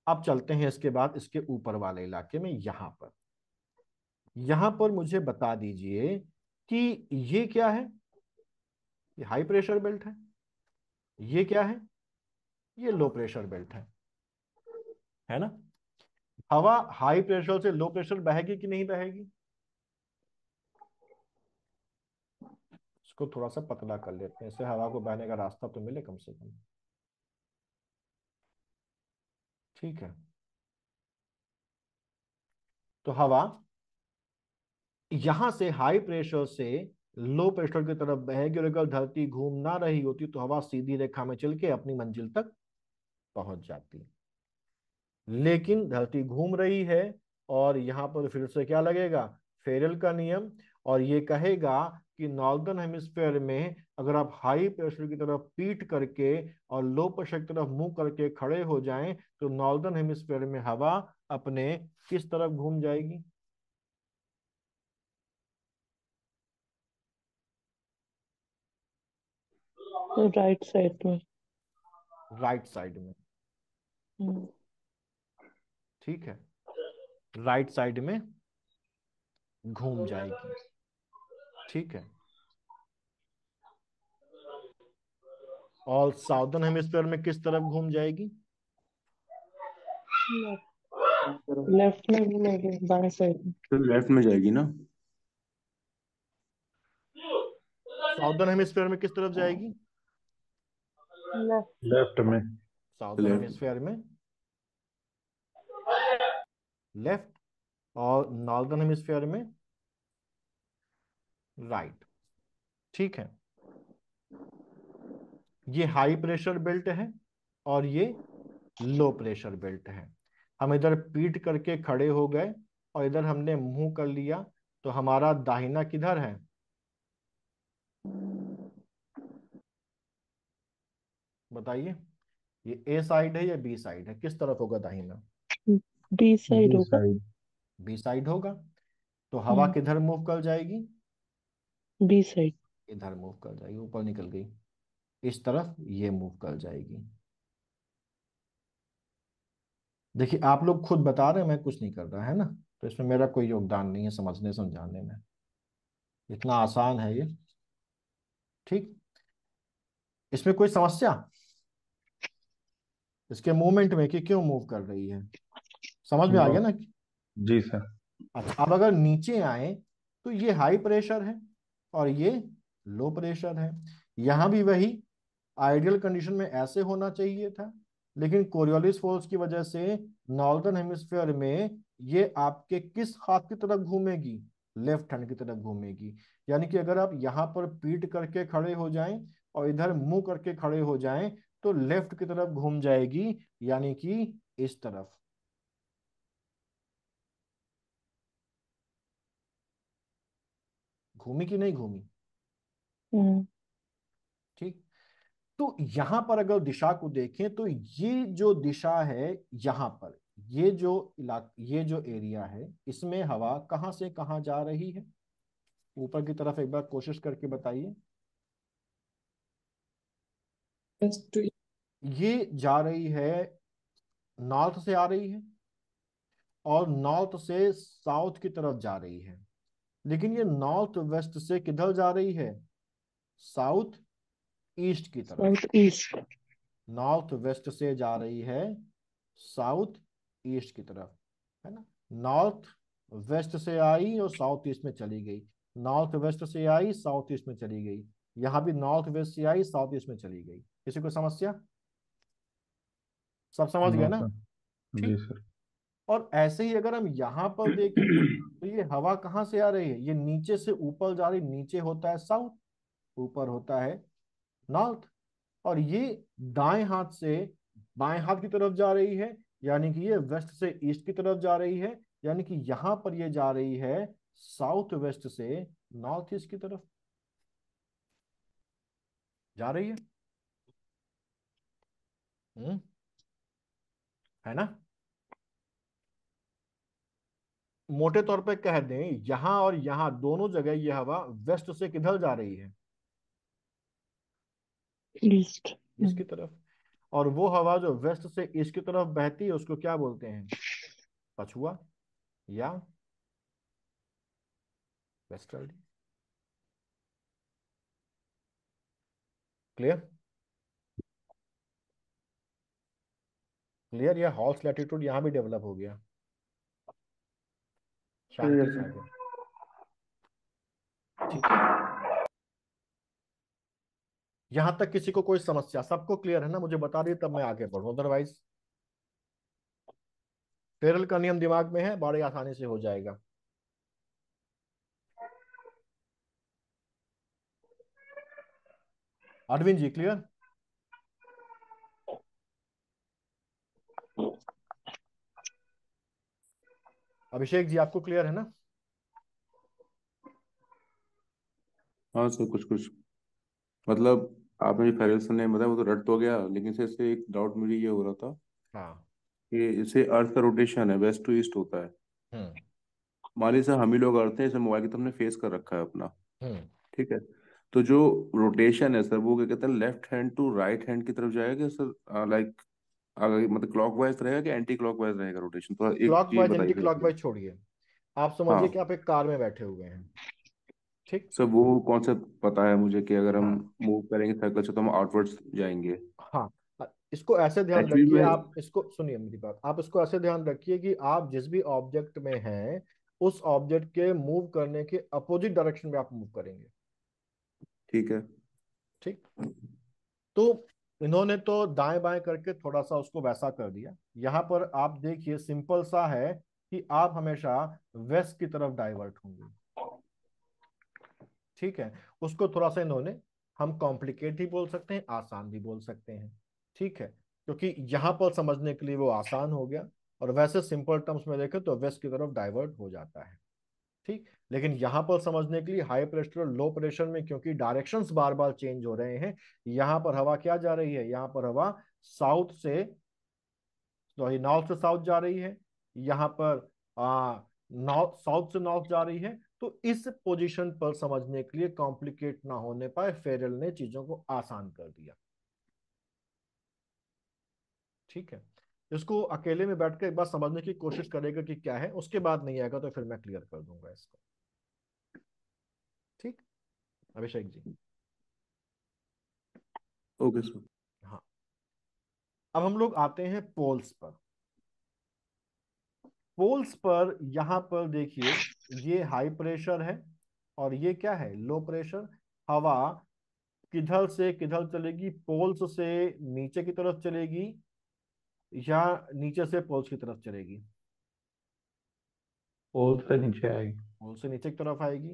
अब चलते हैं इसके बाद इसके ऊपर वाले इलाके में यहां पर यहां पर मुझे बता दीजिए कि ये क्या है ये हाई प्रेशर बेल्ट है ये क्या है ये लो प्रेशर बेल्ट है है ना हवा हाई प्रेशर से लो प्रेशर बहेगी कि नहीं बहेगी इसको थोड़ा सा पतला कर लेते हैं इससे हवा को बहने का रास्ता तो मिले कम से कम ठीक है तो हवा यहां से हाई प्रेशर से लो प्रेशर की तरफ बहेगी और अगर धरती घूम ना रही होती तो हवा सीधी रेखा में चल के अपनी मंजिल तक पहुंच जाती लेकिन धरती घूम रही है और यहां पर फिर से क्या लगेगा फेरल का नियम और ये कहेगा कि नॉर्दर्न हेमिस्फेयर में अगर आप हाई प्रेशर की तरफ पीट करके और लो प्रेशर की तरफ मुंह करके खड़े हो जाएं तो नॉर्दर्न हेमिस्फेयर में हवा अपने किस तरफ घूम जाएगी राइट साइड में राइट साइड में हम्म। ठीक है राइट साइड में घूम जाएगी ठीक है और साउथन हेमिस्फेयर में किस तरफ घूम जाएगी लेफ्ट में घूमेगी बाएं साइड लेफ्ट तो में जाएगी ना साउथर्न हेमिस्फेयर में किस तरफ जाएगी लेफ्ट में साउदर्न हेमिस्फेयर में लेफ्ट और नॉर्दर्न हेमिस्फेयर में राइट ठीक है ये हाई प्रेशर बेल्ट है और ये लो प्रेशर बेल्ट है हम इधर पीट करके खड़े हो गए और इधर हमने मुंह कर लिया तो हमारा दाहिना किधर है बताइए ये ए साइड है या बी साइड है किस तरफ होगा दाहिना बी साइड होगा बी साइड होगा तो हवा हम्म। किधर मूव कर जाएगी बी साइड इधर मूव कर जाएगी ऊपर निकल गई इस तरफ ये मूव कर जाएगी देखिए आप लोग खुद बता रहे हैं मैं कुछ नहीं कर रहा है ना तो इसमें मेरा कोई योगदान नहीं है समझने समझाने में इतना आसान है ये ठीक इसमें कोई समस्या इसके मूवमेंट में कि क्यों मूव कर रही है समझ में आ गया ना जी सर अच्छा अब अगर नीचे आए तो ये हाई प्रेशर है और ये लो प्रेशर है यहां भी वही आइडियल कंडीशन में ऐसे होना चाहिए था लेकिन कोरियोलिस फोर्स की वजह से नॉर्दर्न हेमिस्फेयर में ये आपके किस हाथ की तरफ घूमेगी लेफ्ट हैंड की तरफ घूमेगी यानी कि अगर आप यहाँ पर पीट करके खड़े हो जाएं और इधर मुंह करके खड़े हो जाएं तो लेफ्ट की तरफ घूम जाएगी यानी कि इस तरफ घूमी कि नहीं घूमी हम्म। तो यहां पर अगर दिशा को देखें तो ये जो दिशा है यहां पर ये जो इलाका ये जो एरिया है इसमें हवा कहां से कहां जा रही है ऊपर की तरफ एक बार कोशिश करके बताइए ये जा रही है नॉर्थ से आ रही है और नॉर्थ से साउथ की तरफ जा रही है लेकिन ये नॉर्थ वेस्ट से किधर जा रही है साउथ ईस्ट की तरफ साउथ ईस्ट नॉर्थ वेस्ट से जा रही है साउथ ईस्ट की तरफ है ना नॉर्थ वेस्ट से आई और साउथ ईस्ट में चली गई नॉर्थ वेस्ट से आई साउथ ईस्ट में चली गई यहां भी नॉर्थ वेस्ट से आई साउथ ईस्ट में चली गई किसी को समस्या सब समझ गए हाँ, ना जी सर और ऐसे ही अगर हम यहाँ पर देखें तो ये हवा कहाँ से आ रही है ये नीचे से ऊपर जा रही नीचे होता है साउथ ऊपर होता है नॉर्थ और ये दाएं हाथ से बाएं हाथ की तरफ जा रही है यानी कि ये वेस्ट से ईस्ट की तरफ जा रही है यानी कि यहां पर ये जा रही है साउथ वेस्ट से नॉर्थ ईस्ट की तरफ जा रही है हुँ? हम्म, है ना मोटे तौर पे कह दें यहां और यहां दोनों जगह ये हवा वेस्ट से किधर जा रही है ईस्ट ईस्ट की तरफ और वो हवा जो वेस्ट से ईस्ट की तरफ बहती है उसको क्या बोलते हैं पछुआ या वेस्टर्ली क्लियर क्लियर या हॉल्स लैटिट्यूड यहां भी डेवलप हो गया ठीक है यहां तक किसी को कोई समस्या सबको क्लियर है ना मुझे बता दिए तब मैं आगे बढ़ू अदरवाइज टेरल का नियम दिमाग में है बड़े आसानी से हो जाएगा अरविंद जी क्लियर अभिषेक जी आपको क्लियर है ना हाँ सर कुछ कुछ मतलब आपने जो फैरल्सन ने बताया मतलब वो तो रट तो गया लेकिन से इससे एक डाउट मुझे ये हो रहा था हाँ कि इसे अर्थ का रोटेशन है वेस्ट टू ईस्ट होता है हम्म। मान लीजिए हम ही लोग अर्थ हैं इसे मोबाइल की तुमने फेस कर रखा है अपना हम्म। ठीक है तो जो रोटेशन है सर वो क्या कहते हैं left hand to right hand की तरफ जाएगा सर लाइक आगे मतलब क्लॉकवाइज रहेगा कि एंटी क्लॉकवाइज रहेगा रोटेशन तो एक क्लॉकवाइज एंटी क्लॉकवाइज छोड़िए आप समझिए हाँ. कि आप एक कार में बैठे हुए हैं ठीक सर वो कौन सा पता है मुझे कि अगर हम हाँ मूव करेंगे सर्कल से तो हम आउटवर्ड्स जाएंगे हाँ इसको ऐसे ध्यान Actually रखिए मैं- आप इसको सुनिए मेरी बात आप इसको ऐसे ध्यान रखिए कि आप जिस भी ऑब्जेक्ट में हैं उस ऑब्जेक्ट के मूव करने के अपोजिट डायरेक्शन में आप मूव करेंगे ठीक है ठीक तो इन्होंने तो दाएं बाएं करके थोड़ा सा उसको वैसा कर दिया यहाँ पर आप देखिए सिंपल सा है कि आप हमेशा वेस्ट की तरफ डाइवर्ट होंगे ठीक है उसको थोड़ा सा इन्होंने हम कॉम्प्लिकेट ही बोल सकते हैं आसान भी बोल सकते हैं ठीक है क्योंकि यहाँ पर समझने के लिए वो आसान हो गया और वैसे सिंपल टर्म्स में देखें तो वेस्ट की तरफ डाइवर्ट हो जाता है ठीक लेकिन यहाँ पर समझने के लिए हाई प्रेशर और लो प्रेशर में क्योंकि डायरेक्शंस बार बार चेंज हो रहे हैं यहाँ पर हवा क्या जा रही है यहाँ पर हवा साउथ से सॉरी नॉर्थ से साउथ जा रही है यहाँ पर नॉर्थ साउथ से नॉर्थ जा रही है तो इस पोजीशन पर समझने के लिए कॉम्प्लिकेट ना होने पाए फेरल ने चीजों को आसान कर दिया ठीक है इसको अकेले में बैठकर एक बार समझने की कोशिश करेगा कि क्या है उसके बाद नहीं आएगा तो फिर मैं क्लियर कर दूंगा इसको ठीक अभिषेक जी ओके सर हाँ अब हम लोग आते हैं पोल्स पर पोल्स पर यहां पर देखिए ये हाई प्रेशर है और ये क्या है लो प्रेशर हवा किधर से किधर चलेगी पोल्स से नीचे की तरफ चलेगी या नीचे से पोल्स की तरफ चलेगी पोल्स से नीचे आएगी पोल्स से नीचे की तरफ आएगी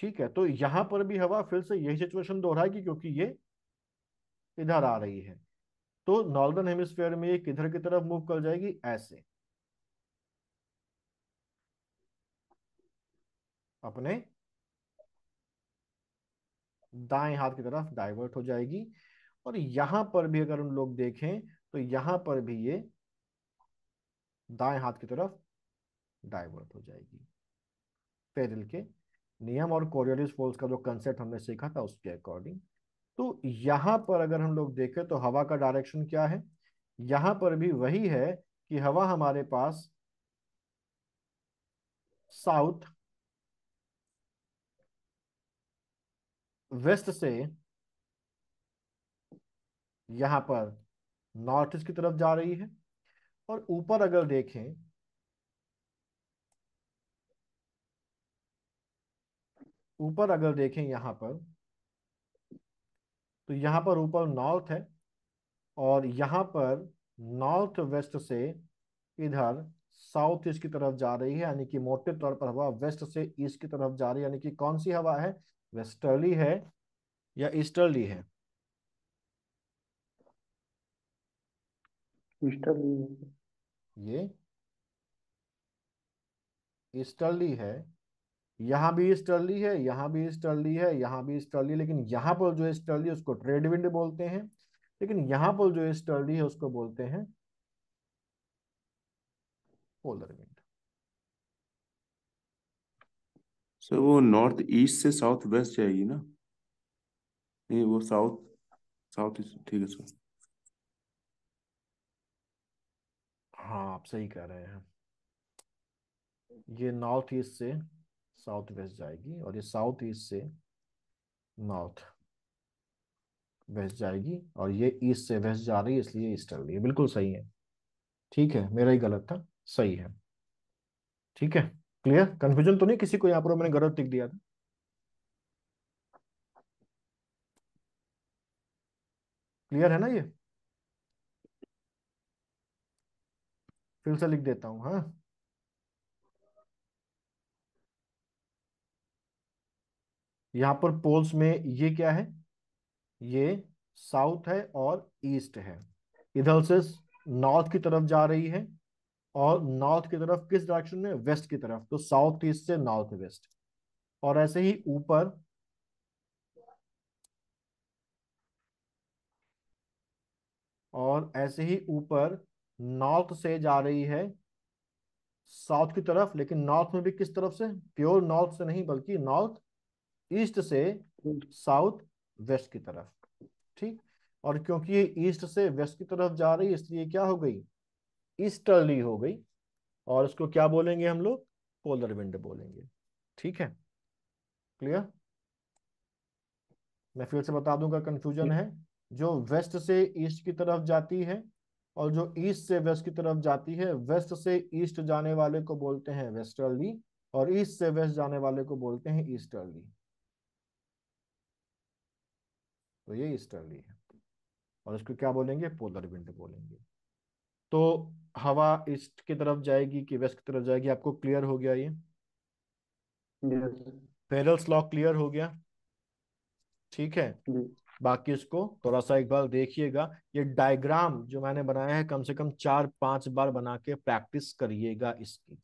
ठीक है तो यहां पर भी हवा फिर से यही सिचुएशन दोहराएगी क्योंकि ये इधर आ रही है तो नॉर्दर्न हेमिस्फेयर में ये किधर की तरफ मूव कर जाएगी ऐसे अपने दाएं हाथ की तरफ डाइवर्ट हो जाएगी और यहां पर भी अगर हम लोग देखें तो यहां पर भी ये दाएं हाथ की तरफ डाइवर्ट हो जाएगी पेरिल के नियम और कोरियोलिस फोर्स का जो कंसेप्ट हमने सीखा था उसके अकॉर्डिंग तो यहां पर अगर हम लोग देखें तो हवा का डायरेक्शन क्या है यहां पर भी वही है कि हवा हमारे पास साउथ वेस्ट से यहां पर नॉर्थ ईस्ट की तरफ जा रही है और ऊपर अगर देखें ऊपर अगर देखें यहां पर तो यहां पर ऊपर नॉर्थ है और यहां पर नॉर्थ वेस्ट से इधर साउथ ईस्ट की तरफ जा रही है यानी कि मोटे तौर पर हवा वेस्ट से ईस्ट की तरफ जा रही है यानी कि कौन सी हवा है वेस्टर्ली है या ईस्टर्ली है ईस्टर्ली ये ईस्टर्ली है यहाँ भी स्टर्ली है यहाँ भी स्टर्ली है यहाँ भी स्टर्ली लेकिन यहाँ पर जो स्टर्ली है उसको ट्रेड विंड बोलते हैं लेकिन यहाँ पर जो स्टर्ली है उसको बोलते हैं पोलर विंड सर वो नॉर्थ ईस्ट से साउथ वेस्ट जाएगी ना नहीं वो साउथ साउथ ईस्ट ठीक है सर हाँ आप सही कह रहे हैं ये नॉर्थ ईस्ट से साउथ वेस्ट जाएगी और ये साउथ ईस्ट से नॉर्थ वेस्ट जाएगी और ये ईस्ट से वेस्ट जा रही है इसलिए ईस्ट चल रही है बिल्कुल सही है ठीक है मेरा ही गलत था सही है ठीक है क्लियर कंफ्यूजन तो नहीं किसी को यहाँ पर मैंने गलत लिख दिया था क्लियर है ना ये फिर से लिख देता हूं हाँ यहां पर पोल्स में ये क्या है ये साउथ है और ईस्ट है इधर से नॉर्थ की तरफ जा रही है और नॉर्थ की तरफ किस डायरेक्शन में वेस्ट की तरफ तो साउथ ईस्ट से नॉर्थ वेस्ट और ऐसे ही ऊपर और ऐसे ही ऊपर नॉर्थ से जा रही है साउथ की तरफ लेकिन नॉर्थ में भी किस तरफ से प्योर नॉर्थ से नहीं बल्कि नॉर्थ ईस्ट से साउथ वेस्ट की तरफ ठीक और क्योंकि ये ईस्ट से वेस्ट की तरफ जा रही है इसलिए क्या हो गई ईस्टर्ली हो गई और उसको क्या बोलेंगे हम लोग पोलर विंड बोलेंगे ठीक है क्लियर मैं फिर से बता दूंगा कंफ्यूजन है जो वेस्ट से ईस्ट की तरफ जाती है और जो ईस्ट से वेस्ट की तरफ जाती है वेस्ट से ईस्ट जाने वाले को बोलते हैं वेस्टर्ली और ईस्ट से वेस्ट जाने वाले को बोलते हैं ईस्टर्ली तो ये ईस्टर्ली है और इसको क्या बोलेंगे पोलर विंड बोलेंगे तो हवा ईस्ट की तरफ जाएगी कि वेस्ट की तरफ जाएगी आपको क्लियर हो गया ये फेरल्स लॉ क्लियर हो गया ठीक है बाकी इसको थोड़ा सा एक बार देखिएगा ये डायग्राम जो मैंने बनाया है कम से कम चार पांच बार बना के प्रैक्टिस करिएगा इसकी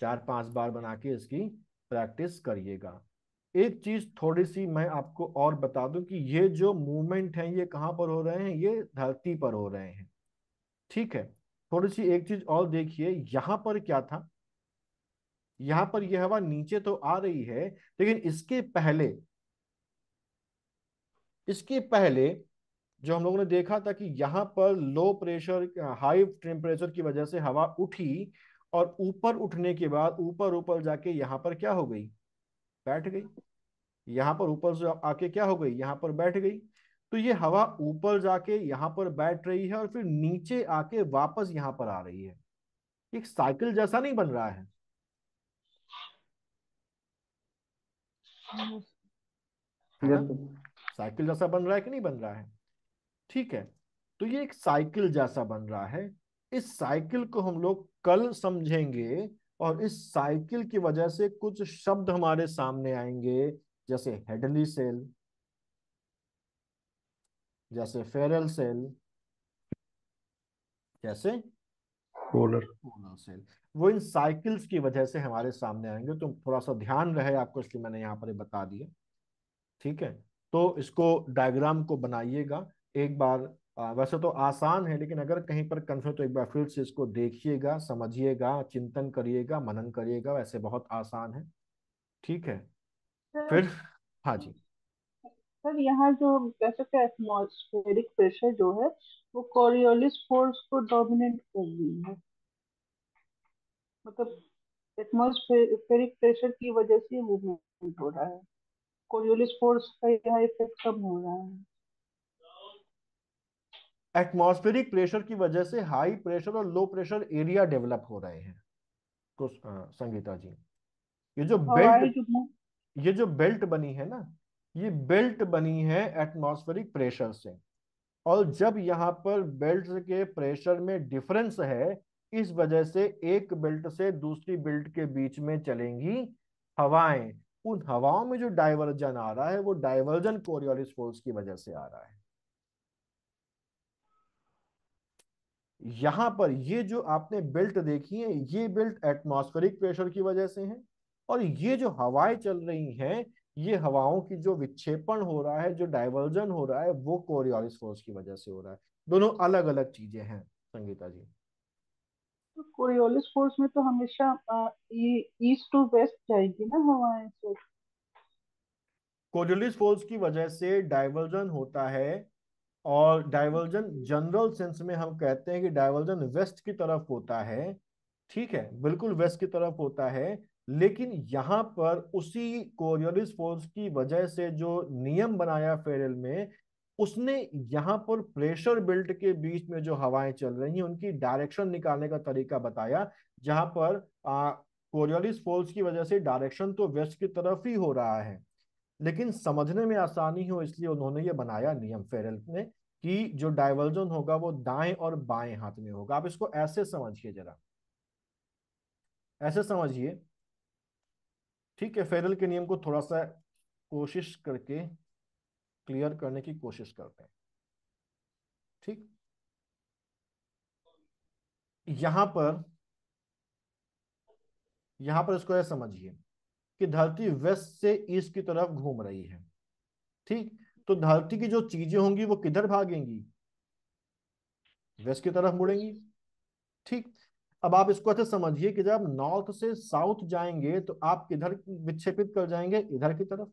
चार पांच बार बना के इसकी प्रैक्टिस करिएगा एक चीज थोड़ी सी मैं आपको और बता दूं कि ये जो मूवमेंट है ये कहाँ पर हो रहे हैं ये धरती पर हो रहे हैं ठीक है थोड़ी सी एक चीज और देखिए यहां पर क्या था यहां पर यह हवा नीचे तो आ रही है लेकिन इसके पहले इसके पहले जो हम लोगों ने देखा था कि यहां पर लो प्रेशर हाई टेम्परेचर की वजह से हवा उठी और ऊपर उठने के बाद ऊपर ऊपर जाके यहां पर क्या हो गई बैठ गई यहां पर ऊपर से आके क्या हो गई यहां पर बैठ गई तो ये हवा ऊपर जाके यहाँ पर बैठ रही है और फिर नीचे आके वापस यहाँ पर आ रही है एक साइकिल जैसा नहीं बन रहा है हाँ। साइकिल जैसा बन रहा है कि नहीं बन रहा है ठीक है तो ये एक साइकिल जैसा बन रहा है इस साइकिल को हम लोग कल समझेंगे और इस साइकिल की वजह से कुछ शब्द हमारे सामने आएंगे जैसे हेडली सेल जैसे फेरल सेल जैसे पोलर पोलर सेल वो इन साइकिल्स की वजह से हमारे सामने आएंगे तो थोड़ा सा ध्यान रहे आपको इसलिए मैंने यहाँ पर बता दिया ठीक है तो इसको डायग्राम को बनाइएगा एक बार आ, वैसे तो आसान है लेकिन अगर कहीं पर कन्फ्यूज तो एक बार फिर से इसको देखिएगा समझिएगा चिंतन करिएगा मनन करिएगा वैसे बहुत आसान है ठीक है फिर हाँ जी सर यहाँ जो कह सकते हैं एटमोस्फेरिक प्रेशर जो है वो कोरियोलिस फोर्स को डोमिनेट कर रही है मतलब एटमोस्फेरिक प्रेशर की वजह से मूवमेंट हो रहा है कोरियोलिस फोर्स का यहाँ इफेक्ट कम हो रहा है एटमॉस्फेरिक प्रेशर की वजह से हाई प्रेशर और लो प्रेशर एरिया डेवलप हो रहे हैं तो संगीता जी ये जो बेल्ट ये जो बेल्ट बनी है ना ये बेल्ट बनी है एटमॉस्फेरिक प्रेशर से और जब यहाँ पर बेल्ट के प्रेशर में डिफरेंस है इस वजह से एक बेल्ट से दूसरी बेल्ट के बीच में चलेंगी हवाएं उन हवाओं में जो डाइवर्जन आ रहा है वो डाइवर्जन कोरियोलिस फोर्स की वजह से आ रहा है यहां पर ये जो आपने बेल्ट देखी है ये बेल्ट एटमॉस्फेरिक प्रेशर की वजह से है और ये जो हवाएं चल रही हैं ये हवाओं की जो विक्षेपण हो रहा है जो डाइवर्जन हो रहा है वो कोरियोलिस फोर्स की वजह से हो रहा है दोनों अलग अलग चीजें हैं संगीता जी तो कोरियोलिस फोर्स में तो हमेशा ईस्ट टू वेस्ट जाएगी ना हवाएं तो कोरियोलिस फोर्स की वजह से डाइवर्जन होता है और डाइवर्जन जनरल सेंस में हम कहते हैं कि डाइवर्जन वेस्ट की तरफ होता है ठीक है बिल्कुल वेस्ट की तरफ होता है लेकिन यहाँ पर उसी कोरियोलिस फोर्स की वजह से जो नियम बनाया फेरेल में उसने यहाँ पर प्रेशर बेल्ट के बीच में जो हवाएं चल रही हैं उनकी डायरेक्शन निकालने का तरीका बताया जहां पर कोरियोलिस फोर्स की वजह से डायरेक्शन तो वेस्ट की तरफ ही हो रहा है लेकिन समझने में आसानी हो इसलिए उन्होंने ये बनाया नियम फेरेल ने कि जो डाइवर्जन होगा वो दाएं और बाएं हाथ में होगा आप इसको ऐसे समझिए जरा ऐसे समझिए ठीक है फेडरल के नियम को थोड़ा सा कोशिश करके क्लियर करने की कोशिश करते हैं ठीक यहां पर यहां पर इसको यह समझिए कि धरती वेस्ट से ईस्ट की तरफ घूम रही है ठीक तो धरती की जो चीजें होंगी वो किधर भागेंगी वेस्ट की तरफ मुड़ेंगी ठीक अब आप इसको अच्छे समझिए कि जब नॉर्थ से साउथ जाएंगे तो आप किधर विक्षेपित कर जाएंगे इधर की तरफ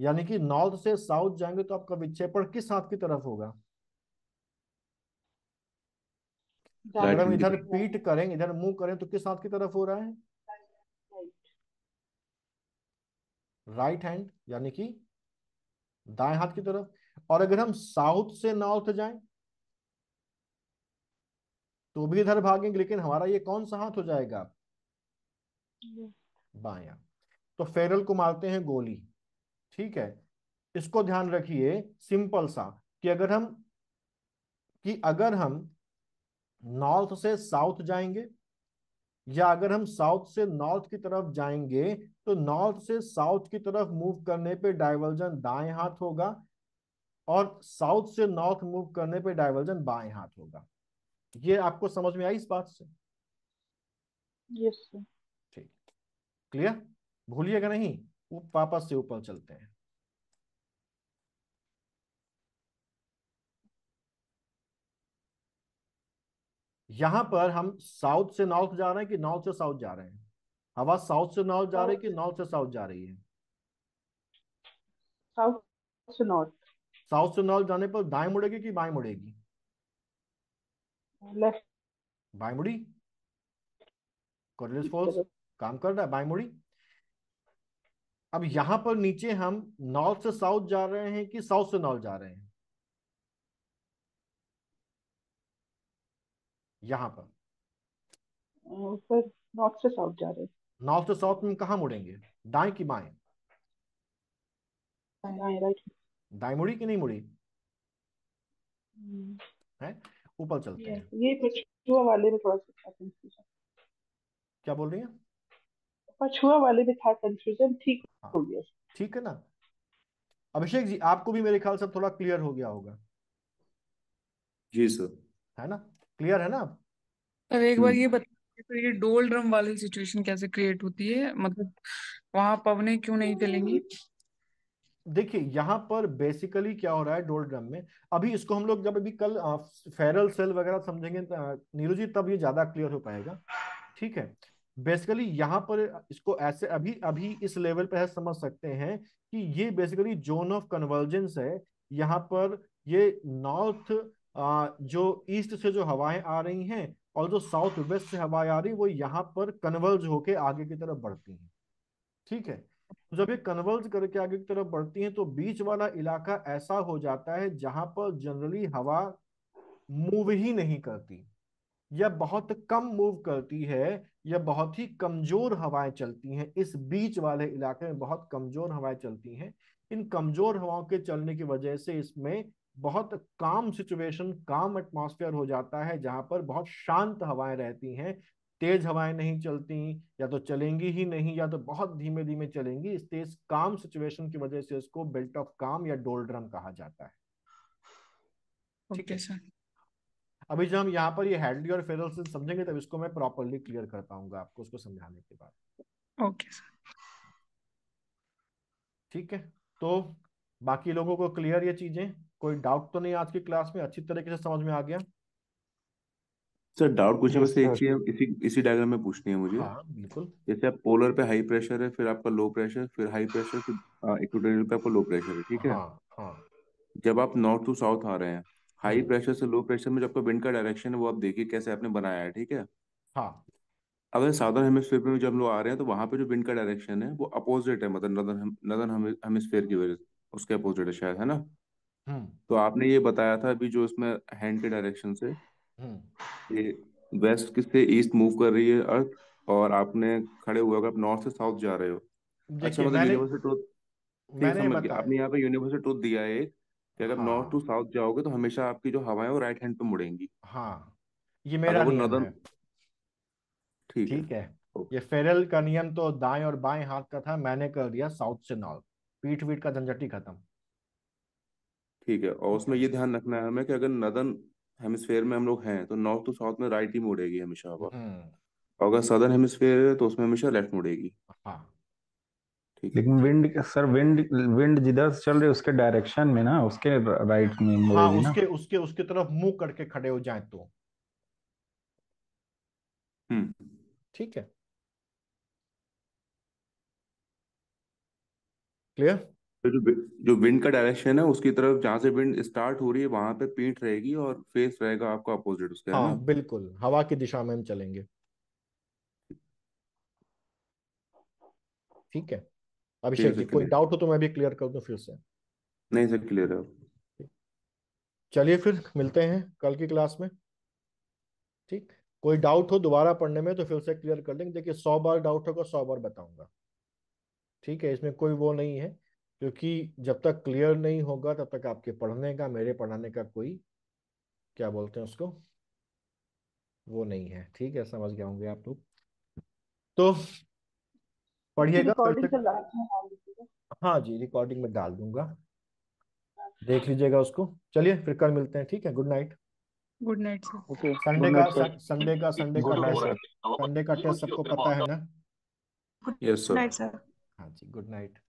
यानी कि नॉर्थ से साउथ जाएंगे तो आपका विक्षेपण किस हाथ की तरफ होगा अगर हम इधर पीट करें इधर मुंह करें तो किस हाथ की तरफ हो रहा है राइट हैंड यानी कि दाएं हाथ की तरफ और अगर हम साउथ से नॉर्थ जाएं तो भी इधर भागेंगे लेकिन हमारा ये कौन सा हाथ हो जाएगा बाया तो फेरल को मारते हैं गोली ठीक है इसको ध्यान रखिए सिंपल सा कि अगर हम कि अगर हम नॉर्थ से साउथ जाएंगे या अगर हम साउथ से नॉर्थ की तरफ जाएंगे तो नॉर्थ से साउथ की तरफ मूव करने पे डाइवर्जन दाएं हाथ होगा और साउथ से नॉर्थ मूव करने पे डाइवर्जन बाएं हाथ होगा ये आपको समझ में आई इस बात से yes, ठीक क्लियर भूलिएगा नहीं वापस से ऊपर चलते हैं यहां पर हम साउथ से नॉर्थ जा रहे हैं कि नॉर्थ से साउथ जा रहे हैं हवा साउथ से नॉर्थ जा रही है कि नॉर्थ से साउथ जा रही है साउथ से नॉर्थ साउथ से नॉर्थ जाने पर दाएं मुड़ेगी कि बाएं मुड़ेगी लेफ्ट मुड़ी काम कर रहा है बाई मुड़ी अब यहां पर नीचे हम नॉर्थ से साउथ जा रहे हैं कि साउथ से नॉर्थ जा रहे हैं यहां पर नॉर्थ से साउथ जा रहे हैं नॉर्थ से साउथ में कहा मुड़ेंगे दाएं की बाएं दाएं राइट दाएं मुड़ी कि नहीं मुड़ी हम्म। है ऊपर चलते हैं ये पछुआ वाले में थोड़ा सा कंफ्यूजन क्या बोल रही है पछुआ वाले में था कंफ्यूजन ठीक हाँ। हो गया ठीक है ना अभिषेक जी आपको भी मेरे ख्याल से थोड़ा क्लियर हो गया होगा जी सर है ना क्लियर है ना सर एक बार ये हम्म। बताइए सर तो ये डोल ड्रम वाली सिचुएशन कैसे क्रिएट होती है मतलब वहां पवने क्यों नहीं चलेंगी देखिए यहाँ पर बेसिकली क्या हो रहा है डोलड्रम में अभी इसको हम लोग जब अभी कल फेरल सेल वगैरह समझेंगे नीरू जी तब ये ज्यादा क्लियर हो पाएगा ठीक है बेसिकली यहाँ पर इसको ऐसे अभी अभी इस लेवल पे है समझ सकते हैं कि ये बेसिकली जोन ऑफ कन्वर्जेंस है यहाँ पर ये नॉर्थ जो ईस्ट से जो हवाएं आ रही हैं और जो साउथ वेस्ट से हवाएं आ रही वो यहाँ पर कन्वर्ज होके आगे की तरफ बढ़ती हैं ठीक है जब ये कन्वर्ज करके आगे की तरफ बढ़ती हैं तो बीच वाला इलाका ऐसा हो जाता है जहां पर जनरली हवा मूव ही नहीं करती या बहुत कम मूव करती है या बहुत ही कमजोर हवाएं चलती हैं इस बीच वाले इलाके में बहुत कमजोर हवाएं चलती हैं इन कमजोर हवाओं के चलने की वजह से इसमें बहुत काम सिचुएशन काम एटमोसफेयर हो जाता है जहां पर बहुत शांत हवाएं रहती हैं तेज हवाएं नहीं चलती या तो चलेंगी ही नहीं या तो बहुत धीमे धीमे चलेंगी इस तेज काम सिचुएशन की वजह से इसको बेल्ट ऑफ काम या डोल्ड्रम कहा जाता है ठीक है सर अभी जब हम यहाँ पर ये हेडली और फेरल से समझेंगे तब इसको मैं प्रॉपरली क्लियर कर पाऊंगा आपको उसको समझाने के बाद ओके सर ठीक है तो बाकी लोगों को क्लियर ये चीजें कोई डाउट तो नहीं आज की क्लास में अच्छी तरीके से समझ में आ गया सर डाउट क्वेश्चन बस एक अच्छा। चीज इसी इसी डायग्राम में पूछनी है मुझे हाँ बिल्कुल जैसे आप पोलर पे हाई प्रेशर है फिर आपका लो प्रेशर फिर हाई प्रेशर फिर इक्वेटोरियल पे आपका लो प्रेशर है ठीक है हाँ, हाँ. जब आप नॉर्थ टू साउथ आ रहे हैं हाई हम्म। प्रेशर से लो प्रेशर में जो आपका विंड का डायरेक्शन है वो आप देखिए कैसे आपने बनाया है ठीक है हाँ अगर साउदर्न हेमिस्फेयर में जब लोग आ रहे हैं तो वहां पे जो विंड का डायरेक्शन है वो अपोजिट है मतलब नदन हेमिस्फेयर की वजह उसके अपोजिट है शायद है ना हम्म। तो आपने ये बताया था अभी जो इसमें हैंड के डायरेक्शन से ये वेस्ट किससे ईस्ट मूव कर रही है अर्थ और आपने खड़े हुए अगर आप नॉर्थ से साउथ जा रहे हो अच्छा मतलब यूनिवर्सल ट्रूथ मैंने आपने यहाँ पे यूनिवर्सल ट्रूथ दिया है कि अगर नॉर्थ टू साउथ जाओगे तो हमेशा आपकी जो हवाएं वो राइट हैंड पे मुड़ेंगी हाँ ये मेरा अगर वो नदन ठीक ठीक है, है। ये फेरल का नियम तो दाएं और बाएं हाथ का था मैंने कर दिया साउथ से नॉर्थ पीठ वीट का झंझटी खत्म ठीक है और उसमें ये ध्यान रखना है हमें कि अगर नदन हेमिस्फेयर में हम लोग हैं तो नॉर्थ टू साउथ में राइट ही मुड़ेगी हमेशा हवा हम्म। अगर सदर्न हेमिस्फेयर है तो उसमें हमेशा लेफ्ट मुड़ेगी हाँ। ठीक लेकिन विंड सर विंड विंड जिधर चल रहे उसके डायरेक्शन में ना उसके राइट में मुड़ेगी ना। हाँ, उसके उसके उसके तरफ मुंह करके खड़े हो जाए तो हम्म। ठीक है क्लियर तो जो जो विंड का डायरेक्शन है उसकी तरफ जहां से विंड स्टार्ट हो रही है वहां पे पीठ रहेगी और फेस रहेगा आपका अपोजिट उसके हाँ ना बिल्कुल हवा की दिशा में हम चलेंगे ठीक है अभिषेक जी कोई डाउट हो तो मैं भी क्लियर कर दूं फिर से नहीं सर क्लियर है चलिए फिर मिलते हैं कल की क्लास में ठीक कोई डाउट हो दोबारा पढ़ने में तो फिर से क्लियर कर लेंगे देखिए सौ बार डाउट होगा सौ बार बताऊंगा ठीक है इसमें कोई वो नहीं है क्योंकि जब तक क्लियर नहीं होगा तब तक आपके पढ़ने का मेरे पढ़ाने का कोई क्या बोलते हैं उसको वो नहीं है ठीक है समझ गए होंगे आप लोग तो पढ़िएगा तो हाँ जी रिकॉर्डिंग में डाल दूंगा हाँ। देख लीजिएगा उसको चलिए फिर कल मिलते हैं ठीक है good night good night okay Sunday का संडे का संडे का टेस्ट संडे का टेस्ट सबको पता है ना यस सर हाँ जी गुड नाइट